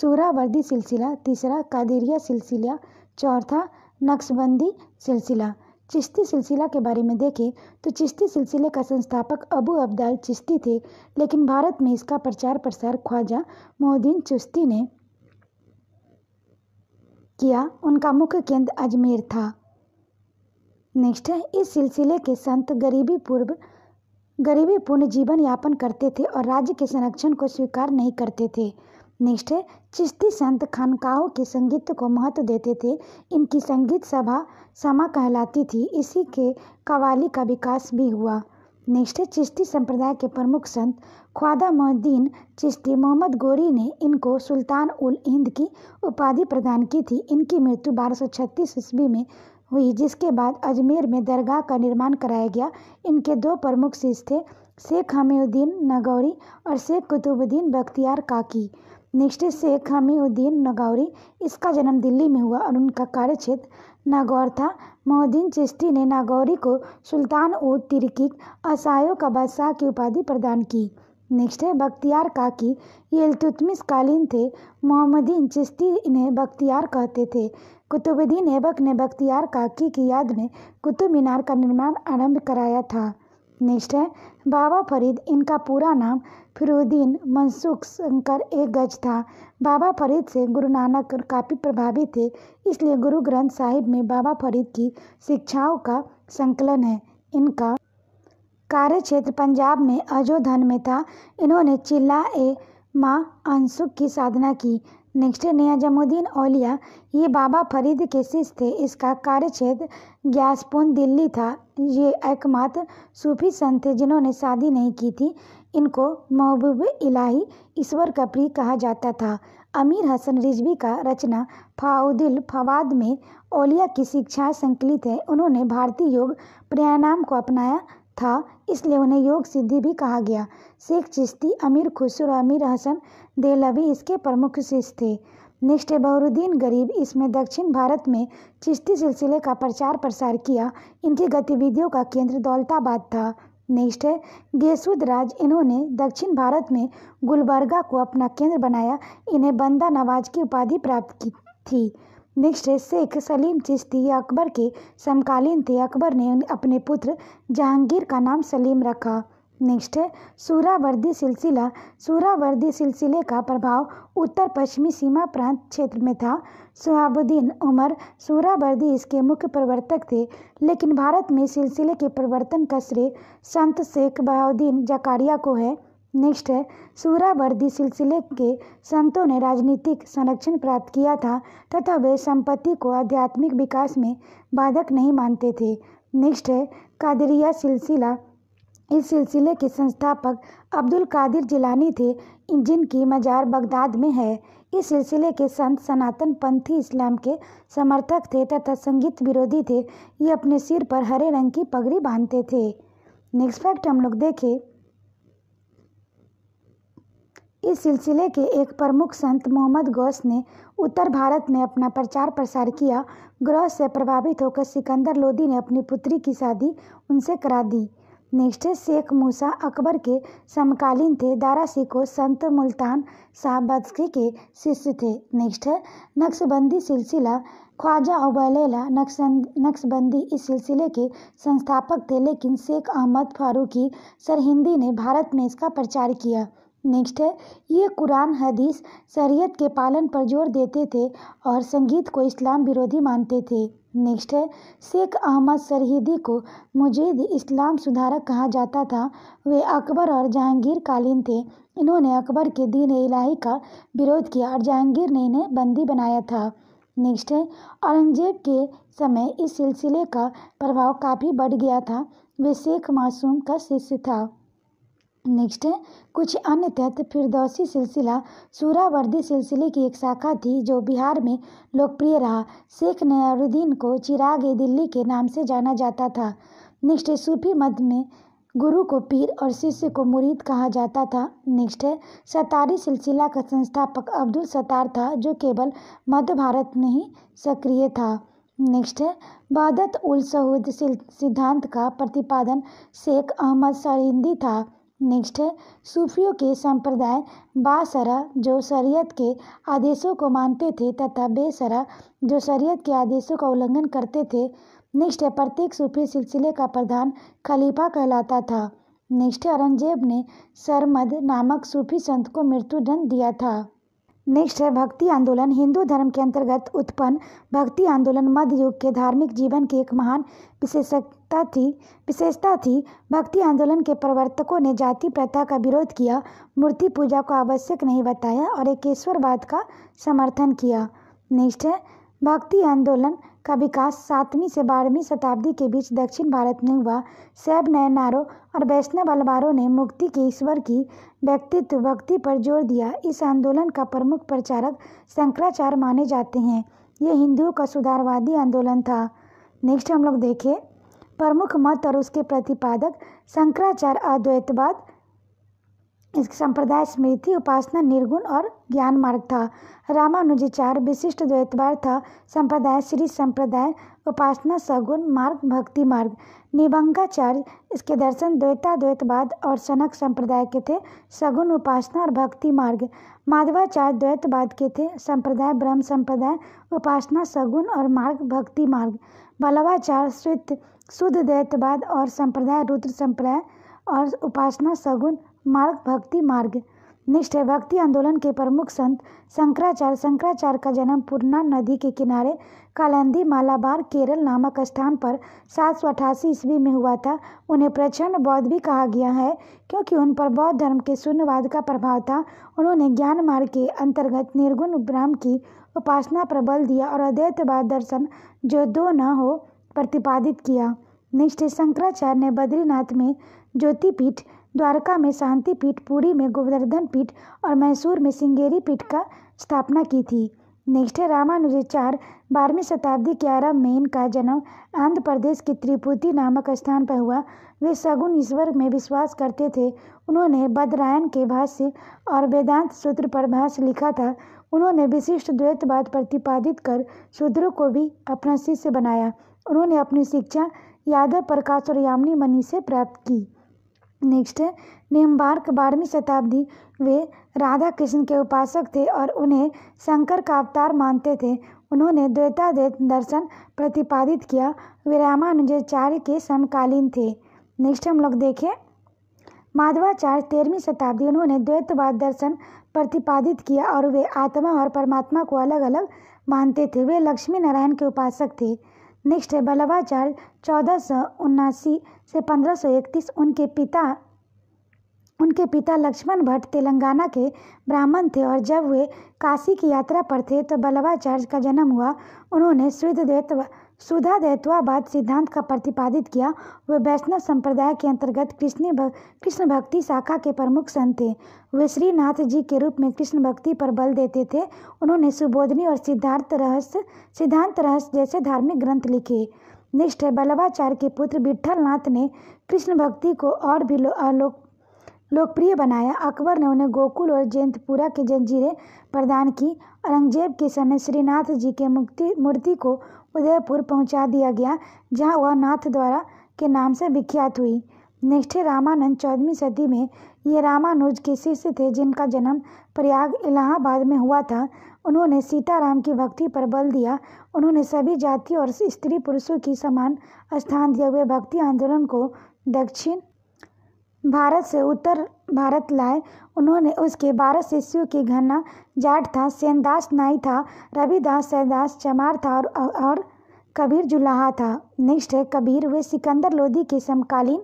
सूरावर्दी सिलसिला तीसरा कादिरिया सिलसिला चौथा नक्शबंदी सिलसिला चिश्ती सिलसिला के बारे में देखें तो चिश्ती सिलसिले का संस्थापक अबू अब्दाल चिश्ती थे लेकिन भारत में इसका प्रचार प्रसार ख्वाजा मोहद्दीन चिश्ती ने किया उनका मुख्य केंद्र अजमेर था नेक्स्ट है इस सिलसिले के संत गरीबी पूर्व गरीबी पूर्ण जीवन यापन करते थे और राज्य के संरक्षण को स्वीकार नहीं करते थे निष्ठ चिश्ती संत खानकाहों के संगीत को महत्व देते थे इनकी संगीत सभा समा कहलाती थी इसी के कवाली का विकास भी हुआ निष्ठ चिश्ती संप्रदाय के प्रमुख संत ख्वादा मोहद्दीन चिश्ती मोहम्मद गोरी ने इनको सुल्तान उल हिंद की उपाधि प्रदान की थी इनकी मृत्यु बारह ईस्वी में हुई जिसके बाद अजमेर में दरगाह का निर्माण कराया गया इनके दो प्रमुख शिष्य थे शेख हमीउद्दीन नगौरी और शेख कुतुबुद्दीन बख्तियार काकी नेक्स्ट है शेख हमीउद्दीन नागौरी इसका जन्म दिल्ली में हुआ और उनका कार्य क्षेत्र नागौर था मोहद्दीन चिश्ती ने नागौरी को सुल्तान उ तिरकी असायो का बादशाह की उपाधि प्रदान की नेक्स्ट है बख्तियार काकी ये तुतमिस कालीन थे मोहम्मदीन चिश्ती इन्हें बख्तियार कहते थे कुतुबुद्दीन ऐबक ने बख्तियार काकी की याद में कुतुब मीनार का निर्माण आरंभ कराया था नेक्स्ट है बाबा फरीद इनका पूरा नाम फिरुद्दीन मनसुख शंकर एक गज था बाबा फरीद से गुरु नानक काफ़ी प्रभावित थे इसलिए गुरु ग्रंथ साहिब में बाबा फरीद की शिक्षाओं का संकलन है इनका कार्य क्षेत्र पंजाब में अजोधन में था इन्होंने चिल्ला ए माँ अंशुक की साधना की नेक्स्ट है नियाजमुद्दीन औलिया ये बाबा फरीद के शिष्य थे इसका कार्य क्षेत्र ग्यासपुन दिल्ली था ये एकमात्र सूफी संत थे जिन्होंने शादी नहीं की थी इनको महबूब इलाही ईश्वर का प्रिय कहा जाता था अमीर हसन रिजवी का रचना फाउदिल फवाद में ओलिया की शिक्षा संकलित है उन्होंने भारतीय योग प्रयाणाम को अपनाया था इसलिए उन्हें योग सिद्धि भी कहा गया शेख चिश्ती अमीर खुसर अमीर हसन देलवी इसके प्रमुख शिष्य थे नेक्स्ट है बहरुद्दीन गरीब इसमें दक्षिण भारत में चिश्ती सिलसिले का प्रचार प्रसार किया इनकी गतिविधियों का केंद्र दौलताबाद था नेक्स्ट है गेसुद राज इन्होंने दक्षिण भारत में गुलबर्गा को अपना केंद्र बनाया इन्हें बंदा नवाज की उपाधि प्राप्त की थी नेक्स्ट है शेख सलीम चिश्ती अकबर के समकालीन थे अकबर ने अपने पुत्र जहांगीर का नाम सलीम रखा नेक्स्ट है सूरावर्दी सिलसिला सूरावर्दी सिलसिले का प्रभाव उत्तर पश्चिमी सीमा प्रांत क्षेत्र में था सुहाबुद्दीन उमर सूरावर्दी इसके मुख्य प्रवर्तक थे लेकिन भारत में सिलसिले के प्रवर्तन का श्रेय संत शेख बहाउद्दीन जकारिया को है नेक्स्ट है सुहरावर्दी सिलसिले के संतों ने राजनीतिक संरक्षण प्राप्त किया था तथा वे संपत्ति को आध्यात्मिक विकास में बाधक नहीं मानते थे नेक्स्ट है कादरिया सिलसिला इस सिलसिले के संस्थापक अब्दुल कादिर जिलानी थे जिनकी मज़ार बगदाद में है इस सिलसिले के संत सनातन पंथी इस्लाम के समर्थक थे तथा संगीत विरोधी थे ये अपने सिर पर हरे रंग की पगड़ी बांधते थे नेक्स्ट फैक्ट हम लोग देखें इस सिलसिले के एक प्रमुख संत मोहम्मद गौस ने उत्तर भारत में अपना प्रचार प्रसार किया ग्रह से प्रभावित होकर सिकंदर लोदी ने अपनी पुत्री की शादी उनसे करा दी नेक्स्ट शेख मूसा अकबर के समकालीन थे दारा सिको संत मुल्तान शाह बदसी के शिष्य थे नेक्स्ट है नक्शबंदी सिलसिला ख्वाजा अबैला नक्शबंदी इस सिलसिले के संस्थापक थे लेकिन शेख अहमद फारूकी सरहिंदी ने भारत में इसका प्रचार किया नेक्स्ट है ये कुरान हदीस शरीयत के पालन पर जोर देते थे और संगीत को इस्लाम विरोधी मानते थे नेक्स्ट है शेख अहमद सरहीदी को मुजीद इस्लाम सुधारक कहा जाता था वे अकबर और जहांगीर कालीन थे इन्होंने अकबर के दीन इलाही का विरोध किया और जहांगीर ने इन्हें बंदी बनाया था नेक्स्ट है औरंगजेब के समय इस सिलसिले का प्रभाव काफ़ी बढ़ गया था वे शेख मासूम का शिष्य था नेक्स्ट है कुछ अन्य तथ्य फिरदौसी सिलसिला सूरावर्दी सिलसिले की एक शाखा थी जो बिहार में लोकप्रिय रहा शेख नयारुद्दीन को चिराग दिल्ली के नाम से जाना जाता था नेक्स्ट है सूफी मध्य में गुरु को पीर और शिष्य को मुरीद कहा जाता था नेक्स्ट है सतारी सिलसिला का संस्थापक अब्दुल सतार था जो केवल मध्य भारत में ही सक्रिय था नेक्स्ट है बदत उल सऊद सिद्धांत का प्रतिपादन शेख अहमद सरिंदी था नेक्स्ट है सूफियों के संप्रदाय बासरा जो शरीयत के आदेशों को मानते थे तथा बेसरा जो शरीयत के आदेशों का उल्लंघन करते थे नेक्स्ट है प्रत्येक सूफी सिलसिले का प्रधान खलीफा कहलाता था नेक्स्ट औरंगजेब ने सरमद नामक सूफी संत को मृत्युदंड दिया था नेक्स्ट है भक्ति आंदोलन हिंदू धर्म के अंतर्गत उत्पन्न भक्ति आंदोलन मध्य युग के धार्मिक जीवन की एक महान विशेषता थी विशेषता थी भक्ति आंदोलन के प्रवर्तकों ने जाति प्रथा का विरोध किया मूर्ति पूजा को आवश्यक नहीं बताया और एक ईश्वरवाद का समर्थन किया नेक्स्ट है भक्ति आंदोलन का विकास सातवीं से बारहवीं शताब्दी के बीच दक्षिण भारत में हुआ सैब नयनारों और वैष्णव अलवारों ने मुक्ति के ईश्वर की व्यक्तित्व भक्ति पर जोर दिया इस आंदोलन का प्रमुख प्रचारक शंकराचार्य माने जाते हैं ये हिंदुओं का सुधारवादी आंदोलन था नेक्स्ट हम लोग देखें प्रमुख मत और उसके प्रतिपादक शंकराचार्य अद्वैतवाद इसके संप्रदाय स्मृति उपासना निर्गुण और ज्ञान मार्ग था रामानुजाचार विशिष्ट द्वैतवार था संप्रदाय श्री संप्रदाय उपासना सगुण मार्ग भक्ति मार्ग निबंकाचार्य इसके दर्शन द्वैता द्वैतवाद और सनक संप्रदाय के थे सगुण उपासना और भक्ति मार्ग माधवाचार्य द्वैतवाद के थे संप्रदाय ब्रह्म संप्रदाय उपासना सगुण और मार्ग भक्ति मार्ग बलवाचार्य श्रुत शुद्ध द्वैतवाद और संप्रदाय रुद्र संप्रदाय और उपासना सगुण मार्ग भक्ति मार्ग निष्ठ है भक्ति आंदोलन के प्रमुख संत शंकराचार्य शंकराचार्य का जन्म पूर्णा नदी के किनारे कालंदी मालाबार केरल नामक स्थान पर सात सौ अठासी ईस्वी में हुआ था उन्हें प्रचंड बौद्ध भी कहा गया है क्योंकि उन पर बौद्ध धर्म के शून्यवाद का प्रभाव था उन्होंने ज्ञान मार्ग के अंतर्गत निर्गुण ब्रह्म की उपासना पर बल दिया और अद्वैतवाद दर्शन जो दो न हो प्रतिपादित किया निष्ठ शंकराचार्य ने बद्रीनाथ में ज्योतिपीठ द्वारका में शांति पीठ पुरी में गोवर्धन पीठ और मैसूर में सिंगेरी पीठ का स्थापना की थी नेक्स्ट है रामानुजाचार बारहवीं शताब्दी के आरंभ में इनका जन्म आंध्र प्रदेश के त्रिपुति नामक स्थान पर हुआ वे सगुन ईश्वर में विश्वास करते थे उन्होंने बदरायन के भाष्य और वेदांत सूत्र पर भाष्य लिखा था उन्होंने विशिष्ट द्वैतवाद प्रतिपादित कर शूद्रों को भी अपना शिष्य बनाया उन्होंने अपनी शिक्षा यादव प्रकाश और यामिनी मनी से प्राप्त की नेक्स्ट निम्बार्क बारहवीं शताब्दी वे राधा कृष्ण के उपासक थे और उन्हें शंकर का अवतार मानते थे उन्होंने द्वैताद्वैत दर्शन प्रतिपादित किया वे रामानुजाचार्य के समकालीन थे नेक्स्ट हम लोग देखें माधवाचार्य तेरहवीं शताब्दी उन्होंने द्वैतवाद दर्शन प्रतिपादित किया और वे आत्मा और परमात्मा को अलग अलग मानते थे वे लक्ष्मी नारायण के उपासक थे नेक्स्ट है बल्लभाचार्य चौदह सौ उन्नासी से पंद्रह सौ इकतीस उनके पिता उनके पिता लक्ष्मण भट्ट तेलंगाना के ब्राह्मण थे और जब वे काशी की यात्रा पर थे तो बल्लभाचार्य का जन्म हुआ उन्होंने शुद्ध द्वैतवा सुधा द्वैतवाद सिद्धांत का प्रतिपादित किया वे वैष्णव संप्रदाय के अंतर्गत कृष्ण कृष्ण भक्ति शाखा के प्रमुख संत थे वे श्रीनाथ जी के रूप में कृष्ण भक्ति पर बल देते थे उन्होंने सुबोधनी और सिद्धार्थ रहस्य सिद्धांत रहस्य जैसे धार्मिक ग्रंथ लिखे निष्ठ बल्लभाचार्य के पुत्र नाथ ने कृष्ण भक्ति को और भी लोक लोकप्रिय बनाया अकबर ने उन्हें गोकुल और जयंतपुरा के जंजीरें प्रदान की औरंगजेब के समय श्रीनाथ जी के मुक्ति मूर्ति को उदयपुर पहुंचा दिया गया जहां वह नाथ द्वारा के नाम से विख्यात हुई है रामानंद चौदहवीं सदी में ये रामानुज के शिष्य थे जिनका जन्म प्रयाग इलाहाबाद में हुआ था उन्होंने सीताराम की भक्ति पर बल दिया उन्होंने सभी जाति और स्त्री पुरुषों की समान स्थान दिए हुए भक्ति आंदोलन को दक्षिण भारत से उत्तर भारत लाए उन्होंने उसके बारह शिष्यों की घना जाट था सेनदास नाई था रविदास सैदास चमार था और, और कबीर जुलाहा था नेक्स्ट है कबीर वे सिकंदर लोधी के समकालीन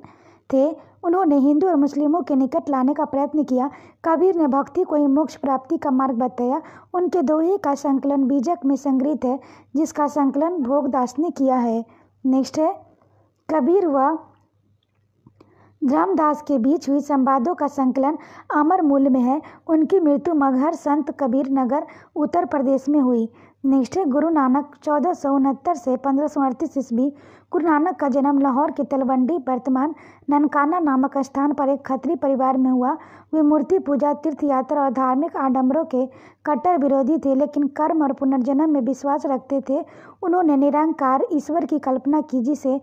थे उन्होंने हिंदू और मुस्लिमों के निकट लाने का प्रयत्न किया कबीर ने भक्ति को ही मोक्ष प्राप्ति का मार्ग बताया उनके दोहे का संकलन बीजक में संग्रहित है जिसका संकलन भोगदास ने किया है नेक्स्ट है कबीर व रामदास के बीच हुई संवादों का संकलन अमर मूल में है उनकी मृत्यु मगहर संत कबीर नगर उत्तर प्रदेश में हुई निष्ठे गुरु नानक चौदह सौ उनहत्तर से पंद्रह सौ अड़तीस ईस्वी गुरु नानक का जन्म लाहौर के तलवंडी वर्तमान ननकाना नामक स्थान पर एक खत्री परिवार में हुआ वे मूर्ति पूजा तीर्थ यात्रा और धार्मिक आडम्बरों के कट्टर विरोधी थे लेकिन कर्म और पुनर्जन्म में विश्वास रखते थे उन्होंने निरंकार ईश्वर की कल्पना की जिसे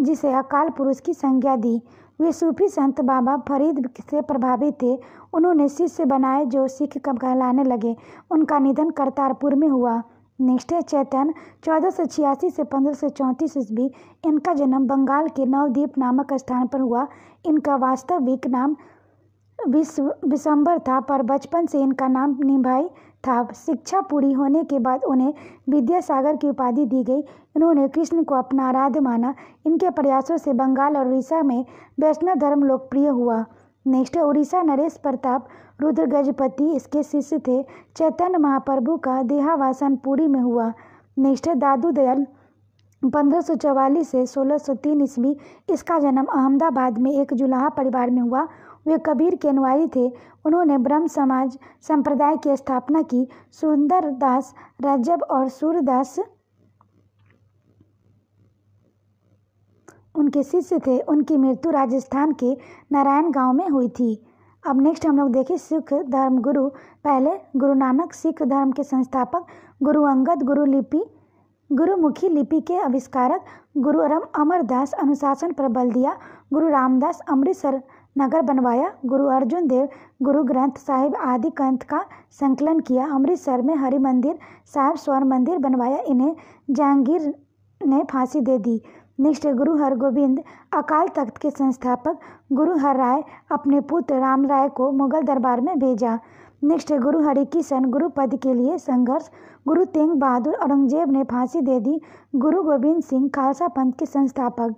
जिसे अकाल पुरुष की संज्ञा दी वे सूफी संत बाबा फरीद से प्रभावित थे उन्होंने शिष्य बनाए जो सिख कब कहलाने लगे उनका निधन करतारपुर में हुआ नेक्स्ट है चैतन्य चौदह सौ छियासी से पंद्रह सौ चौंतीस ईस्वी इनका जन्म बंगाल के नवद्वीप नामक स्थान पर हुआ इनका वास्तविक नाम विश्व विशंबर था पर बचपन से इनका नाम निभाई था शिक्षा पूरी होने के बाद उन्हें विद्यासागर की उपाधि दी गई इन्होंने कृष्ण को अपना आराध्य माना इनके प्रयासों से बंगाल और उड़ीसा में वैष्णव धर्म लोकप्रिय हुआ नेक्स्ट है उड़ीसा नरेश प्रताप रुद्र गजपति इसके शिष्य थे चैतन्य महाप्रभु का देहावासन पूरी में हुआ नेक्स्ट है दादू दयाल 1544 से तीन ईस्वी इसका जन्म अहमदाबाद में एक जुलाहा परिवार में हुआ वे कबीर के अनुयायी थे उन्होंने ब्रह्म समाज संप्रदाय की स्थापना की सुंदरदास रजब और सूरदास उनके शिष्य थे उनकी मृत्यु राजस्थान के नारायण गांव में हुई थी अब नेक्स्ट हम लोग देखें सिख धर्म गुरु पहले गुरु नानक सिख धर्म के संस्थापक गुरु अंगद गुरु लिपि गुरुमुखी लिपि के आविष्कारक गुरु अरम अमरदास अनुशासन पर बल दिया गुरु रामदास अमृतसर नगर बनवाया गुरु अर्जुन देव गुरु ग्रंथ साहिब आदि ग्रंथ का संकलन किया अमृतसर में हरि मंदिर साहिब स्वर्ण मंदिर बनवाया इन्हें जहांगीर ने फांसी दे दी नेक्स्ट गुरु हरगोविंद अकाल तख्त के संस्थापक गुरु हर राय अपने पुत्र राम राय को मुगल दरबार में भेजा नेक्स्ट गुरु हरि किशन गुरु पद के लिए संघर्ष गुरु तेग बहादुर औरंगजेब ने फांसी दे दी गुरु गोविंद सिंह खालसा पंथ के संस्थापक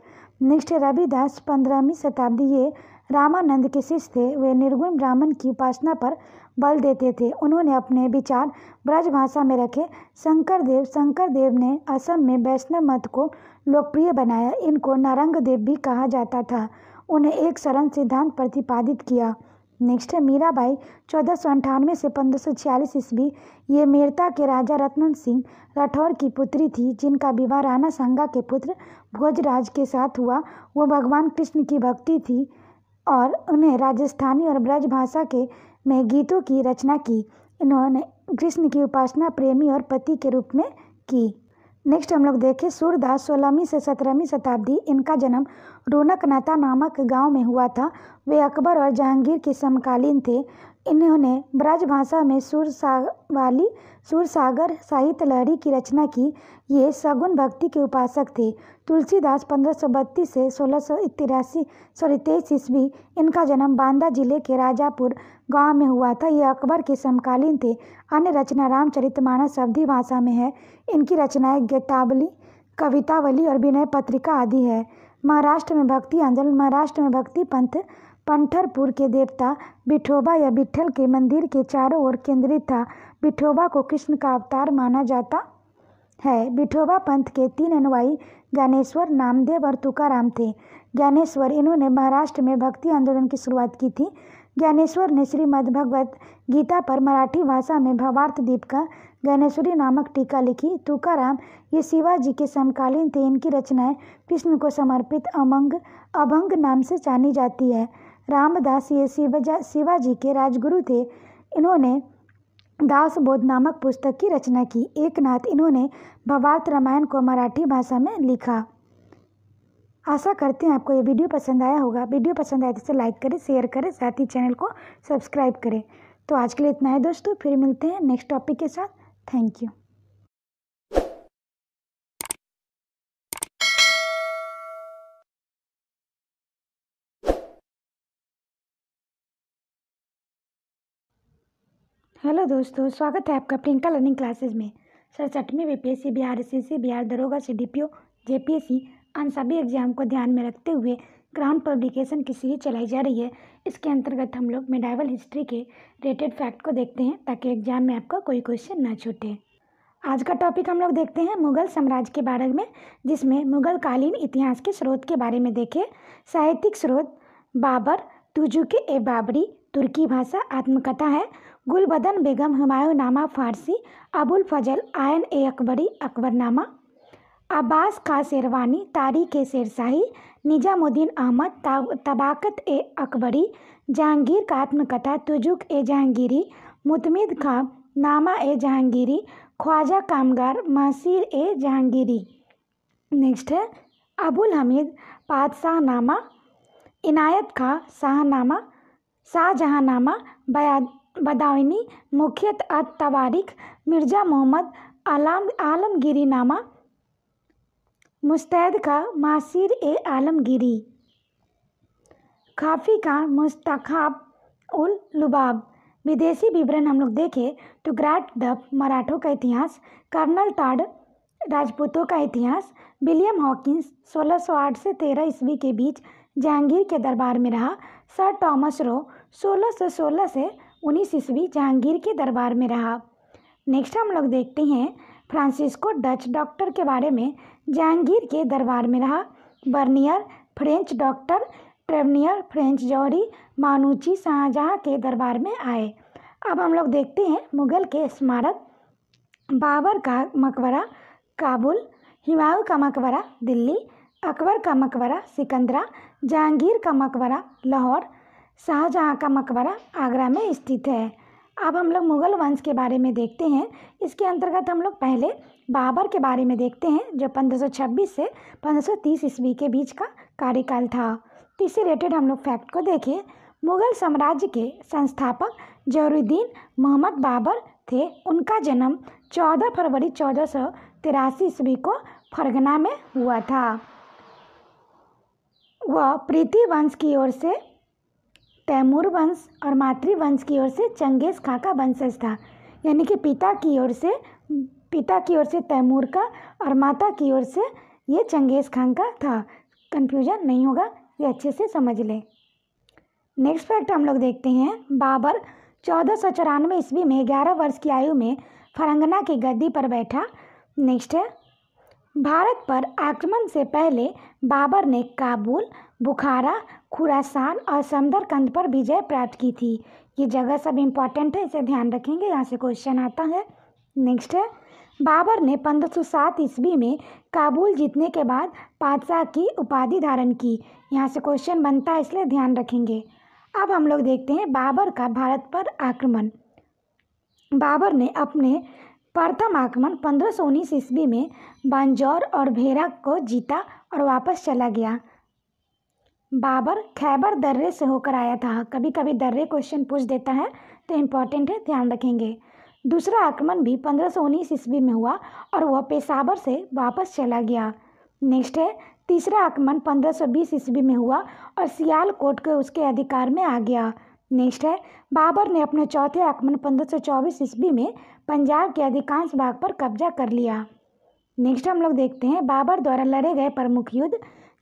नेक्स्ट रविदास पंद्रहवीं शताब्दी ये रामानंद के शिष्य थे वे निर्गुण ब्राह्मण की उपासना पर बल देते थे उन्होंने अपने विचार ब्रजभाषा में रखे शंकर देव शंकर देव ने असम में वैष्णव मत को लोकप्रिय बनाया इनको नारंग देव भी कहा जाता था उन्हें एक शरण सिद्धांत प्रतिपादित किया नेक्स्ट है मीराबाई चौदह सौ अंठानवे से पंद्रह सौ छियालीस ईस्वी ये मेरता के राजा रत्नन सिंह राठौर की पुत्री थी जिनका विवाह राणा सांगा के पुत्र भोजराज के साथ हुआ वो भगवान कृष्ण की भक्ति थी और उन्हें राजस्थानी और ब्रजभाषा के में गीतों की रचना की इन्होंने कृष्ण की उपासना प्रेमी और पति के रूप में की नेक्स्ट हम लोग देखें सूरदास सोलहवीं से सत्रहवीं शताब्दी इनका जन्म रोनकनाता नामक गांव में हुआ था वे अकबर और जहांगीर के समकालीन थे इन्होंने ब्रजभाषा में सुरसावाली सुरसागर साहित्य लहरी की रचना की ये सगुन भक्ति के उपासक थे तुलसीदास पंद्रह सौ बत्तीस से सोलह सौ तिरासी सॉरी तेईस ईस्वी इनका जन्म बांदा जिले के राजापुर गांव में हुआ था ये अकबर के समकालीन थे अन्य रचना रामचरितमानस अवधि भाषा में है इनकी रचनाएं गीतावली कवितावली और विनय पत्रिका आदि है महाराष्ट्र में भक्ति आंदोलन महाराष्ट्र में भक्ति पंथ पंठरपुर के देवता विठोबा या विट्ठल के मंदिर के चारों ओर केंद्रित था विठोबा को कृष्ण का अवतार माना जाता है विठोबा पंथ के तीन अनुयायी ज्ञानेश्वर नामदेव और तुकाराम थे ज्ञानेश्वर इन्होंने महाराष्ट्र में भक्ति आंदोलन की शुरुआत की थी ज्ञानेश्वर ने श्रीमद्भगवत गीता पर मराठी भाषा में भवार्थ का ज्ञानेश्वरी नामक टीका लिखी तुकाराम ये शिवाजी के समकालीन थे इनकी रचनाएं कृष्ण को समर्पित अमंग अभंग नाम से जानी जाती है रामदास ये शिवजा शिवाजी के राजगुरु थे इन्होंने दासबोध नामक पुस्तक की रचना की एक नाथ इन्होंने भवार्थ रामायण को मराठी भाषा में लिखा आशा करते हैं आपको ये वीडियो पसंद आया होगा वीडियो पसंद आए तो इसे लाइक करें शेयर करें साथ ही चैनल को सब्सक्राइब करें तो आज के लिए इतना है दोस्तों फिर मिलते हैं नेक्स्ट टॉपिक के साथ थैंक यू हेलो दोस्तों स्वागत है आपका प्रियंका लर्निंग क्लासेज में में B P S C Bihar S C Bihar दरोगा C D P O J P S C अन्य सभी एग्जाम को ध्यान में रखते हुए ग्राउंड पब्लिकेशन की सीरीज चलाई जा रही है इसके अंतर्गत हम लोग मेडाइवल हिस्ट्री के रिलेटेड फैक्ट को देखते हैं ताकि एग्जाम में आपका कोई क्वेश्चन ना छूटे आज का टॉपिक हम लोग देखते हैं मुगल साम्राज्य के बारे में जिसमें मुग़ल कालीन इतिहास के स्रोत के बारे में देखें साहित्यिक स्रोत बाबर तुजू के ए बाबरी तुर्की भाषा आत्मकथा है गुलबदन बेगम हमायू नामा फारसी अबुल फजल आयन ए अकबरी अकबरनामा अब्बास खा शेरवानी तारीख ए शेरशाही निजामुद्दीन अहमद तबाकत ए अकबरी जहांगीर का आत्मकथा तुजुक ए जहांगीरी मुतमिद खां नामा ए जहांगीरी ख्वाजा कामगार मसीर ए जहांगीरी नेक्स्ट है अबुल हमीद पादशाहनामा इनायत खा शाहनामा नामा बया बदायूनी मुख्यत अत तवारीख मिर्ज़ा मोहम्मद आलाम नामा मुस्तैद का मासिर ए आलमगिरी काफ़ी का मुस्तखाब उल लुबाब विदेशी विवरण हम लोग देखें तो ग्रैट डब मराठों का इतिहास कर्नल ताड राजपूतों का इतिहास विलियम हॉकिंस 1608 से 13 ईस्वी के बीच जहांगीर के दरबार में रहा सर टॉमस रो 1616 से उन्नीस ईस्वी जहांगीर के दरबार में रहा नेक्स्ट हम लोग देखते हैं फ्रांसिस्को डच डॉक्टर के बारे में जहांगीर के दरबार में रहा Bernier French doctor Tavernier French जौहरी मानूची शाहजहाँ के दरबार में आए अब हम लोग देखते हैं मुगल के स्मारक बाबर का मकबरा काबुल हिमायू का मकबरा दिल्ली अकबर का मकबरा सिकंदरा जहांगीर का मकबरा लाहौर शाहजहाँ का मकबरा आगरा में स्थित है अब हम लोग मुग़ल वंश के बारे में देखते हैं इसके अंतर्गत हम लोग पहले बाबर के बारे में देखते हैं जो 1526 से 1530 ईस्वी के बीच का कार्यकाल था तो इससे रिलेटेड हम लोग फैक्ट को देखें मुग़ल साम्राज्य के संस्थापक जहरुद्दीन मोहम्मद बाबर थे उनका जन्म 14 फरवरी चौदह सौ तिरासी ईस्वी को फरगना में हुआ था वह प्रीति वंश की ओर से तैमूर वंश और मातृ वंश की ओर से चंगेज़ खां का वंशज था यानी कि पिता की ओर से पिता की ओर से तैमूर का और माता की ओर से ये चंगेज़ खान का था कन्फ्यूजन नहीं होगा ये अच्छे से समझ लें नेक्स्ट फैक्ट हम लोग देखते हैं बाबर चौदह सौ चौरानवे ईस्वी में ग्यारह वर्ष की आयु में फरंगना की गद्दी पर बैठा नेक्स्ट है भारत पर आक्रमण से पहले बाबर ने काबुल बुखारा खुरासान और समंदरकंद पर विजय प्राप्त की थी ये जगह सब इम्पॉर्टेंट है इसे ध्यान रखेंगे यहाँ से क्वेश्चन आता है नेक्स्ट है बाबर ने पंद्रह सौ सात ईस्वी में काबुल जीतने के बाद पादशाह की उपाधि धारण की यहाँ से क्वेश्चन बनता है इसलिए ध्यान रखेंगे अब हम लोग देखते हैं बाबर का भारत पर आक्रमण बाबर ने अपने प्रथम आक्रमण पंद्रह सौ उन्नीस ईस्वी में बंजौर और भेरा को जीता और वापस चला गया बाबर खैबर दर्रे से होकर आया था कभी कभी दर्रे क्वेश्चन पूछ देता है तो इम्पॉर्टेंट है ध्यान रखेंगे दूसरा आक्रमण भी पंद्रह सौ उन्नीस ईस्वी में हुआ और वह पेशावर से वापस चला गया नेक्स्ट है तीसरा आक्रमण पंद्रह सौ बीस ईस्वी में हुआ और सियालकोट के उसके अधिकार में आ गया नेक्स्ट है बाबर ने अपने चौथे आक्रमण पंद्रह सौ चौबीस ईस्वी में पंजाब के अधिकांश भाग पर कब्जा कर लिया नेक्स्ट हम लोग देखते हैं बाबर द्वारा लड़े गए प्रमुख युद्ध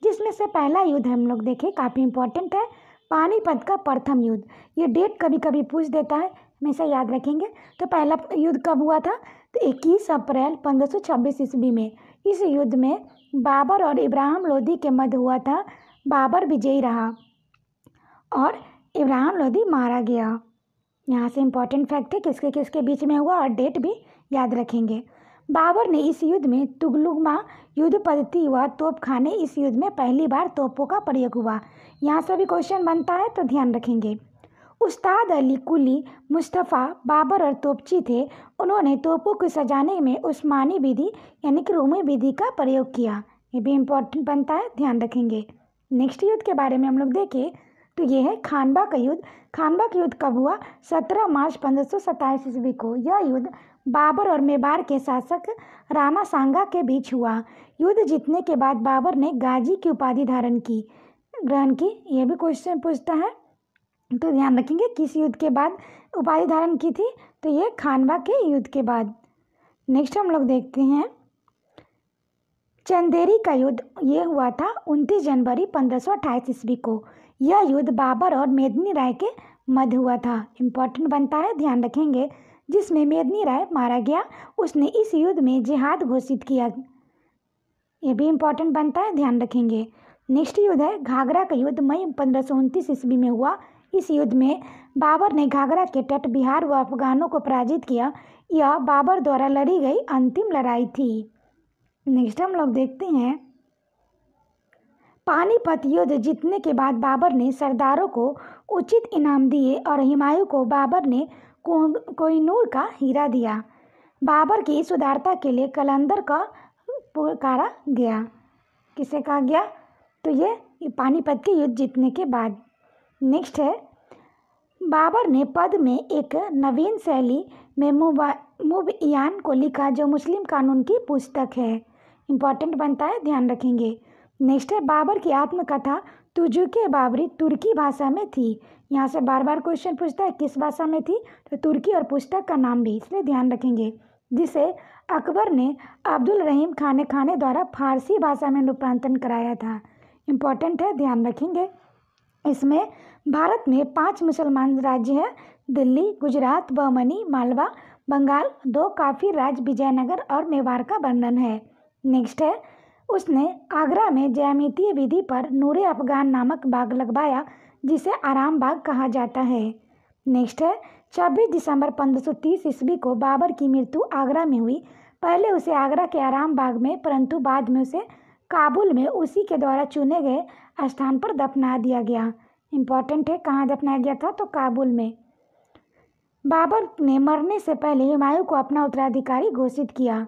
जिसमें से पहला युद्ध हम लोग देखें काफ़ी इंपॉर्टेंट है पानीपत का प्रथम युद्ध ये डेट कभी कभी पूछ देता है हमेशा याद रखेंगे तो पहला युद्ध कब हुआ था तो इक्कीस अप्रैल पंद्रह सौ छब्बीस ईस्वी में इस युद्ध में बाबर और इब्राहिम लोधी के मध्य हुआ था बाबर विजयी रहा और इब्राहिम लोधी मारा गया यहाँ से इम्पॉर्टेंट फैक्ट है किसके किसके बीच में हुआ और डेट भी याद रखेंगे बाबर ने इस युद्ध में तुगलुगमा युद्ध पद्धति व तोपखाने इस युद्ध में पहली बार तोपों का प्रयोग हुआ यहाँ से भी क्वेश्चन बनता है तो ध्यान रखेंगे उस्ताद अली कुली मुस्तफ़ा बाबर और तोपची थे उन्होंने तोपों को सजाने में उस्मानी विधि यानी कि रोमी विधि का प्रयोग किया ये भी इम्पोर्टेंट बनता है ध्यान रखेंगे नेक्स्ट युद्ध के बारे में हम लोग देखें तो ये है खानबा का युद्ध खानबा का युद्ध कब हुआ सत्रह मार्च पंद्रह सौ ईस्वी को यह युद्ध बाबर और मेवाड़ के शासक सांगा के बीच हुआ युद्ध जीतने के बाद बाबर ने गाजी की उपाधि धारण की ग्रहण की यह भी क्वेश्चन पूछता है तो ध्यान रखेंगे किस युद्ध के बाद उपाधि धारण की थी तो ये खानवा के युद्ध के बाद नेक्स्ट हम लोग देखते हैं चंदेरी का युद्ध ये हुआ था उनतीस जनवरी पंद्रह सौ ईस्वी को यह युद्ध बाबर और मेदनी राय के मध्य हुआ था इम्पोर्टेंट बनता है ध्यान रखेंगे जिसमें मेदनी राय मारा गया उसने इस युद्ध में जिहाद घोषित किया ये भी इम्पोर्टेंट बनता है ध्यान रखेंगे नेक्स्ट युद्ध है घाघरा का युद्ध मई पंद्रह सौ उनतीस ईस्वी में हुआ इस युद्ध में बाबर ने घाघरा के तट बिहार व अफगानों को पराजित किया यह बाबर द्वारा लड़ी गई अंतिम लड़ाई थी नेक्स्ट हम लोग देखते हैं पानीपत युद्ध जीतने के बाद बाबर ने सरदारों को उचित इनाम दिए और हुमायूं को बाबर ने को, का हीरा दिया बाबर की इस उदारता के लिए कलंदर का पुकारा गया किसे कहा गया तो ये पानीपत के युद्ध जीतने के बाद नेक्स्ट है बाबर ने पद में एक नवीन शैली में मुबयान को लिखा जो मुस्लिम कानून की पुस्तक है इम्पॉर्टेंट बनता है ध्यान रखेंगे नेक्स्ट है बाबर की आत्मकथा तुजुके बाबरी तुर्की भाषा में थी यहाँ से बार बार क्वेश्चन पूछता है किस भाषा में थी तो तुर्की और पुस्तक का नाम भी इसलिए ध्यान रखेंगे जिसे अकबर ने अब्दुल रहीम खाने खाने द्वारा फारसी भाषा में रूपांतरण कराया था इम्पॉर्टेंट है ध्यान रखेंगे इसमें भारत में पांच मुसलमान राज्य हैं दिल्ली गुजरात बमनी मालवा बंगाल दो काफ़ी राज्य विजयनगर और मेवाड़ का वर्णन है नेक्स्ट है उसने आगरा में जयामितीय विधि पर नूरे अफगान नामक बाग लगवाया जिसे आराम बाग कहा जाता है नेक्स्ट है छब्बीस दिसंबर 1530 ईस्वी को बाबर की मृत्यु आगरा में हुई पहले उसे आगरा के आराम बाग में परंतु बाद में उसे काबुल में उसी के द्वारा चुने गए स्थान पर दफना दिया गया इम्पॉर्टेंट है कहाँ दफनाया गया था तो काबुल में बाबर ने मरने से पहले हिमायूं को अपना उत्तराधिकारी घोषित किया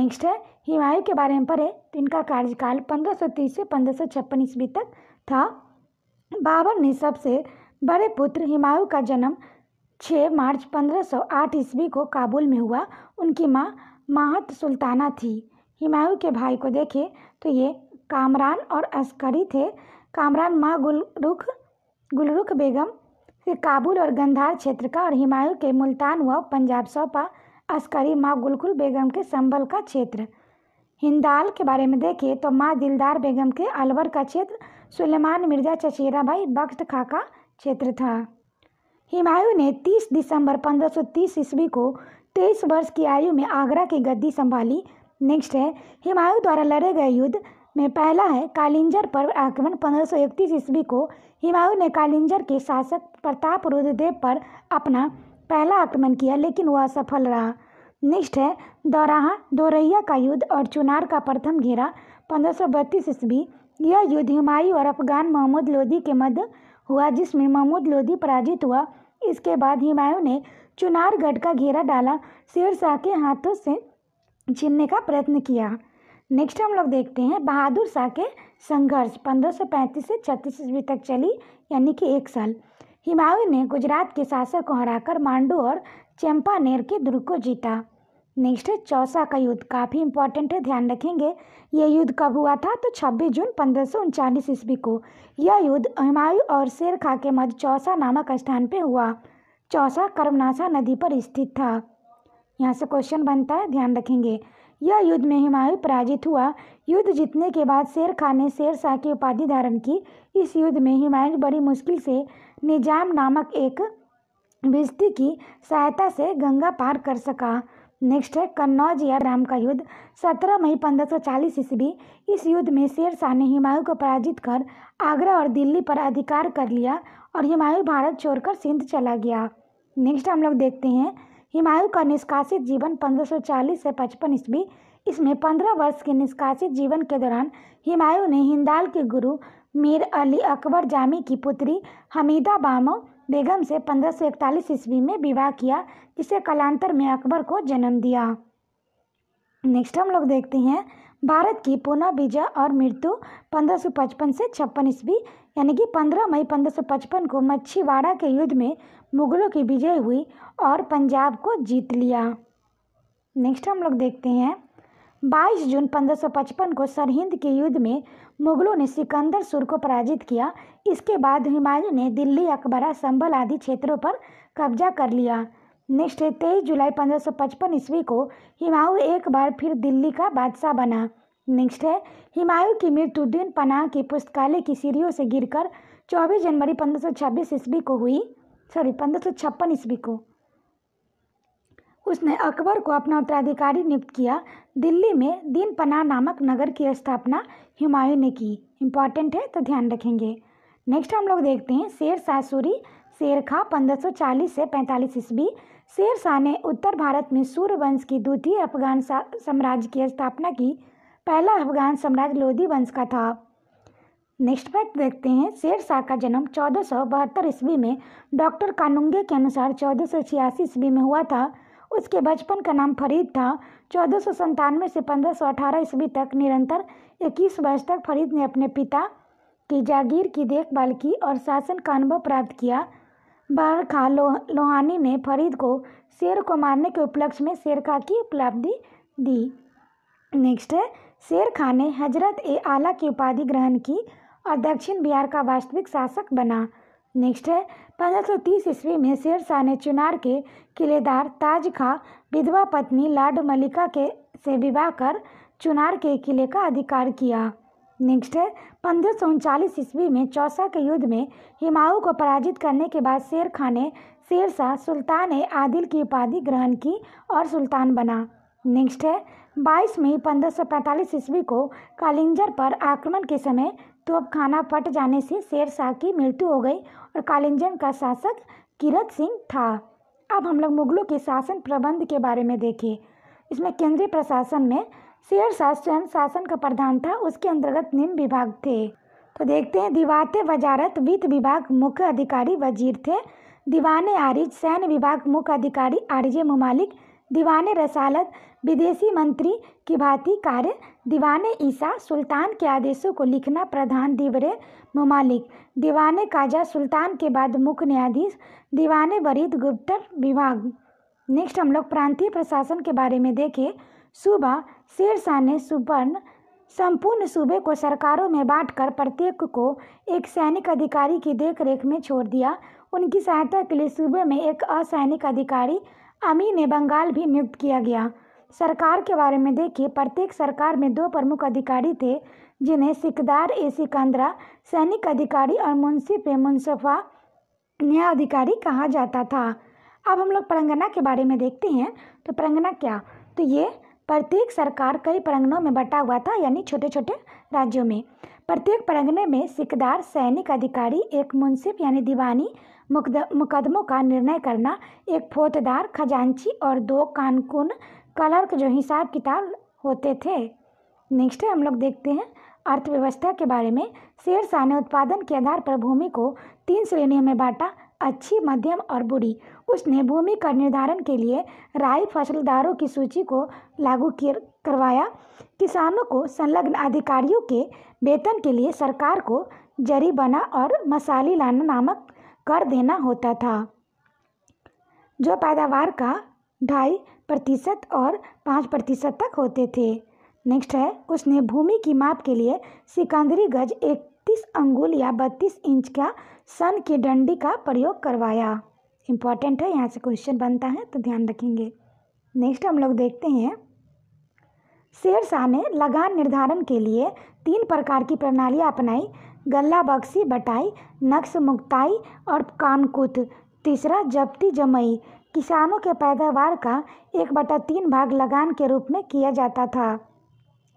नेक्स्ट है हिमायूं के बारे में पढ़े तो इनका कार्यकाल 1530 से पंद्रह ईस्वी तक था बाबर ने सबसे बड़े पुत्र हुमायूं का जन्म 6 मार्च 1508 ईस्वी को काबुल में हुआ उनकी माँ माहत सुल्ताना थी हुमायूं के भाई को देखें तो ये कामरान और अस्करी थे कामरान माँ गुलरुख गुलरुख बेगम से काबुल और गंधार क्षेत्र का और हुमायूं के मुल्तान व पंजाब सौपा अस्करी माँ गुलकुल बेगम के संभल का क्षेत्र हिंदाल के बारे में देखे तो माँ दिलदार बेगम के अलवर का क्षेत्र सुलेमान मिर्जा चचेरा भाई बख्त खा का क्षेत्र था हिमायू ने 30 दिसंबर 1530 ईस्वी को 23 वर्ष की आयु में आगरा की गद्दी संभाली नेक्स्ट है हुमायूं द्वारा लड़े गए युद्ध में पहला है कालिंजर पर आक्रमण 1531 ईस्वी को हुमायूं ने कालिंजर के शासक प्रताप रुद्रदेव पर अपना पहला आक्रमण किया लेकिन वह असफल रहा नेक्स्ट है दौराहा दोरैया का युद्ध और चुनार का प्रथम घेरा पंद्रह ईस्वी यह युद्ध हिमायू और अफ़गान महमूद लोदी के मध्य हुआ जिसमें महमूद लोदी पराजित हुआ इसके बाद हिमायू ने चुनारगढ़ का घेरा डाला शेरशाह के हाथों से छीनने का प्रयत्न किया नेक्स्ट हम लोग देखते हैं बहादुर शाह के संघर्ष 1535 से छत्तीस ईस्वी तक चली यानी कि एक साल हिमायू ने गुजरात के शासक को हराकर मांडू और चंपानेर के दुर्ग को जीता नेक्स्ट है चौसा का युद्ध काफ़ी इंपॉर्टेंट है ध्यान रखेंगे यह युद्ध कब हुआ था तो 26 जून पंद्रह सौ ईस्वी को यह युद्ध हिमायु और शेर खां के मध्य चौसा नामक स्थान पर हुआ चौसा कर्मनाशा नदी पर स्थित था यहाँ से क्वेश्चन बनता है ध्यान रखेंगे यह युद्ध में हुमायूं पराजित हुआ युद्ध जीतने के बाद शेर खां ने शेर शाह की उपाधि धारण की इस युद्ध में हिमायु बड़ी मुश्किल से निजाम नामक एक बिस्ती की सहायता से गंगा पार कर सका नेक्स्ट है कन्नौज या राम का युद्ध 17 मई 1540 ईस्वी इस युद्ध में शेर शाह ने हिमायू को पराजित कर आगरा और दिल्ली पर अधिकार कर लिया और हिमायू भारत छोड़कर सिंध चला गया नेक्स्ट हम लोग देखते हैं हिमायू का निष्कासित जीवन 1540 से 55 ईस्वी इसमें 15 वर्ष के निष्कासित जीवन के दौरान हिमायू ने हिंदाल के गुरु मीर अली अकबर जामी की पुत्री हमीदा बामो बेगम से पंद्रह सौ इकतालीस ईस्वी में विवाह किया जिसे कलांतर में अकबर को जन्म दिया नेक्स्ट हम लोग देखते हैं भारत की पुनः विजय और मृत्यु 1555 से छप्पन ईस्वी यानी कि 15 मई 1555 को मच्छीवाड़ा के युद्ध में मुगलों की विजय हुई और पंजाब को जीत लिया नेक्स्ट हम लोग देखते हैं 22 जून 1555 को सरहिंद के युद्ध में मुगलों ने सिकंदर सुर को पराजित किया इसके बाद हुमायूं ने दिल्ली अकबरा संभल आदि क्षेत्रों पर कब्जा कर लिया नेक्स्ट है तेईस जुलाई 1555 ईस्वी को हिमायु एक बार फिर दिल्ली का बादशाह बना नेक्स्ट है हिमायु की मृत्यु दिन पनाह की पुस्तकालय की सीढ़ियों से गिरकर 24 जनवरी 1526 ईस्वी को हुई सॉरी पंद्रह ईस्वी को उसने अकबर को अपना उत्तराधिकारी नियुक्त किया दिल्ली में दीन पनाह नामक नगर की स्थापना हुमायूं ने की इम्पॉर्टेंट है तो ध्यान रखेंगे नेक्स्ट हम लोग देखते हैं शेर शाह सूरी शेर खा पंद्रह से पैंतालीस ईस्वी शेर शाह ने उत्तर भारत में सूर्य वंश की द्वितीय अफगान साम्राज्य की स्थापना की पहला अफगान साम्राज्य लोधी वंश का था नेक्स्ट फैक्ट देखते हैं शेर शाह का जन्म चौदह ईस्वी में डॉक्टर कानुंगे के अनुसार चौदह ईस्वी में हुआ था उसके बचपन का नाम फरीद था चौदह सौ संतानवे से पंद्रह सौ अठारह ईस्वी तक निरंतर इक्कीस वर्ष तक फरीद ने अपने पिता की जागीर की देखभाल की और शासन का अनुभव प्राप्त किया बहर खा लो, लोहानी ने फरीद को शेर को मारने के उपलक्ष्य में शेर खा की उपलब्धि दी नेक्स्ट है शेर खा ने हजरत ए आला की उपाधि ग्रहण की और दक्षिण बिहार का वास्तविक शासक बना नेक्स्ट है पंद्रह सौ तीस ईस्वी में शेर शाह ने चुनार के किलेदार ताज खां विधवा पत्नी लाड मलिका के से विवाह कर चुनार के किले का अधिकार किया नेक्स्ट है पंद्रह सौ उनचालीस ईस्वी में चौसा के युद्ध में हिमाऊ को पराजित करने के बाद शेर खां ने शेर शाह सुल्तान आदिल की उपाधि ग्रहण की और सुल्तान बना नेक्स्ट है 22 मई पंद्रह सौ पैंतालीस ईस्वी को कालिंजर पर आक्रमण के समय तो अब खाना फट जाने से शेर शाह की मृत्यु हो गई और कालिंजन का शासक किरत सिंह था अब हम लोग मुगलों के शासन प्रबंध के बारे में देखें इसमें केंद्रीय प्रशासन में शेर शाह स्वयं शासन का प्रधान था उसके अंतर्गत निम्न विभाग थे तो देखते हैं दीवाते वजारत वित्त विभाग मुख्य अधिकारी वजीर थे दीवान आरिज सैन्य विभाग मुख्य अधिकारी आरजे ममालिक दीवान रसालत विदेशी मंत्री की भांति कार्य दीवान ईसा सुल्तान के आदेशों को लिखना प्रधान दिवरे ममालिक दीवान काजा सुल्तान के बाद मुख्य न्यायाधीश दीवान वरीद गुप्तर विभाग नेक्स्ट हम लोग प्रांतीय प्रशासन के बारे में देखें सूबा शेर शाह ने सुपर्ण संपूर्ण सूबे को सरकारों में बांटकर प्रत्येक को एक सैनिक अधिकारी की देखरेख में छोड़ दिया उनकी सहायता के लिए सूबे में एक असैनिक अधिकारी अमी ने बंगाल भी नियुक्त किया गया सरकार के बारे में देखिए प्रत्येक सरकार में दो प्रमुख अधिकारी थे जिन्हें सिकदार ए सिकंदरा सैनिक अधिकारी और मुंशी पे मुनसफा न्याय अधिकारी कहा जाता था अब हम लोग परंगना के बारे में देखते हैं तो परंगना क्या तो ये प्रत्येक सरकार कई परंगनों में बटा हुआ था यानी छोटे छोटे राज्यों में प्रत्येक परंगने में सिकदार सैनिक अधिकारी एक मुंसिफ यानी दीवानी मुकदमों का निर्णय करना एक फोतदार खजांची और दो कानकुन कलर्क जो हिसाब किताब होते थे नेक्स्ट हम लोग देखते हैं अर्थव्यवस्था के बारे में शेर शाह ने उत्पादन के आधार पर भूमि को तीन श्रेणियों में बांटा अच्छी मध्यम और बुरी उसने भूमि का निर्धारण के लिए राई फसलदारों की सूची को लागू करवाया किसानों को संलग्न अधिकारियों के वेतन के लिए सरकार को जरी बना और मसाली लाना नामक कर देना होता था जो पैदावार का ढाई प्रतिशत और पाँच प्रतिशत तक होते थे नेक्स्ट है उसने भूमि की माप के लिए सिकंदरी गज इकतीस अंगुल या बत्तीस इंच का सन की डंडी का प्रयोग करवाया इम्पॉर्टेंट है यहाँ से क्वेश्चन बनता है तो ध्यान रखेंगे नेक्स्ट हम लोग देखते हैं शेर शाह ने लगान निर्धारण के लिए तीन प्रकार की प्रणालियाँ अपनाई गला बक्सी बटाई नक्श मुक्ताई और कानकुत तीसरा जब्ती जमई किसानों के पैदावार का एक बटा तीन भाग लगान के रूप में किया जाता था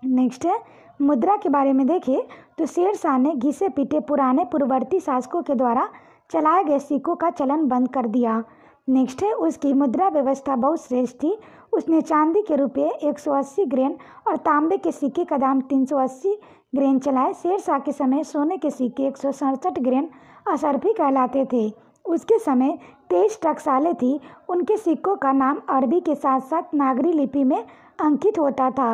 नेक्स्ट है मुद्रा के बारे में देखें तो शेर शाह ने घिसे पीटे पुराने पूर्ववर्ती शासकों के द्वारा चलाए गए सिक्कों का चलन बंद कर दिया नेक्स्ट है उसकी मुद्रा व्यवस्था बहुत श्रेष्ठ थी उसने चांदी के रुपये 180 ग्रेन और तांबे के सिक्के का दाम 380 ग्रेन चलाए शेर शाह के समय सोने के सिक्के एक ग्रेन असरफी कहलाते थे उसके समय तेईस टकसालें थी उनके सिक्कों का नाम अरबी के साथ साथ नागरी लिपि में अंकित होता था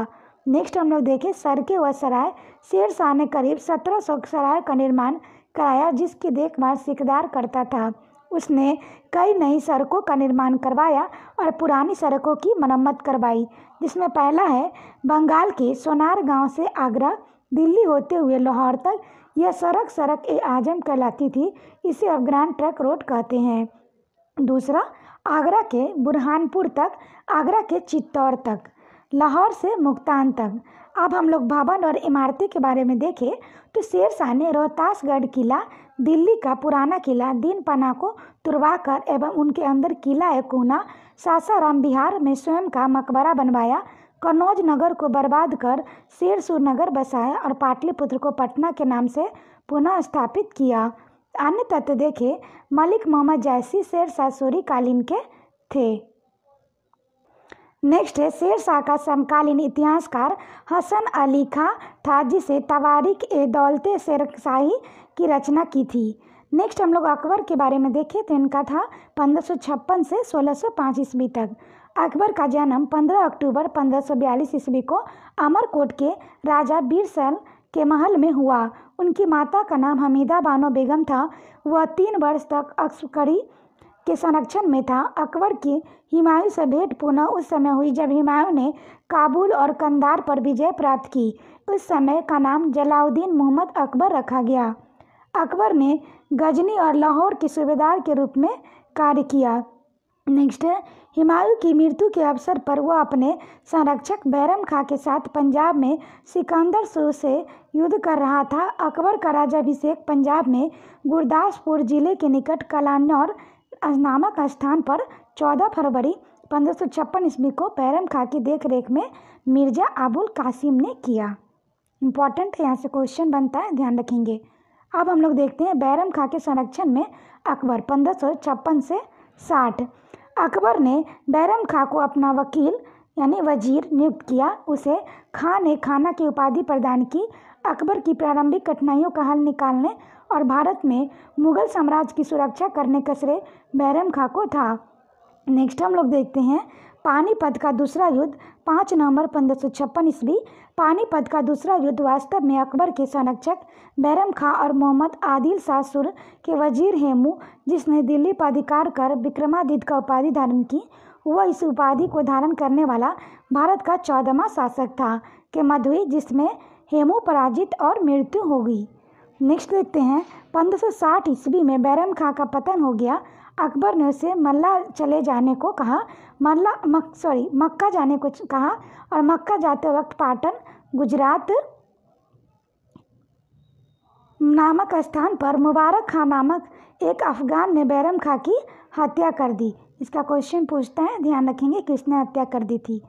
नेक्स्ट हम लोग देखें सरके व सराय शेर शाह ने करीब सत्रह सौ सराय का निर्माण कराया जिसकी देखभाल सिकदार करता था उसने कई नई सड़कों का निर्माण करवाया और पुरानी सड़कों की मरम्मत करवाई जिसमें पहला है बंगाल के सोनार गांव से आगरा दिल्ली होते हुए लाहौर तक यह सड़क सड़क ए आजम कहलाती थी इसे अब ग्रांड ट्रक रोड कहते हैं दूसरा आगरा के बुरहानपुर तक आगरा के चित्तौड़ तक लाहौर से मुक्तान तक अब हम लोग भवन और इमारतें के बारे में देखें तो शेर शाह ने रोहतासगढ़ किला दिल्ली का पुराना किला दीन पना को तुरवा कर एवं उनके अंदर किला कोना सासाराम बिहार में स्वयं का मकबरा बनवाया कन्नौज नगर को बर्बाद कर शेरसुर नगर बसाया और पाटलिपुत्र को पटना के नाम से पुनः स्थापित किया अन्य तत्व देखे मलिक मोहम्मद जैसी शेर शाह सूरी कालीन के थे नेक्स्ट है शेर शाह का समकालीन इतिहासकार हसन अली खां था जिसे तवारिक ए दौलते शेरशाही की रचना की थी नेक्स्ट हम लोग अकबर के बारे में देखे तो इनका था 1556 से 1605 ईस्वी तक अकबर का जन्म 15 अक्टूबर 1542 ईस्वी को अमरकोट के राजा बीरसल के महल में हुआ उनकी माता का नाम हमीदा बानो बेगम था वह तीन वर्ष तक अक्सकड़ी के संरक्षण में था अकबर की हिमायूं से भेंट पुनः उस समय हुई जब हिमायूं ने काबुल और कंदार पर विजय प्राप्त की उस समय का नाम जलाउद्दीन मोहम्मद अकबर रखा गया अकबर ने गजनी और लाहौर के सूबेदार के रूप में कार्य किया नेक्स्ट है हिमायु की मृत्यु के अवसर पर वह अपने संरक्षक बैरम खां के साथ पंजाब में सिकंदर शो से युद्ध कर रहा था अकबर का राजाभिषेक पंजाब में गुरदासपुर जिले के निकट कलानौर नामक स्थान पर 14 फरवरी पंद्रह सौ छप्पन ईस्वी को बैरम खां की देखरेख में मिर्ज़ा अबुल कासिम ने किया इम्पॉर्टेंट यहाँ से क्वेश्चन बनता है ध्यान रखेंगे अब हम लोग देखते हैं बैरम खां के संरक्षण में अकबर पंद्रह से साठ अकबर ने बैरम खां को अपना वकील यानी वजीर नियुक्त किया उसे खां ने खाना की उपाधि प्रदान की अकबर की प्रारंभिक कठिनाइयों का हल निकालने और भारत में मुगल साम्राज्य की सुरक्षा करने का श्रेय बैरम खां को था नेक्स्ट हम लोग देखते हैं पानीपत का दूसरा युद्ध पाँच नवंबर पंद्रह सौ छप्पन ईस्वी पानीपत का दूसरा युद्ध वास्तव में अकबर के संरक्षक बैरम खां और मोहम्मद आदिल सासुर के वजीर हेमू जिसने दिल्ली पर अधिकार कर विक्रमादित्य का उपाधि धारण की वह इस उपाधि को धारण करने वाला भारत का चौदहवा शासक था के मध्य हुई जिसमें हेमू पराजित और मृत्यु हो गई नेक्स्ट देखते हैं पंद्रह साठ ईस्वी में बैरम खां का पतन हो गया अकबर ने उसे मल्ला चले जाने को कहा मल्ला मक सॉरी मक्का जाने को कहा और मक्का जाते वक्त पाटन गुजरात नामक स्थान पर मुबारक खां नामक एक अफगान ने बैरम खां की हत्या कर दी इसका क्वेश्चन पूछता है ध्यान रखेंगे किसने हत्या कर दी थी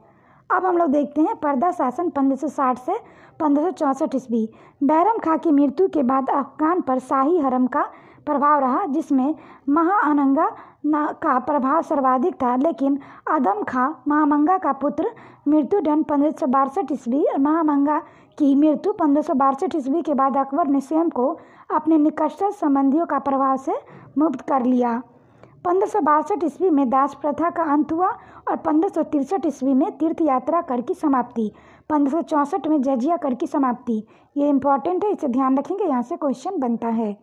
अब हम लोग देखते हैं पर्दा शासन 1560 से पंद्रह ईस्वी बैरम खां की मृत्यु के बाद अफगान पर शाही हरम का प्रभाव रहा जिसमें महाअनंगा का प्रभाव सर्वाधिक था लेकिन आदम खां महामंगा का पुत्र मृत्युदंड पंद्रह सौ बासठ ईस्वी और महामंगा की मृत्यु पंद्रह सौ बासठ ईस्वी के बाद अकबर ने स्वयं को अपने निकट संबंधियों का प्रभाव से मुक्त कर लिया पंद्रह सौ बासठ ईस्वी में दास प्रथा का अंत हुआ और पंद्रह सौ तिरसठ ईस्वी में तीर्थ यात्रा कर की समाप्ति पंद्रह सौ चौंसठ में जजिया कर की समाप्ति ये इंपॉर्टेंट है इसे ध्यान रखेंगे यहाँ से क्वेश्चन बनता है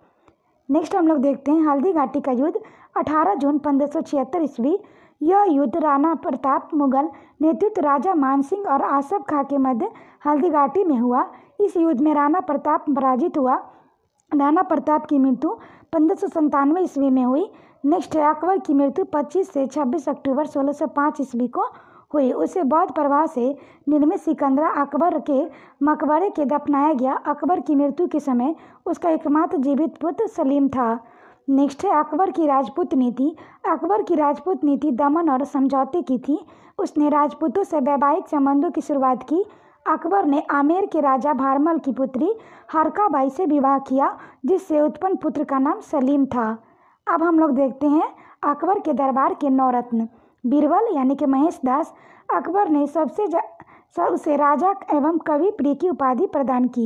नेक्स्ट हम लोग देखते हैं हल्दी घाटी का युद्ध 18 जून पंद्रह ईस्वी यह युद्ध राणा प्रताप मुगल नेतृत्व राजा मानसिंह और आसफ खां के मध्य हल्दी घाटी में हुआ इस युद्ध में राणा प्रताप पराजित हुआ राणा प्रताप की मृत्यु पंद्रह ईस्वी में हुई नेक्स्ट है अकबर की मृत्यु 25 से 26 अक्टूबर 1605 ईस्वी को हुई उसे बौद्ध प्रभाव से निर्मित सिकंदरा अकबर के मकबरे के दफनाया गया अकबर की मृत्यु के समय उसका एकमात्र जीवित पुत्र सलीम था नेक्स्ट है अकबर की राजपूत नीति अकबर की राजपूत नीति दमन और समझौते की थी उसने राजपूतों से वैवाहिक संबंधों की शुरुआत की अकबर ने आमेर के राजा भारमल की पुत्री हरकाबाई से विवाह किया जिससे उत्पन्न पुत्र का नाम सलीम था अब हम लोग देखते हैं अकबर के दरबार के नौरत्न बीरबल यानी कि महेश दास अकबर ने सबसे उसे राजा एवं कवि प्रिय की उपाधि प्रदान की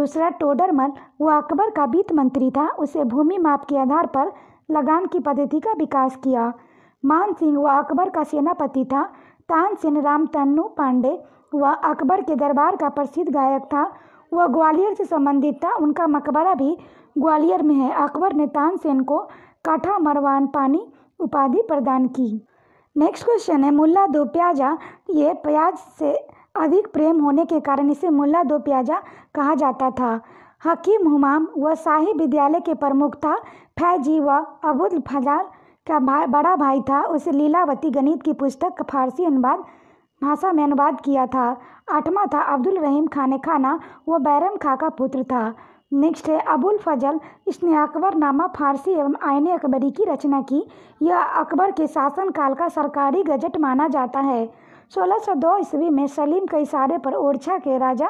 दूसरा टोडरमल वो अकबर का वित्त मंत्री था उसे भूमि माप के आधार पर लगान की पद्धति का विकास किया मान सिंह वह अकबर का सेनापति था तानसेन तन्नू पांडे वह अकबर के दरबार का प्रसिद्ध गायक था वह ग्वालियर से संबंधित था उनका मकबरा भी ग्वालियर में है अकबर ने तानसेन को काठा मरवान पानी उपाधि प्रदान की नेक्स्ट क्वेश्चन है मुल्ला दो प्याजा ये प्याज से अधिक प्रेम होने के कारण इसे मुल्ला दो प्याजा कहा जाता था हकीम हुमाम व शाही विद्यालय के प्रमुख था फैजी व अबुल फजाल का भाई बड़ा भाई था उसे लीलावती गणित की पुस्तक का फारसी अनुवाद भाषा में अनुवाद किया था आठवां था अब्दुल रहीम खाने खाना व बैरम खा का पुत्र था नेक्स्ट है अबुल फजल इसने नामा फारसी एवं आयन अकबरी की रचना की यह अकबर के शासनकाल का सरकारी गजट माना जाता है 1602 ईस्वी में सलीम के इशारे पर ओरछा के राजा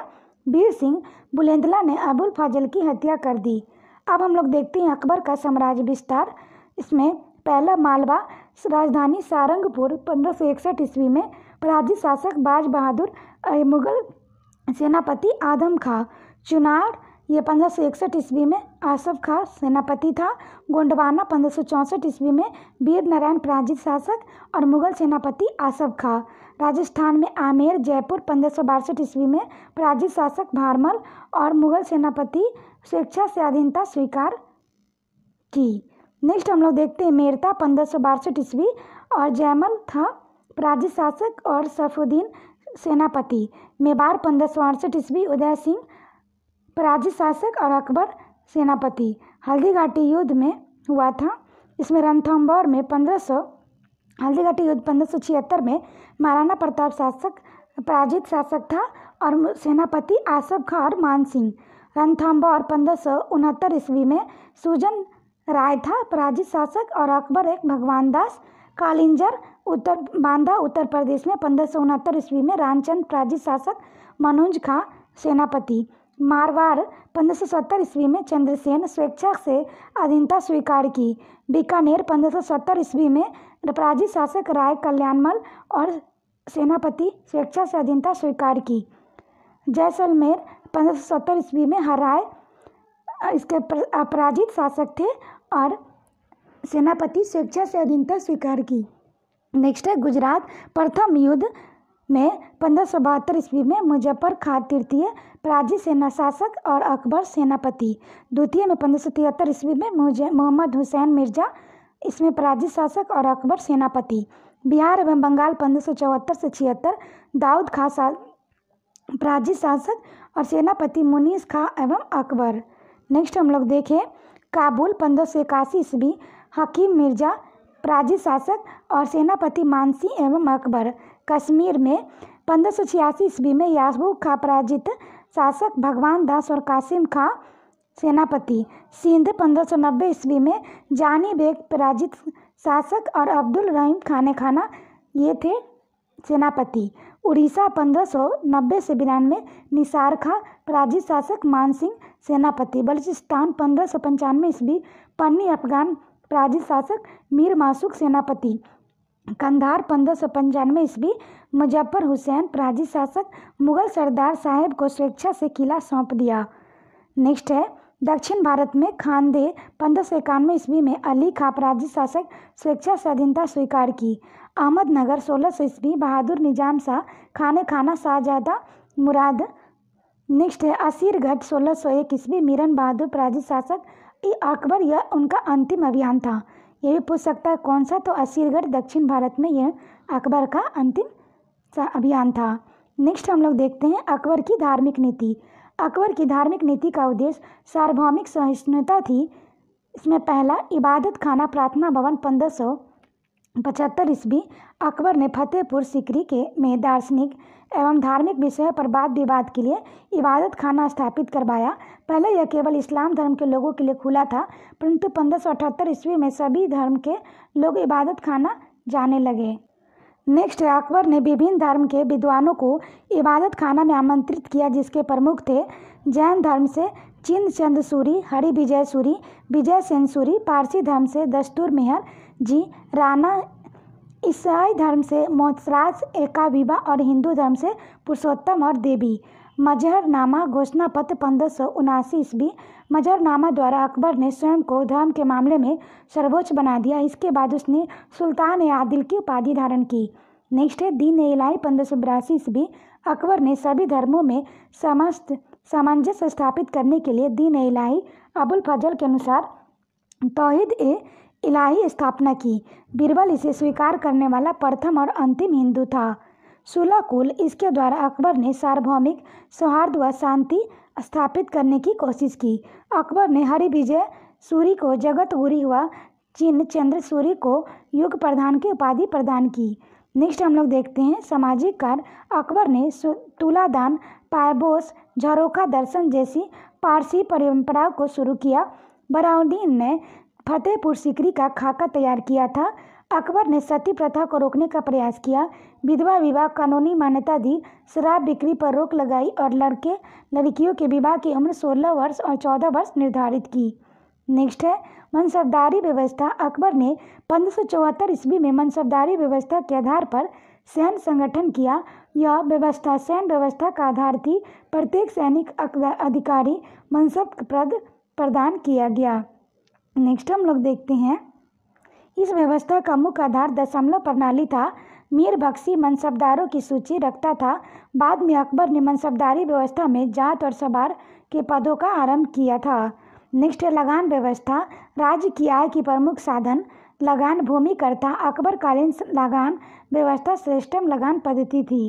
वीर सिंह बुलेंदला ने अबुल फजल की हत्या कर दी अब हम लोग देखते हैं अकबर का साम्राज्य विस्तार इसमें पहला मालवा राजधानी सारंगपुर पंद्रह ईस्वी में पराजित शासक बाज बहादुर मुगल सेनापति आदम खां चुनार ये पंद्रह सौ इकसठ ईस्वी में आसफ खां सेनापति था गोंडवाना पंद्रह सौ चौंसठ ईस्वी में वीर नारायण पराजित शासक और मुगल सेनापति आसफ खां राजस्थान में आमेर जयपुर पंद्रह सौ बासठ ईस्वी में पराजित शासक भारमल और मुगल सेनापति स्वेच्छा से अधीनता स्वीकार की नेक्स्ट हम लोग देखते हैं मेरता पंद्रह सौ बासठ ईस्वी और जयमल था पराजित शासक और सफुद्दीन सेनापति मेवाड़ पंद्रह सौ अड़सठ ईस्वी उदय सिंह पराजी शासक और अकबर सेनापति हल्दीघाटी युद्ध में हुआ था इसमें रणथम्बौर में पंद्रह सौ हल्दीघाटी युद्ध पंद्रह सौ छिहत्तर में महाराणा प्रताप शासक पराजित शासक था और सेनापति आसफ खां और मान सिंह रणथम्बौर पंद्रह सौ उनहत्तर ईस्वी में सुजन राय था पराजित शासक और अकबर एक भगवान दास कालिंजर उत्तर बांदा उत्तर प्रदेश में पंद्रह सौ उनहत्तर ईस्वी में रामचंद्र पराजित शासक मनोज खां सेनापति मारवाड़ पंद्रह सौ सत्तर ईस्वी में चंद्रसेन स्वेच्छा से अधीनता स्वीकार की बीकानेर पंद्रह सौ सत्तर ईस्वी में अपराजित शासक राय कल्याणमल और सेनापति स्वेच्छा से अधीनता स्वीकार की जैसलमेर पंद्रह सौ सत्तर ईस्वी में हराय इसके अपराजित शासक थे और सेनापति स्वेच्छा से अधीनता स्वीकार की नेक्स्ट है गुजरात प्रथम युद्ध में पंद्रह सौ बहत्तर ईस्वी में मुजफ्फर खा तृतीय प्राजी सेना शासक और अकबर सेनापति द्वितीय में पंद्रह सौ तिहत्तर ईस्वी में मोहम्मद हुसैन मिर्जा इसमें प्राजी शासक और अकबर सेनापति बिहार एवं बंगाल पंद्रह सौ चौहत्तर से छिहत्तर दाऊद खां सा प्राजी शासक और सेनापति मुनीस खां एवं अकबर नेक्स्ट हम लोग देखें काबुल पंद्रह सौ इक्यासी ईस्वी हकीम मिर्जा प्राजी शासक और सेनापति मानसी एवं अकबर कश्मीर में पंद्रह सौ छियासी ईस्वी में यासबू खां पराजित शासक भगवान दास और कासिम खां सेनापति सिंध पंद्रह सौ नब्बे ईस्वी में जानी बेग पराजित शासक और अब्दुल रहीम खाने खाना ये थे सेनापति उड़ीसा पंद्रह सौ नब्बे से बिरानवे निसार खां पराजित शासक मान सिंह सेनापति बलूचिस्तान पंद्रह सौ पंचानवे ईस्वी पन्नी अफगान पराजित शासक मीर मासूक सेनापति कंधार पंद्रह सौ पंचानवे ईस्वी मुजफ्फर हुसैन प्राजी शासक मुगल सरदार साहेब को स्वेच्छा से किला सौंप दिया नेक्स्ट है दक्षिण भारत में खानदे पंद्रह सौ इक्यानवे ईस्वी में अली खा प्राजी शासक स्वेच्छा स्वाधीनता स्वीकार की अहमदनगर सोलह सौ ईस्वी बहादुर निजाम शाह खाने खाना शाहजादा मुराद नेक्स्ट है असीरगढ़ सोलह सौ एक ईस्वी मीरन बहादुर प्राजी शासक ई अकबर यह उनका अंतिम अभियान था ये भी पूछ सकता है कौन सा तो असीरगढ़ दक्षिण भारत में यह अकबर का अंतिम अभियान था नेक्स्ट हम लोग देखते हैं अकबर की धार्मिक नीति अकबर की धार्मिक नीति का उद्देश्य सार्वभौमिक सहिष्णुता थी इसमें पहला इबादत खाना प्रार्थना भवन पंद्रह सौ पचहत्तर ईस्वी अकबर ने फतेहपुर सिकरी के में दार्शनिक एवं धार्मिक विषयों पर वाद विवाद के लिए इबादत खाना स्थापित करवाया पहले यह केवल इस्लाम धर्म के लोगों के लिए खुला था परंतु पंद्रह सौ अठहत्तर ईस्वी में सभी धर्म के लोग इबादत खाना जाने लगे नेक्स्ट अकबर ने विभिन्न धर्म के विद्वानों को इबादत खाना में आमंत्रित किया जिसके प्रमुख थे जैन धर्म से चिंद चंद सूरी हरि विजय सूरी विजय सेन सूरी पारसी धर्म से दस्तूर मेहर जी राना ईसाई धर्म से मोत्सराज एकाविबा और हिंदू धर्म से पुरुषोत्तम और देवी मजहरनामा घोषणा पत्र पंद्रह सौ उनासी ईस्वी मजरनामा द्वारा अकबर ने स्वयं को धर्म के मामले में सर्वोच्च बना दिया इसके बाद उसने सुल्तान ए आदिल की उपाधि धारण की नेक्स्ट है दीन ए इलाही पंद्रह सौ बिरासी ईस्वी अकबर ने सभी धर्मों में समस्त सामंजस्य स्थापित करने के लिए दीन ए इलाही अबुल फजल के अनुसार तोहिद ए इलाही स्थापना की बीरबल इसे स्वीकार करने वाला प्रथम और अंतिम हिंदू था सुलाकुल इसके द्वारा अकबर ने सार्वभौमिक सौहार्द व शांति स्थापित करने की कोशिश की अकबर ने हरि विजय सूरी को जगत गुरी हुआ चिन्ह चंद्र सूरी को युग प्रधान की उपाधि प्रदान की नेक्स्ट हम लोग देखते हैं सामाजिक कार्य अकबर ने तुलादान पायबोस झरोखा दर्शन जैसी पारसी परंपराओं को शुरू किया बराउद्दीन ने फतेहपुर सिकरी का खाका तैयार किया था अकबर ने सती प्रथा को रोकने का प्रयास किया विधवा विवाह कानूनी मान्यता दी शराब बिक्री पर रोक लगाई और लड़के लड़कियों के विवाह की उम्र 16 वर्ष और 14 वर्ष निर्धारित की नेक्स्ट है मनसबदारी व्यवस्था अकबर ने पंद्रह ईस्वी में मनसबदारी व्यवस्था के आधार पर सैन्य संगठन किया यह व्यवस्था सैन्य व्यवस्था का आधार थी प्रत्येक सैनिक अधिकारी मनसब प्रद प्रदान किया गया नेक्स्ट हम लोग देखते हैं इस व्यवस्था का मुख्य आधार दशमलव प्रणाली था मीर बख्शी मनसबदारों की सूची रखता था बाद में अकबर ने मनसबदारी व्यवस्था में जात और सवार के पदों का आरंभ किया था नेक्स्ट लगान व्यवस्था राज्य की आय की प्रमुख साधन लगान भूमि करता अकबरकालीन लगान व्यवस्था श्रेष्ठम लगान पद्धति थी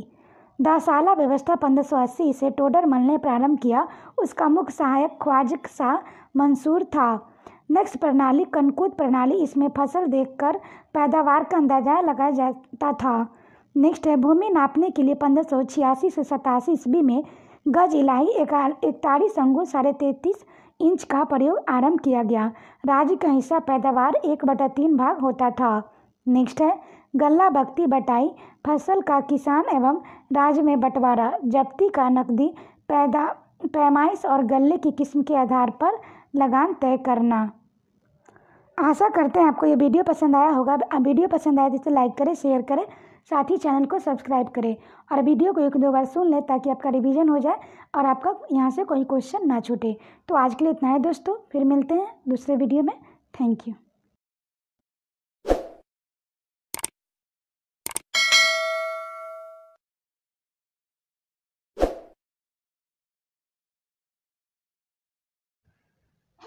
दासाला व्यवस्था पंद्रह सौ अस्सी से मल ने प्रारंभ किया उसका मुख्य सहायक ख्वाजिक शाह मंसूर था नेक्स्ट प्रणाली कनकूद प्रणाली इसमें फसल देखकर पैदावार का अंदाजा लगाया जाता था नेक्स्ट है भूमि नापने के लिए पंद्रह सौ छियासी से सतासी ईस्वी में गज इलाही इकतालीस अंगुल साढ़े तैंतीस इंच का प्रयोग आरंभ किया गया राज्य का हिस्सा पैदावार एक बटा तीन भाग होता था नेक्स्ट है गल्ला बख्ती बटाई फसल का किसान एवं राज्य में बंटवारा जब्ती का नकदी पैदा पैमाइश और गल्ले की किस्म के आधार पर लगान तय करना आशा करते हैं आपको ये वीडियो पसंद आया होगा वीडियो पसंद आया जिसे लाइक करें शेयर करें साथ ही चैनल को सब्सक्राइब करें और वीडियो को एक दो बार सुन लें ताकि आपका रिवीजन हो जाए और आपका यहाँ से कोई क्वेश्चन ना छूटे तो आज के लिए इतना है दोस्तों फिर मिलते हैं दूसरे वीडियो में थैंक यू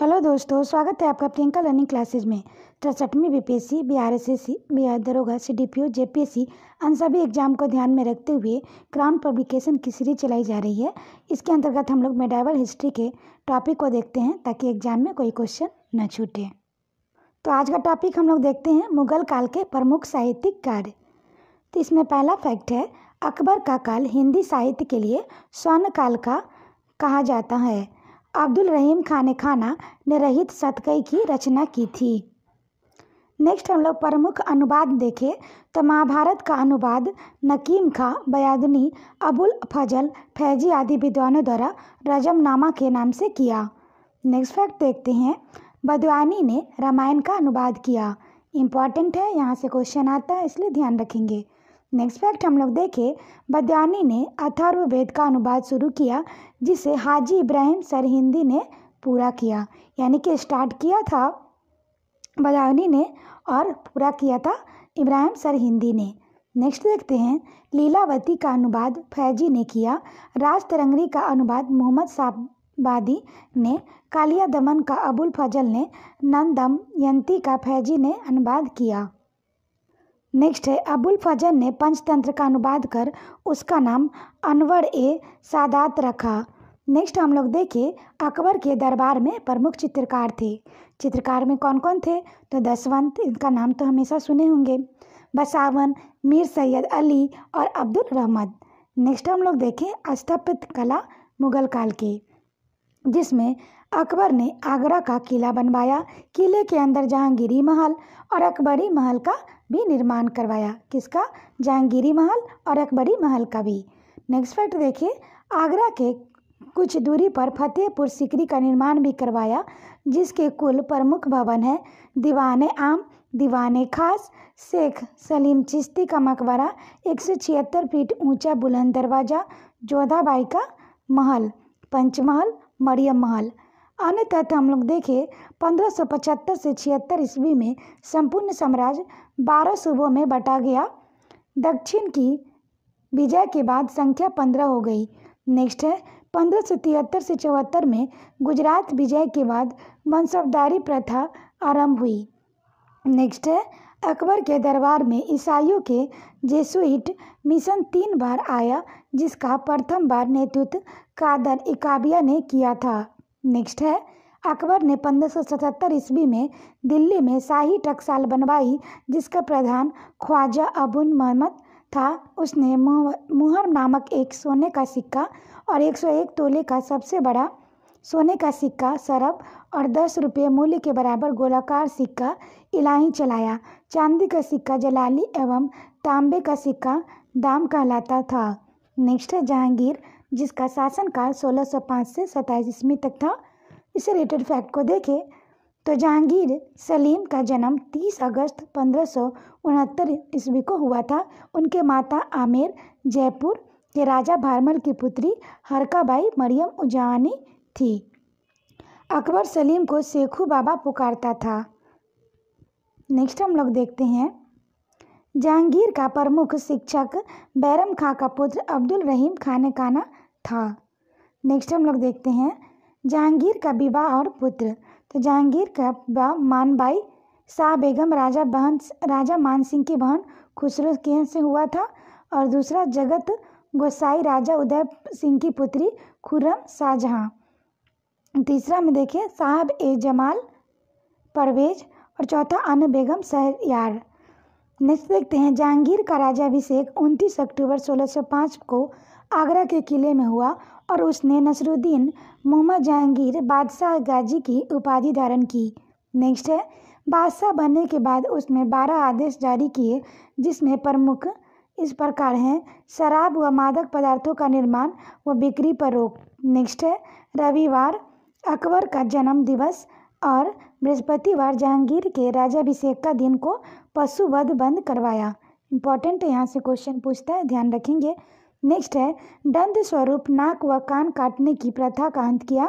हेलो दोस्तों स्वागत है आपका प्रियंका लर्निंग क्लासेज में तिरसठवीं B P S C B R S S C B R दरोगा C D P O J P S C अन सभी एग्जाम को ध्यान में रखते हुए क्राउन पब्लिकेशन की सीरीज चलाई जा रही है इसके अंतर्गत हम लोग मेडाइवल हिस्ट्री के टॉपिक को देखते हैं ताकि एग्जाम में कोई क्वेश्चन न छूटे तो आज का टॉपिक हम लोग देखते हैं मुगल काल के प्रमुख साहित्यिक कार्य तो इसमें पहला फैक्ट है अकबर का काल हिंदी साहित्य के लिए स्वर्ण काल का कहा जाता है अब्दुल रहीम खान ने खाना सतकई की रचना की थी नेक्स्ट हम लोग प्रमुख अनुवाद देखें तो महाभारत का अनुवाद नकीम खां बयादनी अबुल फजल फैजी आदि विद्वानों द्वारा रजमनामा के नाम से किया नेक्स्ट फैक्ट देखते हैं बदवानी ने रामायण का अनुवाद किया इम्पॉर्टेंट है यहाँ से क्वेश्चन आता है इसलिए ध्यान रखेंगे नेक्स्ट फैक्ट हम लोग देखें बदयानी ने अथर्व वेद का अनुवाद शुरू किया जिसे हाजी इब्राहिम सर हिंदी ने पूरा किया यानी कि स्टार्ट किया था बदयानी ने और पूरा किया था इब्राहिम सर हिंदी ने नेक्स्ट देखते हैं लीलावती का अनुवाद फैजी ने किया राज तरंगरी का अनुवाद मोहम्मद साबादी ने कालिया दमन का अबुल फजल ने नंदम यंती का फैजी ने अनुवाद किया नेक्स्ट है अबुल फजल ने पंचतंत्र का अनुवाद कर उसका नाम अनवर ए सादात रखा नेक्स्ट हम लोग देखें अकबर के दरबार में प्रमुख चित्रकार थे चित्रकार में कौन कौन थे तो दसवंत इनका नाम तो हमेशा सुने होंगे बसावन मीर सैयद अली और अब्दुल रहमद नेक्स्ट हम लोग देखें स्थापित कला मुगल काल की जिसमें अकबर ने आगरा का किला बनवाया किले के अंदर जहांगीरी महल और अकबरी महल का भी निर्माण करवाया किसका जहांगीरी महल और अकबरी महल का भी नेक्स्ट फैक्ट देखिए आगरा के कुछ दूरी पर फतेहपुर सिकरी का निर्माण भी करवाया जिसके कुल प्रमुख भवन है दीवान आम दीवान खास शेख सलीम चिश्ती का मकबरा एक सौ छिहत्तर फीट ऊंचा बुलंद दरवाज़ा जोधाबाई का महल पंचमहल मरियम महल अन्य तथ्य तो हम लोग देखें पचहत्तर से छिहत्तर ईस्वी में संपूर्ण साम्राज्य बारह सूबों में बटा गया दक्षिण की विजय के बाद संख्या पंद्रह हो गई नेक्स्ट है पंद्रह सौ तिहत्तर से चौहत्तर में गुजरात विजय के बाद मनसबदारी प्रथा आरंभ हुई नेक्स्ट है अकबर के दरबार में ईसाइयों के जेसुइट मिशन तीन बार आया जिसका प्रथम बार नेतृत्व कादर इकाबिया ने किया था नेक्स्ट है अकबर ने पंद्रह सौ सतहत्तर ईस्वी में दिल्ली में शाही टकसाल बनवाई जिसका प्रधान ख्वाजा अबुल महमद था उसने मुहर नामक एक सोने का सिक्का और 101 तोले का सबसे बड़ा सोने का सिक्का सरब और दस रुपये मूल्य के बराबर गोलाकार सिक्का इलाही चलाया चांदी का सिक्का जलाली एवं तांबे का सिक्का दाम कहलाता था नेक्स्ट है जहांगीर जिसका शासनकाल 1605 से सत्ताईस ईस्वी तक था इससे रिलेटेड फैक्ट को देखें तो जहांगीर सलीम का जन्म 30 अगस्त पंद्रह ईस्वी को हुआ था उनके माता आमेर जयपुर के राजा भारमल की पुत्री हरकाबाई मरियम उजानी थी अकबर सलीम को शेखू बाबा पुकारता था नेक्स्ट हम लोग देखते हैं जहांगीर का प्रमुख शिक्षक बैरम खां का पुत्र अब्दुल रहीम खान काना था नेक्स्ट हम लोग देखते हैं जहांगीर का विवाह और पुत्र तो जहांगीर का विवाह मानबाई शाह बेगम राजा बहन राजा मान सिंह की बहन खुसरो से हुआ था और दूसरा जगत गोसाई राजा उदय सिंह की पुत्री खुर्रम शाहजहाँ तीसरा में देखिए साहब ए जमाल परवेज और चौथा अन बेगम सहयार नेक्स्ट देखते हैं जहांगीर का राजाभिषेक 29 अक्टूबर 1605 को आगरा के किले में हुआ और उसने नसरुद्दीन मोहम्मद जहांगीर बादशाह गाजी की उपाधि धारण की नेक्स्ट है बादशाह बनने के बाद उसने बारह आदेश जारी किए जिसमें प्रमुख इस प्रकार हैं शराब व मादक पदार्थों का निर्माण व बिक्री पर रोक नेक्स्ट है रविवार अकबर का जन्म दिवस और बृहस्पतिवार जहांगीर के राजाभिषेक का दिन को पशुवध बंद करवाया इंपॉर्टेंट यहाँ से क्वेश्चन पूछता है ध्यान रखेंगे नेक्स्ट है दंत स्वरूप नाक व कान काटने की प्रथा का अंत किया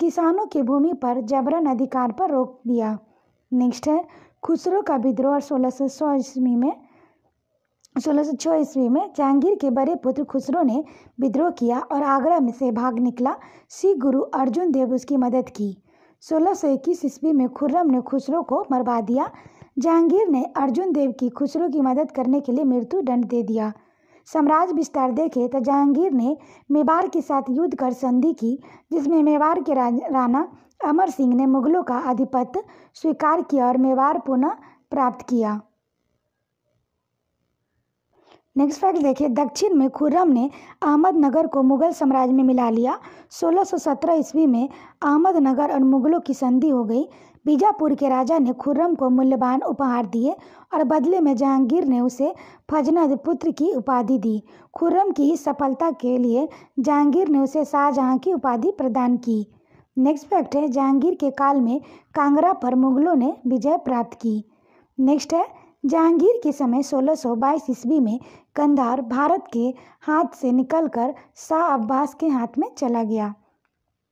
किसानों की भूमि पर जबरन अधिकार पर रोक दिया नेक्स्ट है खुसरो का विद्रोह और सोलह सौ सौ ईस्वी में सोलह सौ छः ईस्वी में जहांगीर के बड़े पुत्र खुसरो ने विद्रोह किया और आगरा में से भाग निकला सिख गुरु अर्जुन देव उसकी मदद की सोलह सौ इक्कीस ईस्वी में खुर्रम ने खुसरो को मरवा दिया जहांगीर ने अर्जुन देव की खुसरो की मदद करने के लिए मृत्यु दंड दे दिया साम्राज्य विस्तार देखे तो जहांगीर ने मेवाड़ के साथ युद्ध कर संधि की जिसमें मेवाड़ के राणा अमर सिंह ने मुगलों का आधिपत्य स्वीकार किया और मेवाड़ पुनः प्राप्त किया नेक्स्ट फैक्ट देखिए दक्षिण में खुर्रम ने अहमदनगर को मुगल साम्राज्य में मिला लिया 1617 ईस्वी में अहमदनगर और मुगलों की संधि हो गई बीजापुर के राजा ने खुर्रम को मूल्यवान उपहार दिए और बदले में जहांगीर ने उसे फजनद पुत्र की उपाधि दी खुर्रम की इस सफलता के लिए जहांगीर ने उसे शाहजहाँ की उपाधि प्रदान की नेक्स्ट फैक्ट है जहांगीर के काल में कांगड़ा पर मुगलों ने विजय प्राप्त की नेक्स्ट है जहांगीर के समय 1622 ईस्वी में कंधार भारत के हाथ से निकलकर शाह अब्बास के हाथ में चला गया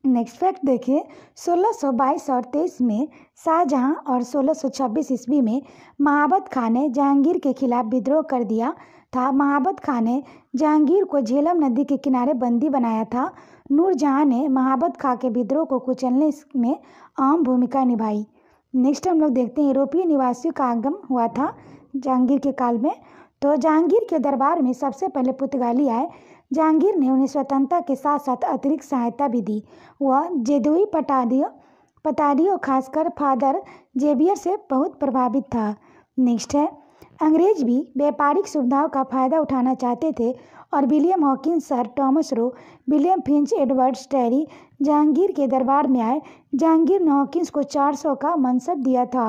नेक्स्ट फैक्ट देखें 1622 और 23 में शाहजहाँ और 1626 ईस्वी में महाबत खान ने जहांगीर के खिलाफ विद्रोह कर दिया था महाबत खान ने जहांगीर को झेलम नदी के किनारे बंदी बनाया था नूरजहाँ ने महाबत खां के विद्रोह को कुचलने में अहम भूमिका निभाई नेक्स्ट हम लोग देखते हैं यूरोपीय निवासियों का आगम हुआ था जहांगीर के काल में तो जहांगीर के दरबार में सबसे पहले पुर्तगाली आए जहांगीर ने उन्हें स्वतंत्रता के साथ साथ अतिरिक्त सहायता भी दी वह जेदोई पटारियों पटारियों खासकर फादर जेबियर से बहुत प्रभावित था नेक्स्ट है अंग्रेज भी व्यापारिक सुविधाओं का फायदा उठाना चाहते थे और William Hawkins sir Thomas Roe William Finch Edward Terry Jahangir के दरबार में आए जहांगीर ने हॉकिंस को 400 का मनसब दिया था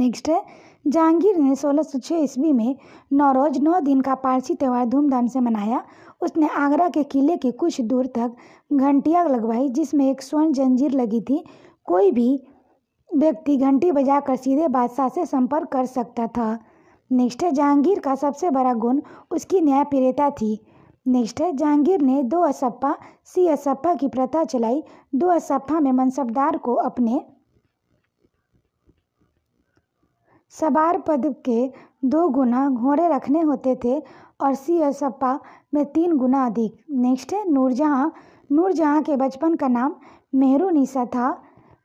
नेक्स्ट है जहांगीर ने सोलह सौ ईस्वी में नौ रोज नौ दिन का पारसी त्यौहार धूमधाम से मनाया उसने आगरा के किले के कुछ दूर तक घंटियाँ लगवाई जिसमें एक स्वर्ण जंजीर लगी थी कोई भी व्यक्ति घंटी बजाकर सीधे बादशाह से संपर्क कर सकता था नेक्स्ट है जहांगीर का सबसे बड़ा गुण उसकी न्यायप्रियता थी नेक्स्ट है जहांगीर ने दो असप्पा सी असप्पा की प्रथा चलाई दो असप्पा में मनसबदार को अपने सवार पद के दो गुना घोड़े रखने होते थे और सी असप्पा में तीन गुना अधिक नेक्स्ट है नूरजहाँ नूरजहाँ के बचपन का नाम मेहरू निशा था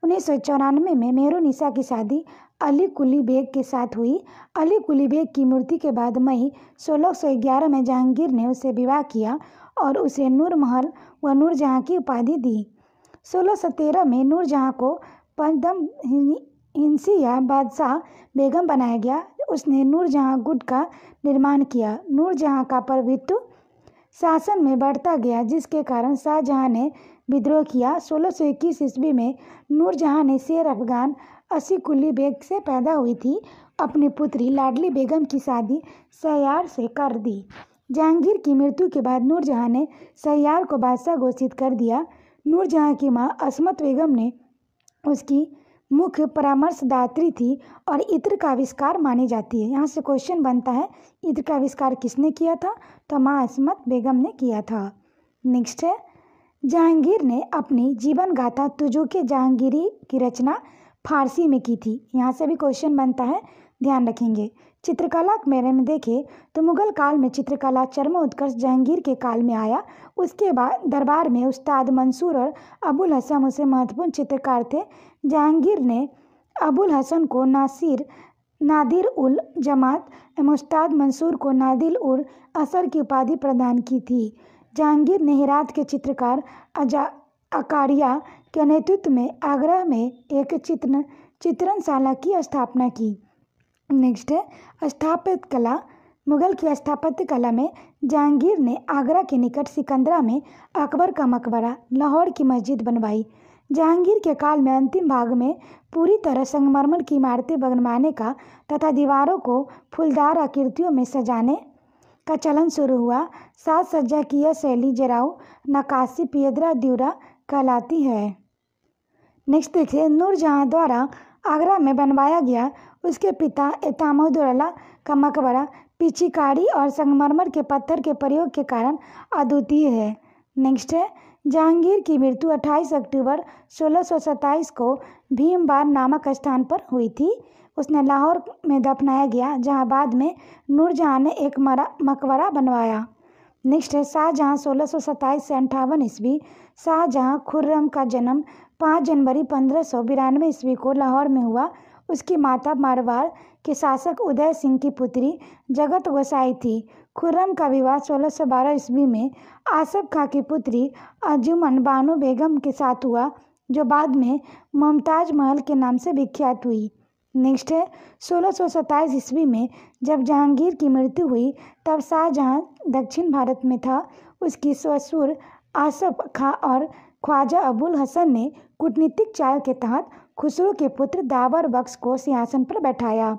उन्नीस सौ चौरानवे में मेहरू निशा की शादी अली कुली बेग के साथ हुई अली कुली बेग की मूर्ति के बाद मई सोलह सौ ग्यारह में जहांगीर ने उसे विवाह किया और उसे नूर महल व नूरजहाँ की उपाधि दी सोलह सौ तेरह में नूरजहाँ को पंचम या बादशाह बेगम बनाया गया उसने नूरजहाँ गुट का निर्माण किया नूरजहाँ का प्रभुत्व शासन में बढ़ता गया जिसके कारण शाहजहाँ ने विद्रोह किया सोलह सौ इक्कीस ईस्वी में नूरजहाँ ने शेर अफगान असीकुल्ली बेग से पैदा हुई थी अपनी पुत्री लाडली बेगम की शादी सयार से कर दी जहांगीर की मृत्यु के बाद नूरजहाँ ने सयार को बादशाह घोषित कर दिया नूरजहाँ की माँ असमत बेगम ने उसकी मुख्य परामर्शदात्री थी और इत्र का आविष्कार मानी जाती है यहाँ से क्वेश्चन बनता है इत्र का आविष्कार किसने किया था तो माँ असमत बेगम ने किया था नेक्स्ट है जहांगीर ने अपनी जीवन गाथा तुजो के जहांगीरी की रचना फारसी में की थी यहाँ से भी क्वेश्चन बनता है ध्यान रखेंगे चित्रकला के मेरे में देखें तो मुगल काल में चित्रकला चरम उत्कर्ष जहांगीर के काल में आया उसके बाद दरबार में उस्ताद मंसूर और अबुल हसन उसे महत्वपूर्ण चित्रकार थे जहांगीर ने अबुल हसन को नासिर नादिर उल जमात एवं उस्ताद मंसूर को नादिल उल असर की उपाधि प्रदान की थी जहांगीर ने हिरात के चित्रकार अजा अकारिया के नेतृत्व में आगरा में एक चित्र चित्रणशाला की स्थापना की नेक्स्ट है स्थापित कला मुगल की स्थापत्य कला में जहांगीर ने आगरा के निकट सिकंदरा में अकबर का मकबरा लाहौर की मस्जिद बनवाई जहांगीर के काल में अंतिम भाग में पूरी तरह संगमरमर की इमारतें बनवाने का तथा दीवारों को फूलदार आकृतियों में सजाने का चलन शुरू हुआ साज सज्जा की यह शैली जराऊ नकाशी पियदरा द्यूरा कहलाती है नेक्स्ट देखिए नूरजहाँ द्वारा आगरा में बनवाया गया उसके पिता एतामुद्दौला का मकबरा पिचिकारी और संगमरमर के पत्थर के प्रयोग के कारण अद्वितीय है नेक्स्ट है जहांगीर की मृत्यु 28 अक्टूबर सोलह को भीमबार नामक स्थान पर हुई थी उसने लाहौर में दफनाया गया जहां बाद में नूरजहाँ ने एक मरा मकबरा बनवाया नेक्स्ट है शाहजहाँ सोलह सौ से अंठावन ईस्वी शाहजहाँ खुर्रम का जन्म पाँच जनवरी पंद्रह सौ बिरानवे ईस्वी को लाहौर में हुआ उसकी माता मारवाड़ के शासक उदय सिंह की पुत्री जगत गोसाई थी खुर्रम का विवाह 1612 ईस्वी में आसफ खां की पुत्री अजुमन बानो बेगम के साथ हुआ जो बाद में मुमताज महल के नाम से विख्यात हुई नेक्स्ट है सोलह सौ सत्ताईस ईस्वी में जब जहांगीर की मृत्यु हुई तब शाहजहाँ दक्षिण भारत में था उसकी ससुर आसफ खां और ख्वाजा अबुल हसन ने कूटनीतिक चाल के तहत खुसरो के पुत्र दाबर बख्श को सिंहासन पर बैठाया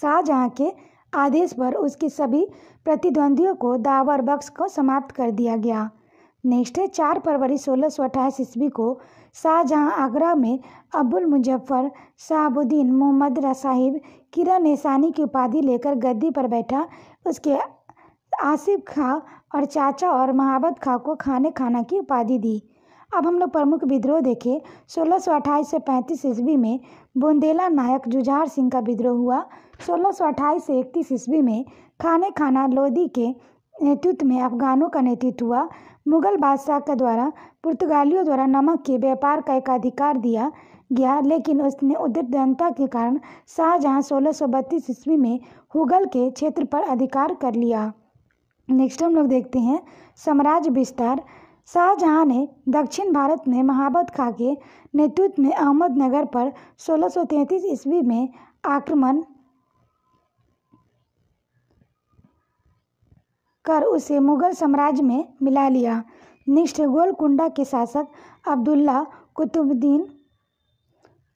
शाहजहाँ के आदेश पर उसके सभी प्रतिद्वंदियों को दावर बक्स को समाप्त कर दिया गया नेक्स्ट है चार फरवरी सोलह सौ अट्ठाईस ईस्वी को शाहजहाँ आगरा में अबुल मुजफ्फर शाहबुद्दीन मोहम्मद रसाहिब किरा निसानी की उपाधि लेकर गद्दी पर बैठा उसके आसिफ खां और चाचा और महाबत खां को खाने खाना की उपाधि दी अब हम लोग प्रमुख विद्रोह देखें सोलह सौ अट्ठाईस से पैंतीस ईस्वी में बुंदेला नायक जुझार सिंह का विद्रोह हुआ सोलह सौ अट्ठाईस से इकतीस ईस्वी में खाने खाना लोदी के नेतृत्व में अफ़गानों का नेतृत्व हुआ मुग़ल बादशाह के द्वारा पुर्तगालियों द्वारा नमक के व्यापार का एक अधिकार दिया गया लेकिन उसने उद्दीनता के कारण शाहजहाँ सोलह सौ बत्तीस ईस्वी में हुगल के क्षेत्र पर अधिकार कर लिया नेक्स्ट हम लोग देखते हैं साम्राज्य विस्तार शाहजहाँ ने दक्षिण भारत में महाबत खा के नेतृत्व में अहमदनगर पर तैंतीस ईस्वी में आक्रमण कर उसे मुगल साम्राज्य में मिला लिया निष्ठ गोलकुंडा के शासक अब्दुल्ला कुतुबुद्दीन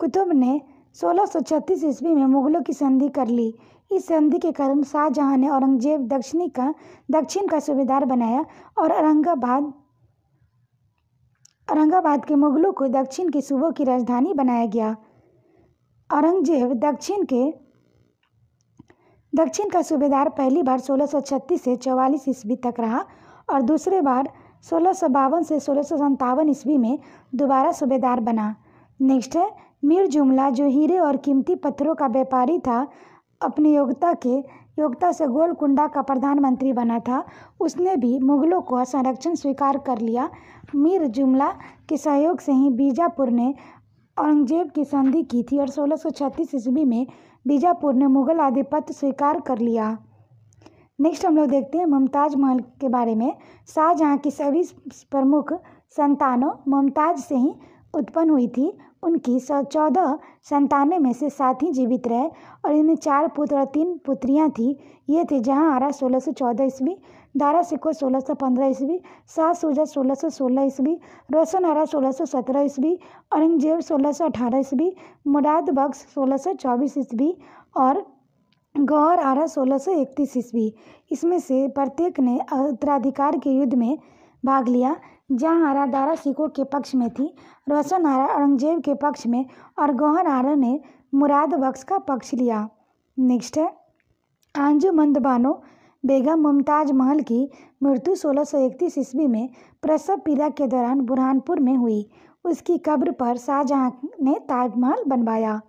कुतुब ने छत्तीस ईस्वी में मुगलों की संधि कर ली इस संधि के कारण शाहजहां ने औरंगजेब दक्षिणी का दक्षिण का सूबेदार बनाया और औरंगाबाद औरंगाबाद के मुगलों को दक्षिण के सूबों की राजधानी बनाया गया औरंगजेब दक्षिण के दक्षिण का सूबेदार पहली बार सोलह सौ छत्तीस से चौवालीस ईस्वी तक रहा और दूसरे बार सोलह सौ बावन से सोलह सौ ईस्वी में दोबारा सूबेदार बना नेक्स्ट है मीर जुमला जो हीरे और कीमती पत्थरों का व्यापारी था अपनी योग्यता के योग्यता से गोलकुंडा का प्रधानमंत्री बना था उसने भी मुगलों को संरक्षण स्वीकार कर लिया मीर जुमला के सहयोग से ही बीजापुर ने औरंगजेब की संधि की थी और सोलह छत्तीस ईस्वी में बीजापुर ने मुगल आधिपत्य स्वीकार कर लिया नेक्स्ट हम लोग देखते हैं मुमताज महल के बारे में शाहजहाँ की सभी प्रमुख संतानों मुमताज से ही उत्पन्न हुई थी उनकी सौ चौदह संतानवे में से सात ही जीवित रहे और इनमें चार पुत्र और तीन पुत्रियां थीं ये थे जहाँ आरा सोलह सौ चौदह ईस्वी दारा सिको सोलह सौ पंद्रह ईस्वी शाह सूजा सोलह सौ सोलह ईस्वी रोशन आरा सोलह सौ सत्रह ईस्वी औरंगजेब सोलह सौ अठारह ईस्वी मुराद बख्श सोलह सौ चौबीस ईस्वी और गौर आरा सोलह सौ इकतीस ईस्वी इसमें से प्रत्येक ने उत्तराधिकार के युद्ध में भाग लिया जहाँ आरा दारा सिको के पक्ष में थी रोशन आरा औरंगजेब के पक्ष में और गौहर आरा ने मुराद बख्श का पक्ष लिया नेक्स्ट है आंजू मंदबानो बेगम मुमताज महल की मृत्यु 1631 ईस्वी में प्रसव पीड़ा के दौरान बुरहानपुर में हुई उसकी कब्र पर शाहजहाँ ने ताजमहल बनवाया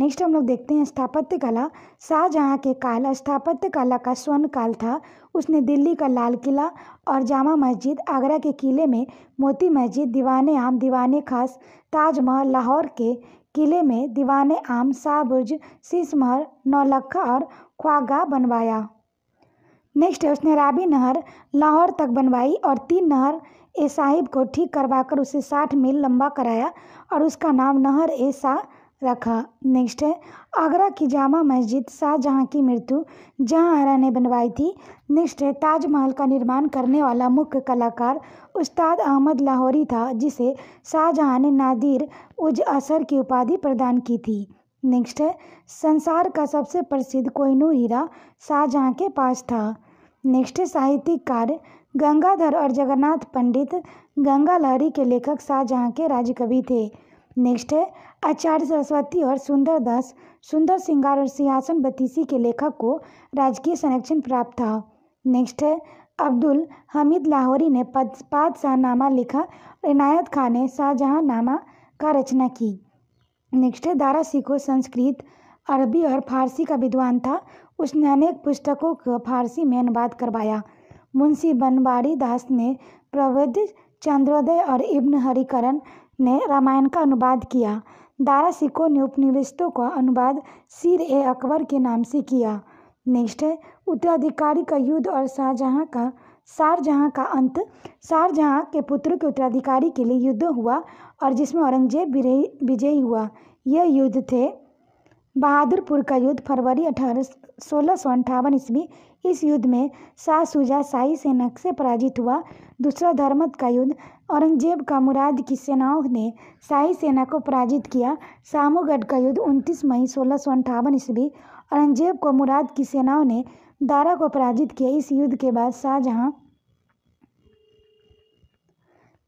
नेक्स्ट हम लोग देखते हैं स्थापत्य कला शाहजहाँ के काल स्थापत्य कला का स्वर्ण काल था उसने दिल्ली का लाल किला और जामा मस्जिद आगरा के किले में मोती मस्जिद दीवान आम दीवान खास ताजमहल लाहौर के किले में दीवान आम शाहबुर्ज शीशमहल नौलखा और ख्वागा बनवाया नेक्स्ट है उसने राबी नहर लाहौर तक बनवाई और तीन नहर ए साहिब को ठीक करवाकर उसे साठ मील लंबा कराया और उसका नाम नहर ए शाह रखा नेक्स्ट है आगरा की जामा मस्जिद शाहजहाँ की मृत्यु जहाँ आरा ने बनवाई थी नेक्स्ट है ताजमहल का निर्माण करने वाला मुख्य कलाकार उस्ताद अहमद लाहौरी था जिसे शाहजहाँ ने नादिर उज असर की उपाधि प्रदान की थी नेक्स्ट है संसार का सबसे प्रसिद्ध कोहिनूर हीरा शाहजहाँ के पास था नेक्स्ट है साहित्यिक कार्य गंगाधर और जगन्नाथ पंडित गंगा लहरी के लेखक शाहजहाँ के राजकवि थे नेक्स्ट है आचार्य सरस्वती और सुंदर दास सुंदर सिंगार और सिंहासन बतीसी के लेखक को राजकीय संरक्षण प्राप्त था नेक्स्ट है अब्दुल हमीद लाहौरी ने पद पाद शाहनामा लिखा इनायत खान ने शाहजहाँ नामा का रचना की नेक्स्ट है दारा सिको संस्कृत अरबी और फारसी का विद्वान था उसने अनेक पुस्तकों को फारसी में अनुवाद करवाया मुंशी बनवारी दास ने प्रवृद्ध चंद्रोदय और इब्न हरिकरण ने रामायण का अनुवाद किया दारा सिखों ने उपनिवेशों का अनुवाद सिर ए अकबर के नाम से किया नेक्स्ट है उत्तराधिकारी का युद्ध और शाहजहाँ का शाहजहाँ का अंत शाहजहाँ के पुत्र के उत्तराधिकारी के लिए युद्ध हुआ और जिसमें औरंगजेब विजयी हुआ यह युद्ध थे बहादुरपुर का युद्ध फरवरी अठारह सोलह सौ अंठावन ईस्वी इस युद्ध में शाह सुजा शाही सेनक से पराजित हुआ दूसरा धर्मत का युद्ध औरंगजेब का मुराद की सेनाओं ने शाही सेना को पराजित किया सामूगढ़ का युद्ध 29 मई सोलह सौ अंठावन ईस्वी औरंगजेब को मुराद की सेनाओं ने दारा को पराजित किया इस युद्ध के बाद शाहजहाँ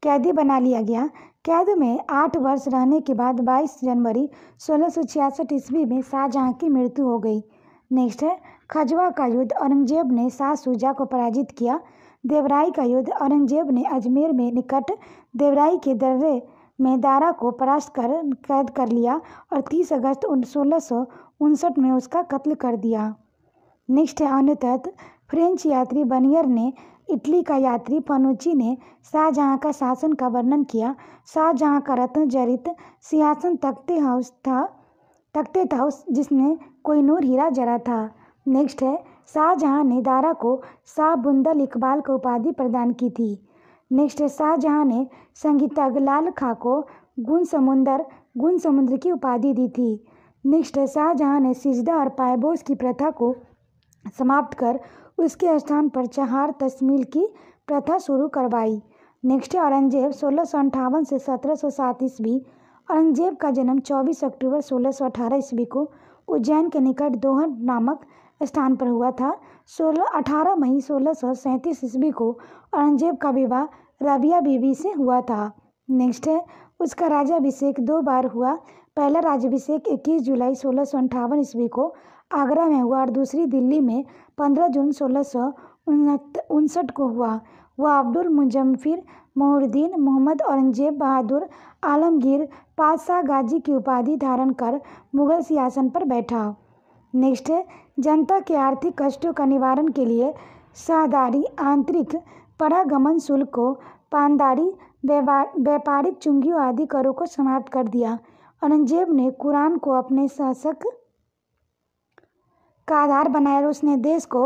कैदी बना लिया गया कैद में आठ वर्ष रहने के बाद 22 जनवरी सोलह सौ छियासठ ईस्वी में शाहजहाँ की मृत्यु हो गई नेक्स्ट है खजवा का युद्ध औरंगजेब ने शाह सूजा को पराजित किया देवराय का युद्ध औरंगजेब ने अजमेर में निकट देवराई के दर्रे में दारा को परास्त कर कैद कर लिया और 30 अगस्त सोलह सौ उनसठ में उसका कत्ल कर दिया नेक्स्ट है अनुतत फ्रेंच यात्री बनियर ने इटली का यात्री पनुची ने शाहजहाँ का शासन का वर्णन किया शाहजहाँ का रत्न जरित सिंहासन तख्ते हाउस था तख्ते था उस जिसने कोई नूर हीरा जरा था नेक्स्ट है शाहजहाँ ने दारा को शाह बुंदल इकबाल को उपाधि प्रदान की थी नेक्स्ट शाहजहाँ ने संगीता लाल खां को गुण समुंदर गुण समुद्र की उपाधि दी थी नेक्स्ट शाहजहाँ ने सिजदा और पायबोस की प्रथा को समाप्त कर उसके स्थान पर चहार तस्मील की प्रथा शुरू करवाई नेक्स्ट औरंगजेब सोलह सौ अंठावन से सत्रह सौ सात ईस्वी औरंगजेब का जन्म 24 अक्टूबर सोलह सौ अठारह ईस्वी को उज्जैन के निकट दोहन नामक स्थान पर हुआ था सोलह अठारह मई सोलह सौ सैंतीस ईस्वी को औरंगजेब का विवाह रबिया बीबी से हुआ था नेक्स्ट है उसका राजाभिषेक दो बार हुआ पहला राजाभिषेक इक्कीस जुलाई सोलह सौ अंठावन ईस्वी को आगरा में हुआ और दूसरी दिल्ली में पंद्रह जून सोलह सौ उनसठ को हुआ वह अब्दुल मुजम्फिर मोहरुद्दीन मोहम्मद औरंगजेब बहादुर आलमगीर पादशाह गाजी की उपाधि धारण कर मुगल सिंहासन पर बैठा नेक्स्ट है जनता के आर्थिक कष्टों का निवारण के लिए शाहदारी आंतरिक परागमन शुल्क को पानदारी व्यापारिक चुंगियों आदि करों को समाप्त कर दिया औरंगजेब ने कुरान को अपने शासक का आधार बनाया और उसने देश को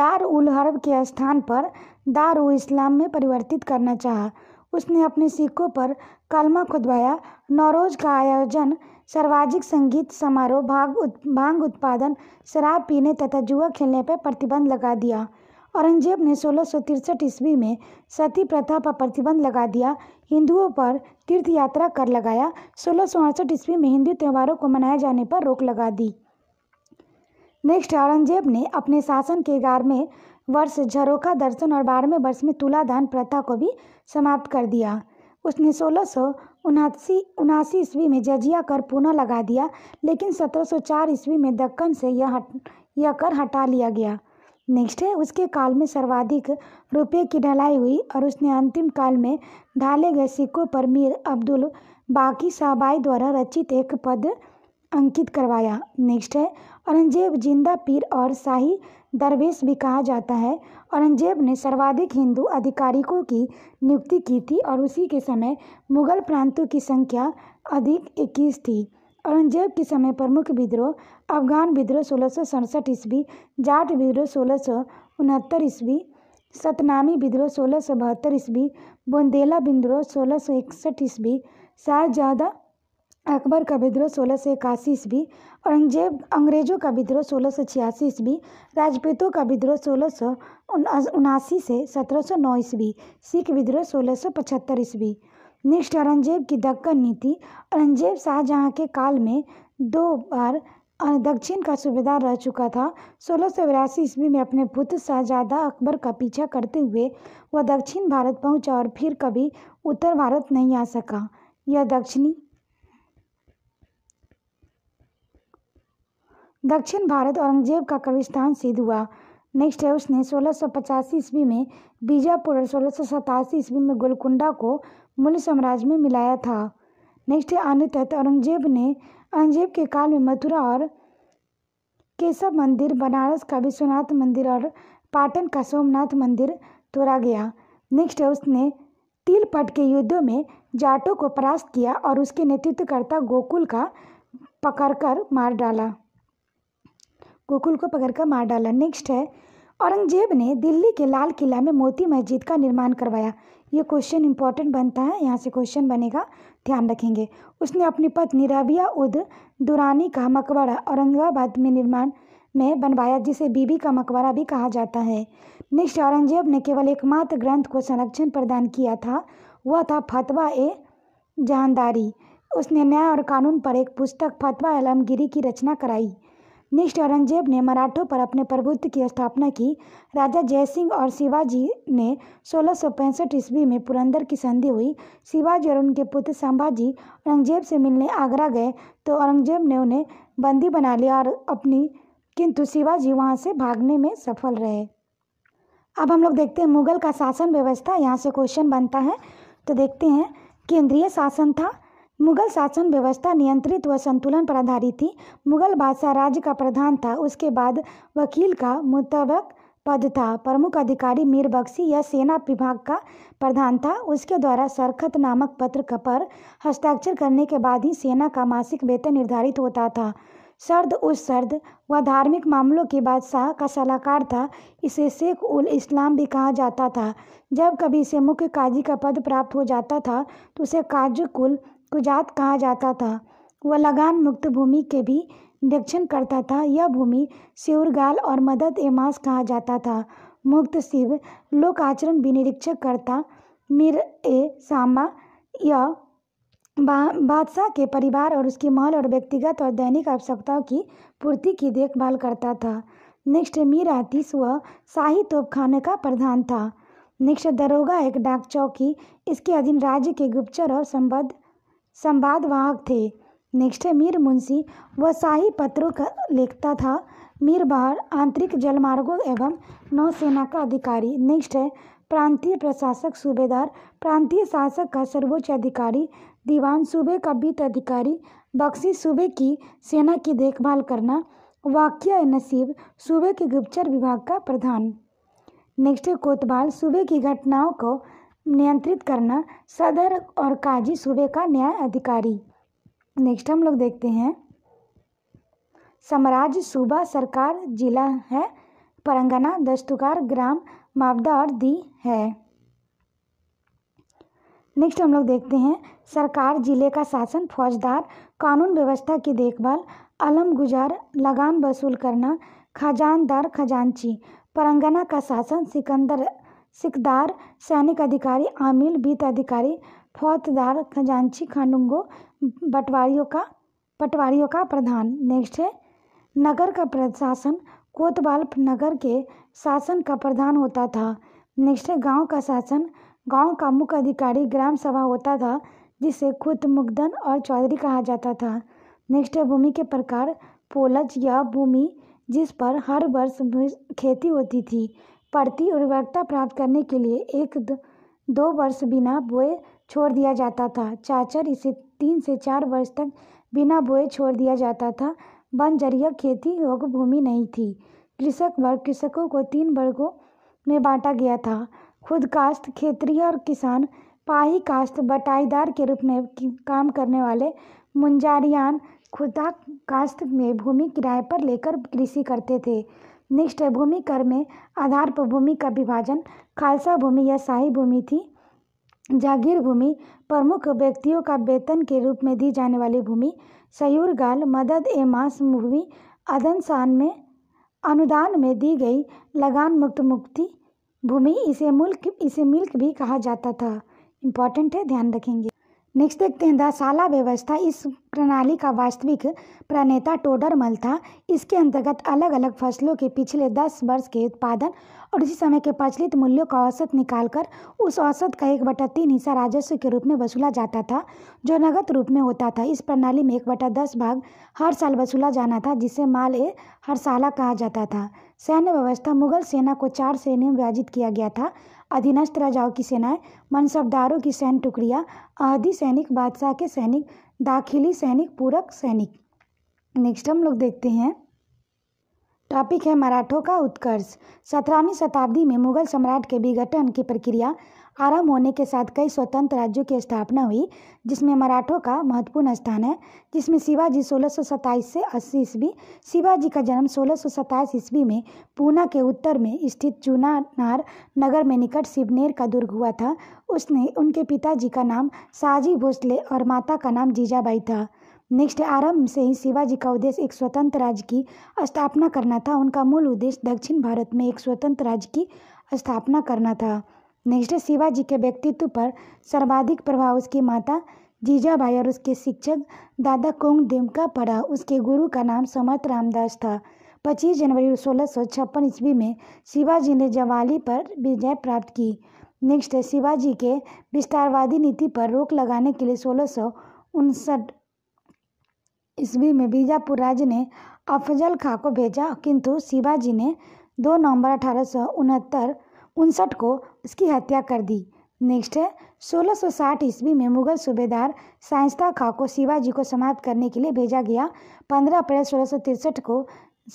दार उल हर्ब के स्थान पर दार इस्लाम में परिवर्तित करना चाहा उसने अपने सिक्कों पर कलमा खुदवाया नौरोज का आयोजन सर्वाजिक संगीत समारोह भाग उत, भांग उत्पादन शराब पीने तथा जुआ खेलने पर प्रतिबंध लगा दिया औरंगजेब ने सोलह सौ तिरसठ ईस्वी में सती प्रथा पर प्रतिबंध लगा दिया हिंदुओं पर तीर्थ यात्रा कर लगाया सोलह सौ अड़सठ ईस्वी में हिंदू त्यौहारों को मनाए जाने पर रोक लगा दी नेक्स्ट औरंगजेब ने अपने शासन के ग्यारहवें वर्ष झरोखा दर्शन और बारहवें वर्ष में तुलाधान प्रथा को भी समाप्त कर दिया उसने सोलह सौ उनासी उनासी ईस्वी में जजिया कर पुनः लगा दिया लेकिन 1704 ईस्वी में दक्कन से यह हट यह कर हटा लिया गया नेक्स्ट है उसके काल में सर्वाधिक रुपये की ढलाई हुई और उसने अंतिम काल में ढाले गए सिक्कों पर मीर अब्दुल बाकी साहबाई द्वारा रचित एक पद अंकित करवाया नेक्स्ट है औरंगजेब जिंदा पीर और शाही दरवेश भी कहा जाता है औरंगज़ेब ने सर्वाधिक हिंदू अधिकारिकों की नियुक्ति की थी और उसी के समय मुगल प्रांतों की संख्या अधिक इक्कीस थी औरंगजेब के समय प्रमुख विद्रोह अफगान विद्रोह सोलह सौ सड़सठ ईस्वी जाट विद्रोह सोलह सौ उनहत्तर ईस्वी सतनामी विद्रोह सोलह सौ बहत्तर ईस्वी बुंदेला विद्रोह सोलह सौ इकसठ ईस्वी शाहजादा अकबर का विद्रोह सोलह सौ इक्यासी ईस्वी औरंगजेब अंग्रेजों का विद्रोह सोलह सौ छियासी ईस्वी राजपूतों का विद्रोह सोलह सौ उनासी से सत्रह सौ नौ ईस्वी सिख विद्रोह सोलह सौ पचहत्तर ईस्वी नेक्स्ट औरंगजेब की दक्कन नीति औरंगजेब शाहजहाँ के काल में दो बार दक्षिण का सूबेदार रह चुका था सोलह सौ बिरासी ईस्वी में अपने पुत्र शाहजादा अकबर का पीछा करते हुए वह दक्षिण भारत पहुंचा और फिर कभी उत्तर भारत नहीं आ सका यह दक्षिणी दक्षिण भारत औरंगजेब का कब्रिस्तान सिद्ध हुआ नेक्स्ट है उसने सोलह सौ पचासी ईस्वी में बीजापुर और सोलह सौ सतासी ईस्वी में गोलकुंडा को मूल साम्राज्य में मिलाया था नेक्स्ट है अनित औरंगजेब ने औरंगजेब के काल में मथुरा और केशव मंदिर बनारस का विश्वनाथ मंदिर और पाटन का सोमनाथ मंदिर तोड़ा गया नेक्स्ट है उसने तिलपट के युद्धों में जाटों को परास्त किया और उसके नेतृत्वकर्ता गोकुल का पकड़कर मार डाला गोकुल को पकड़कर मार डाला नेक्स्ट है औरंगजेब ने दिल्ली के लाल किला में मोती मस्जिद का निर्माण करवाया ये क्वेश्चन इंपॉर्टेंट बनता है यहाँ से क्वेश्चन बनेगा ध्यान रखेंगे उसने अपनी पत्नी रबिया उद दुरानी का मकबरा औरंगाबाद में निर्माण में बनवाया जिसे बीबी का मकबरा भी कहा जाता है नेक्स्ट औरंगजेब ने केवल एकमात्र ग्रंथ को संरक्षण प्रदान किया था वह था फतवा ए जानदारी उसने न्याय और कानून पर एक पुस्तक फतवा आलमगिरी की रचना कराई नेक्स्ट औरंगजेब ने मराठों पर अपने प्रभुत्व की स्थापना की राजा जयसिंह और शिवाजी ने सोलह सौ पैंसठ ईस्वी में पुरंदर की संधि हुई शिवाजी और उनके पुत्र संभाजी औरंगजेब से मिलने आगरा गए तो औरंगजेब ने उन्हें बंदी बना लिया और अपनी किंतु शिवाजी वहाँ से भागने में सफल रहे अब हम लोग देखते हैं मुगल का शासन व्यवस्था यहाँ से क्वेश्चन बनता है तो देखते हैं केंद्रीय शासन था मुगल शासन व्यवस्था नियंत्रित व संतुलन पर आधारित थी मुगल बादशाह राज्य का प्रधान था उसके बाद वकील का मुतवक पद था प्रमुख अधिकारी मीर बख्शी यह सेना विभाग का प्रधान था उसके द्वारा सरखत नामक पत्र पर हस्ताक्षर करने के बाद ही सेना का मासिक वेतन निर्धारित होता था सर्द उस सर्द व धार्मिक मामलों के बादशाह का सलाहकार था इसे शेख उल इस्लाम भी कहा जाता था जब कभी इसे मुख्य काजी का पद प्राप्त हो जाता था तो उसे काजुकुल कुजात कहा जाता था वह लगान मुक्त भूमि के भी निरीक्षण करता था यह भूमि सिउरगाल और मदद एमास कहा जाता था मुक्त शिव लोक आचरण भी निरीक्षक करता मिर ए सामा यह बा, बादशाह के परिवार और उसके महल और व्यक्तिगत और दैनिक आवश्यकताओं की पूर्ति की देखभाल करता था नेक्स्ट मीर आतीस व शाही तोपखाने का प्रधान था नेक्स्ट दरोगा एक डाक चौकी इसके अधीन राज्य के गुप्तचर और संबद्ध संवादवाहक थे नेक्स्ट है मीर मुंशी वह शाही पत्रों का लिखता था मीर बहार आंतरिक जलमार्गों एवं नौसेना का अधिकारी नेक्स्ट है प्रांतीय प्रशासक सूबेदार प्रांतीय शासक का सर्वोच्च अधिकारी दीवान सूबे का वित्त अधिकारी बख्शी सूबे की सेना की देखभाल करना वाक्य नसीब सूबे के गुप्तचर विभाग का प्रधान नेक्स्ट है कोतवाल सूबे की घटनाओं को नियंत्रित करना सदर और काजी सूबे का न्याय अधिकारी नेक्स्ट हम लोग देखते हैं साम्राज्य सूबा सरकार जिला है परंगना दस्तुकार ग्राम मावदा और दी है नेक्स्ट हम लोग देखते हैं सरकार जिले का शासन फौजदार कानून व्यवस्था की देखभाल अलम गुजार लगान वसूल करना खजानदार खजानची परंगना का शासन सिकंदर सिकदार सैनिक अधिकारी आमिल बीत अधिकारी फौतदार खजांची खानुंगो बटवारियों का पटवारियों का प्रधान नेक्स्ट है नगर का प्रशासन कोतवाल नगर के शासन का प्रधान होता था नेक्स्ट है गाँव का शासन गांव का मुख्य अधिकारी ग्राम सभा होता था जिसे खुद मुग्धन और चौधरी कहा जाता था नेक्स्ट है भूमि के प्रकार पोलज या भूमि जिस पर हर वर्ष खेती होती थी प्रति उर्वरकता प्राप्त करने के लिए एक दो वर्ष बिना बोए छोड़ दिया जाता था चाचर इसे तीन से चार वर्ष तक बिना बोए छोड़ दिया जाता था बनजरिया खेती योग्य भूमि नहीं थी कृषक वर्ग कृषकों को तीन वर्गों में बांटा गया था खुद काश्त क्षेत्रीय और किसान पाही काश्त बटाईदार के रूप में काम करने वाले मुंजारियान खुदा काश्त में भूमि किराए पर लेकर कृषि करते थे नेक्स्ट है भूमि कर में आधार पर भूमि का विभाजन खालसा भूमि या शाही भूमि थी जागीर भूमि प्रमुख व्यक्तियों का वेतन के रूप में दी जाने वाली भूमि सयूरगाल मदद ए मास भूमि अदनसान में अनुदान में दी गई लगान मुक्त मुक्ति भूमि इसे मुल्क इसे मिल्क भी कहा जाता था इम्पॉर्टेंट है ध्यान रखेंगे नेक्स्ट देखते हैं दशाला व्यवस्था इस प्रणाली का वास्तविक प्रणेता टोडरमल था इसके अंतर्गत अलग अलग फसलों के पिछले दस वर्ष के उत्पादन और उसी समय के प्रचलित मूल्यों का औसत निकालकर उस औसत का एक बटा तीन हिस्सा राजस्व के रूप में वसूला जाता था जो नगद रूप में होता था इस प्रणाली में एक बटा दस भाग हर साल वसूला जाना था जिसे माल ए हरसाला कहा जाता था सैन्य व्यवस्था मुगल सेना को चार श्रेणियों में विभाजित किया गया था अधीनस्थ राजाओं की सेनाएं मनसबदारों की सैन्य टुकड़ियाँ आदि सैनिक बादशाह के सैनिक दाखिली सैनिक पूरक सैनिक नेक्स्ट हम लोग देखते हैं टॉपिक है मराठों का उत्कर्ष सत्रहवीं शताब्दी में मुगल सम्राट के विघटन की प्रक्रिया आरंभ होने के साथ कई स्वतंत्र राज्यों की स्थापना हुई जिसमें मराठों का महत्वपूर्ण स्थान है जिसमें शिवाजी सोलह से अस्सी ईस्वी शिवाजी का जन्म सोलह ईस्वी में पूना के उत्तर में स्थित चूनानार नगर में निकट शिवनेर का दुर्ग हुआ था उसने उनके पिताजी का नाम शाहजी भोसले और माता का नाम जीजाबाई था नेक्स्ट आरंभ से ही शिवाजी का उद्देश्य एक स्वतंत्र राज्य की स्थापना करना था उनका मूल उद्देश्य दक्षिण भारत में एक स्वतंत्र राज्य की स्थापना करना था नेक्स्ट है शिवाजी के व्यक्तित्व पर सर्वाधिक प्रभाव उसकी माता जीजाबाई और उसके शिक्षक दादा कोंग देव का पड़ा उसके गुरु का नाम समर्थ रामदास था 25 जनवरी सोलह सौ छप्पन ईस्वी में शिवाजी ने जवाली पर विजय प्राप्त की नेक्स्ट है शिवाजी के विस्तारवादी नीति पर रोक लगाने के लिए सोलह सौ उनसठ ईस्वी में बीजापुर राज्य ने अफजल खां को भेजा किंतु शिवाजी ने 2 नवंबर अठारह सौ उनहत्तर उनसठ को उसकी हत्या कर दी नेक्स्ट है 1660 ईस्वी में मुगल सूबेदार साइंसता खा को शिवाजी को समाप्त करने के लिए भेजा गया 15 अप्रैल सोलह को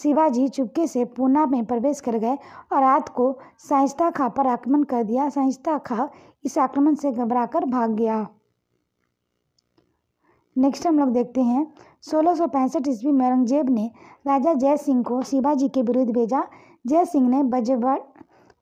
शिवाजी चुपके से पूना में प्रवेश कर गए और रात को साइंसता खा पर आक्रमण कर दिया साइंसता खा इस आक्रमण से घबराकर भाग गया नेक्स्ट हम लोग देखते हैं सोलह ईस्वी में औरंगजेब ने राजा जय सिंह को शिवाजी के विरुद्ध भेजा जय सिंह ने बजबड़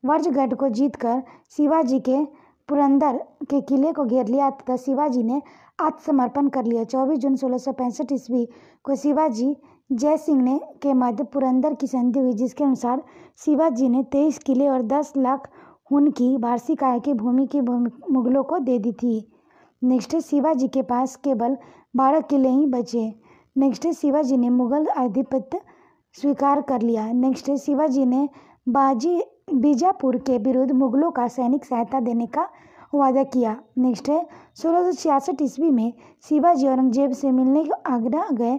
वर्जगढ़ को जीतकर शिवाजी के पुरंदर के किले को घेर लिया तथा शिवाजी ने आत्मसमर्पण कर लिया 24 जून सोलह सौ पैंसठ ईस्वी को शिवाजी जय सिंह ने के मध्य पुरंदर की संधि हुई जिसके अनुसार शिवाजी ने तेईस किले और दस लाख हुन की वार्षिक आय की भूमि की भूमि मुगलों को दे दी थी नेक्स्ट शिवाजी के पास केवल बारह किले ही बचे नेक्स्ट शिवाजी ने मुगल आधिपत्य स्वीकार कर लिया नेक्स्ट शिवाजी ने बाजी बीजापुर के विरुद्ध मुगलों का सैनिक सहायता देने का वादा किया नेक्स्ट है सोलह सौ छियासठ ईस्वी में शिवाजी औरंगजेब से मिलने आगरा गए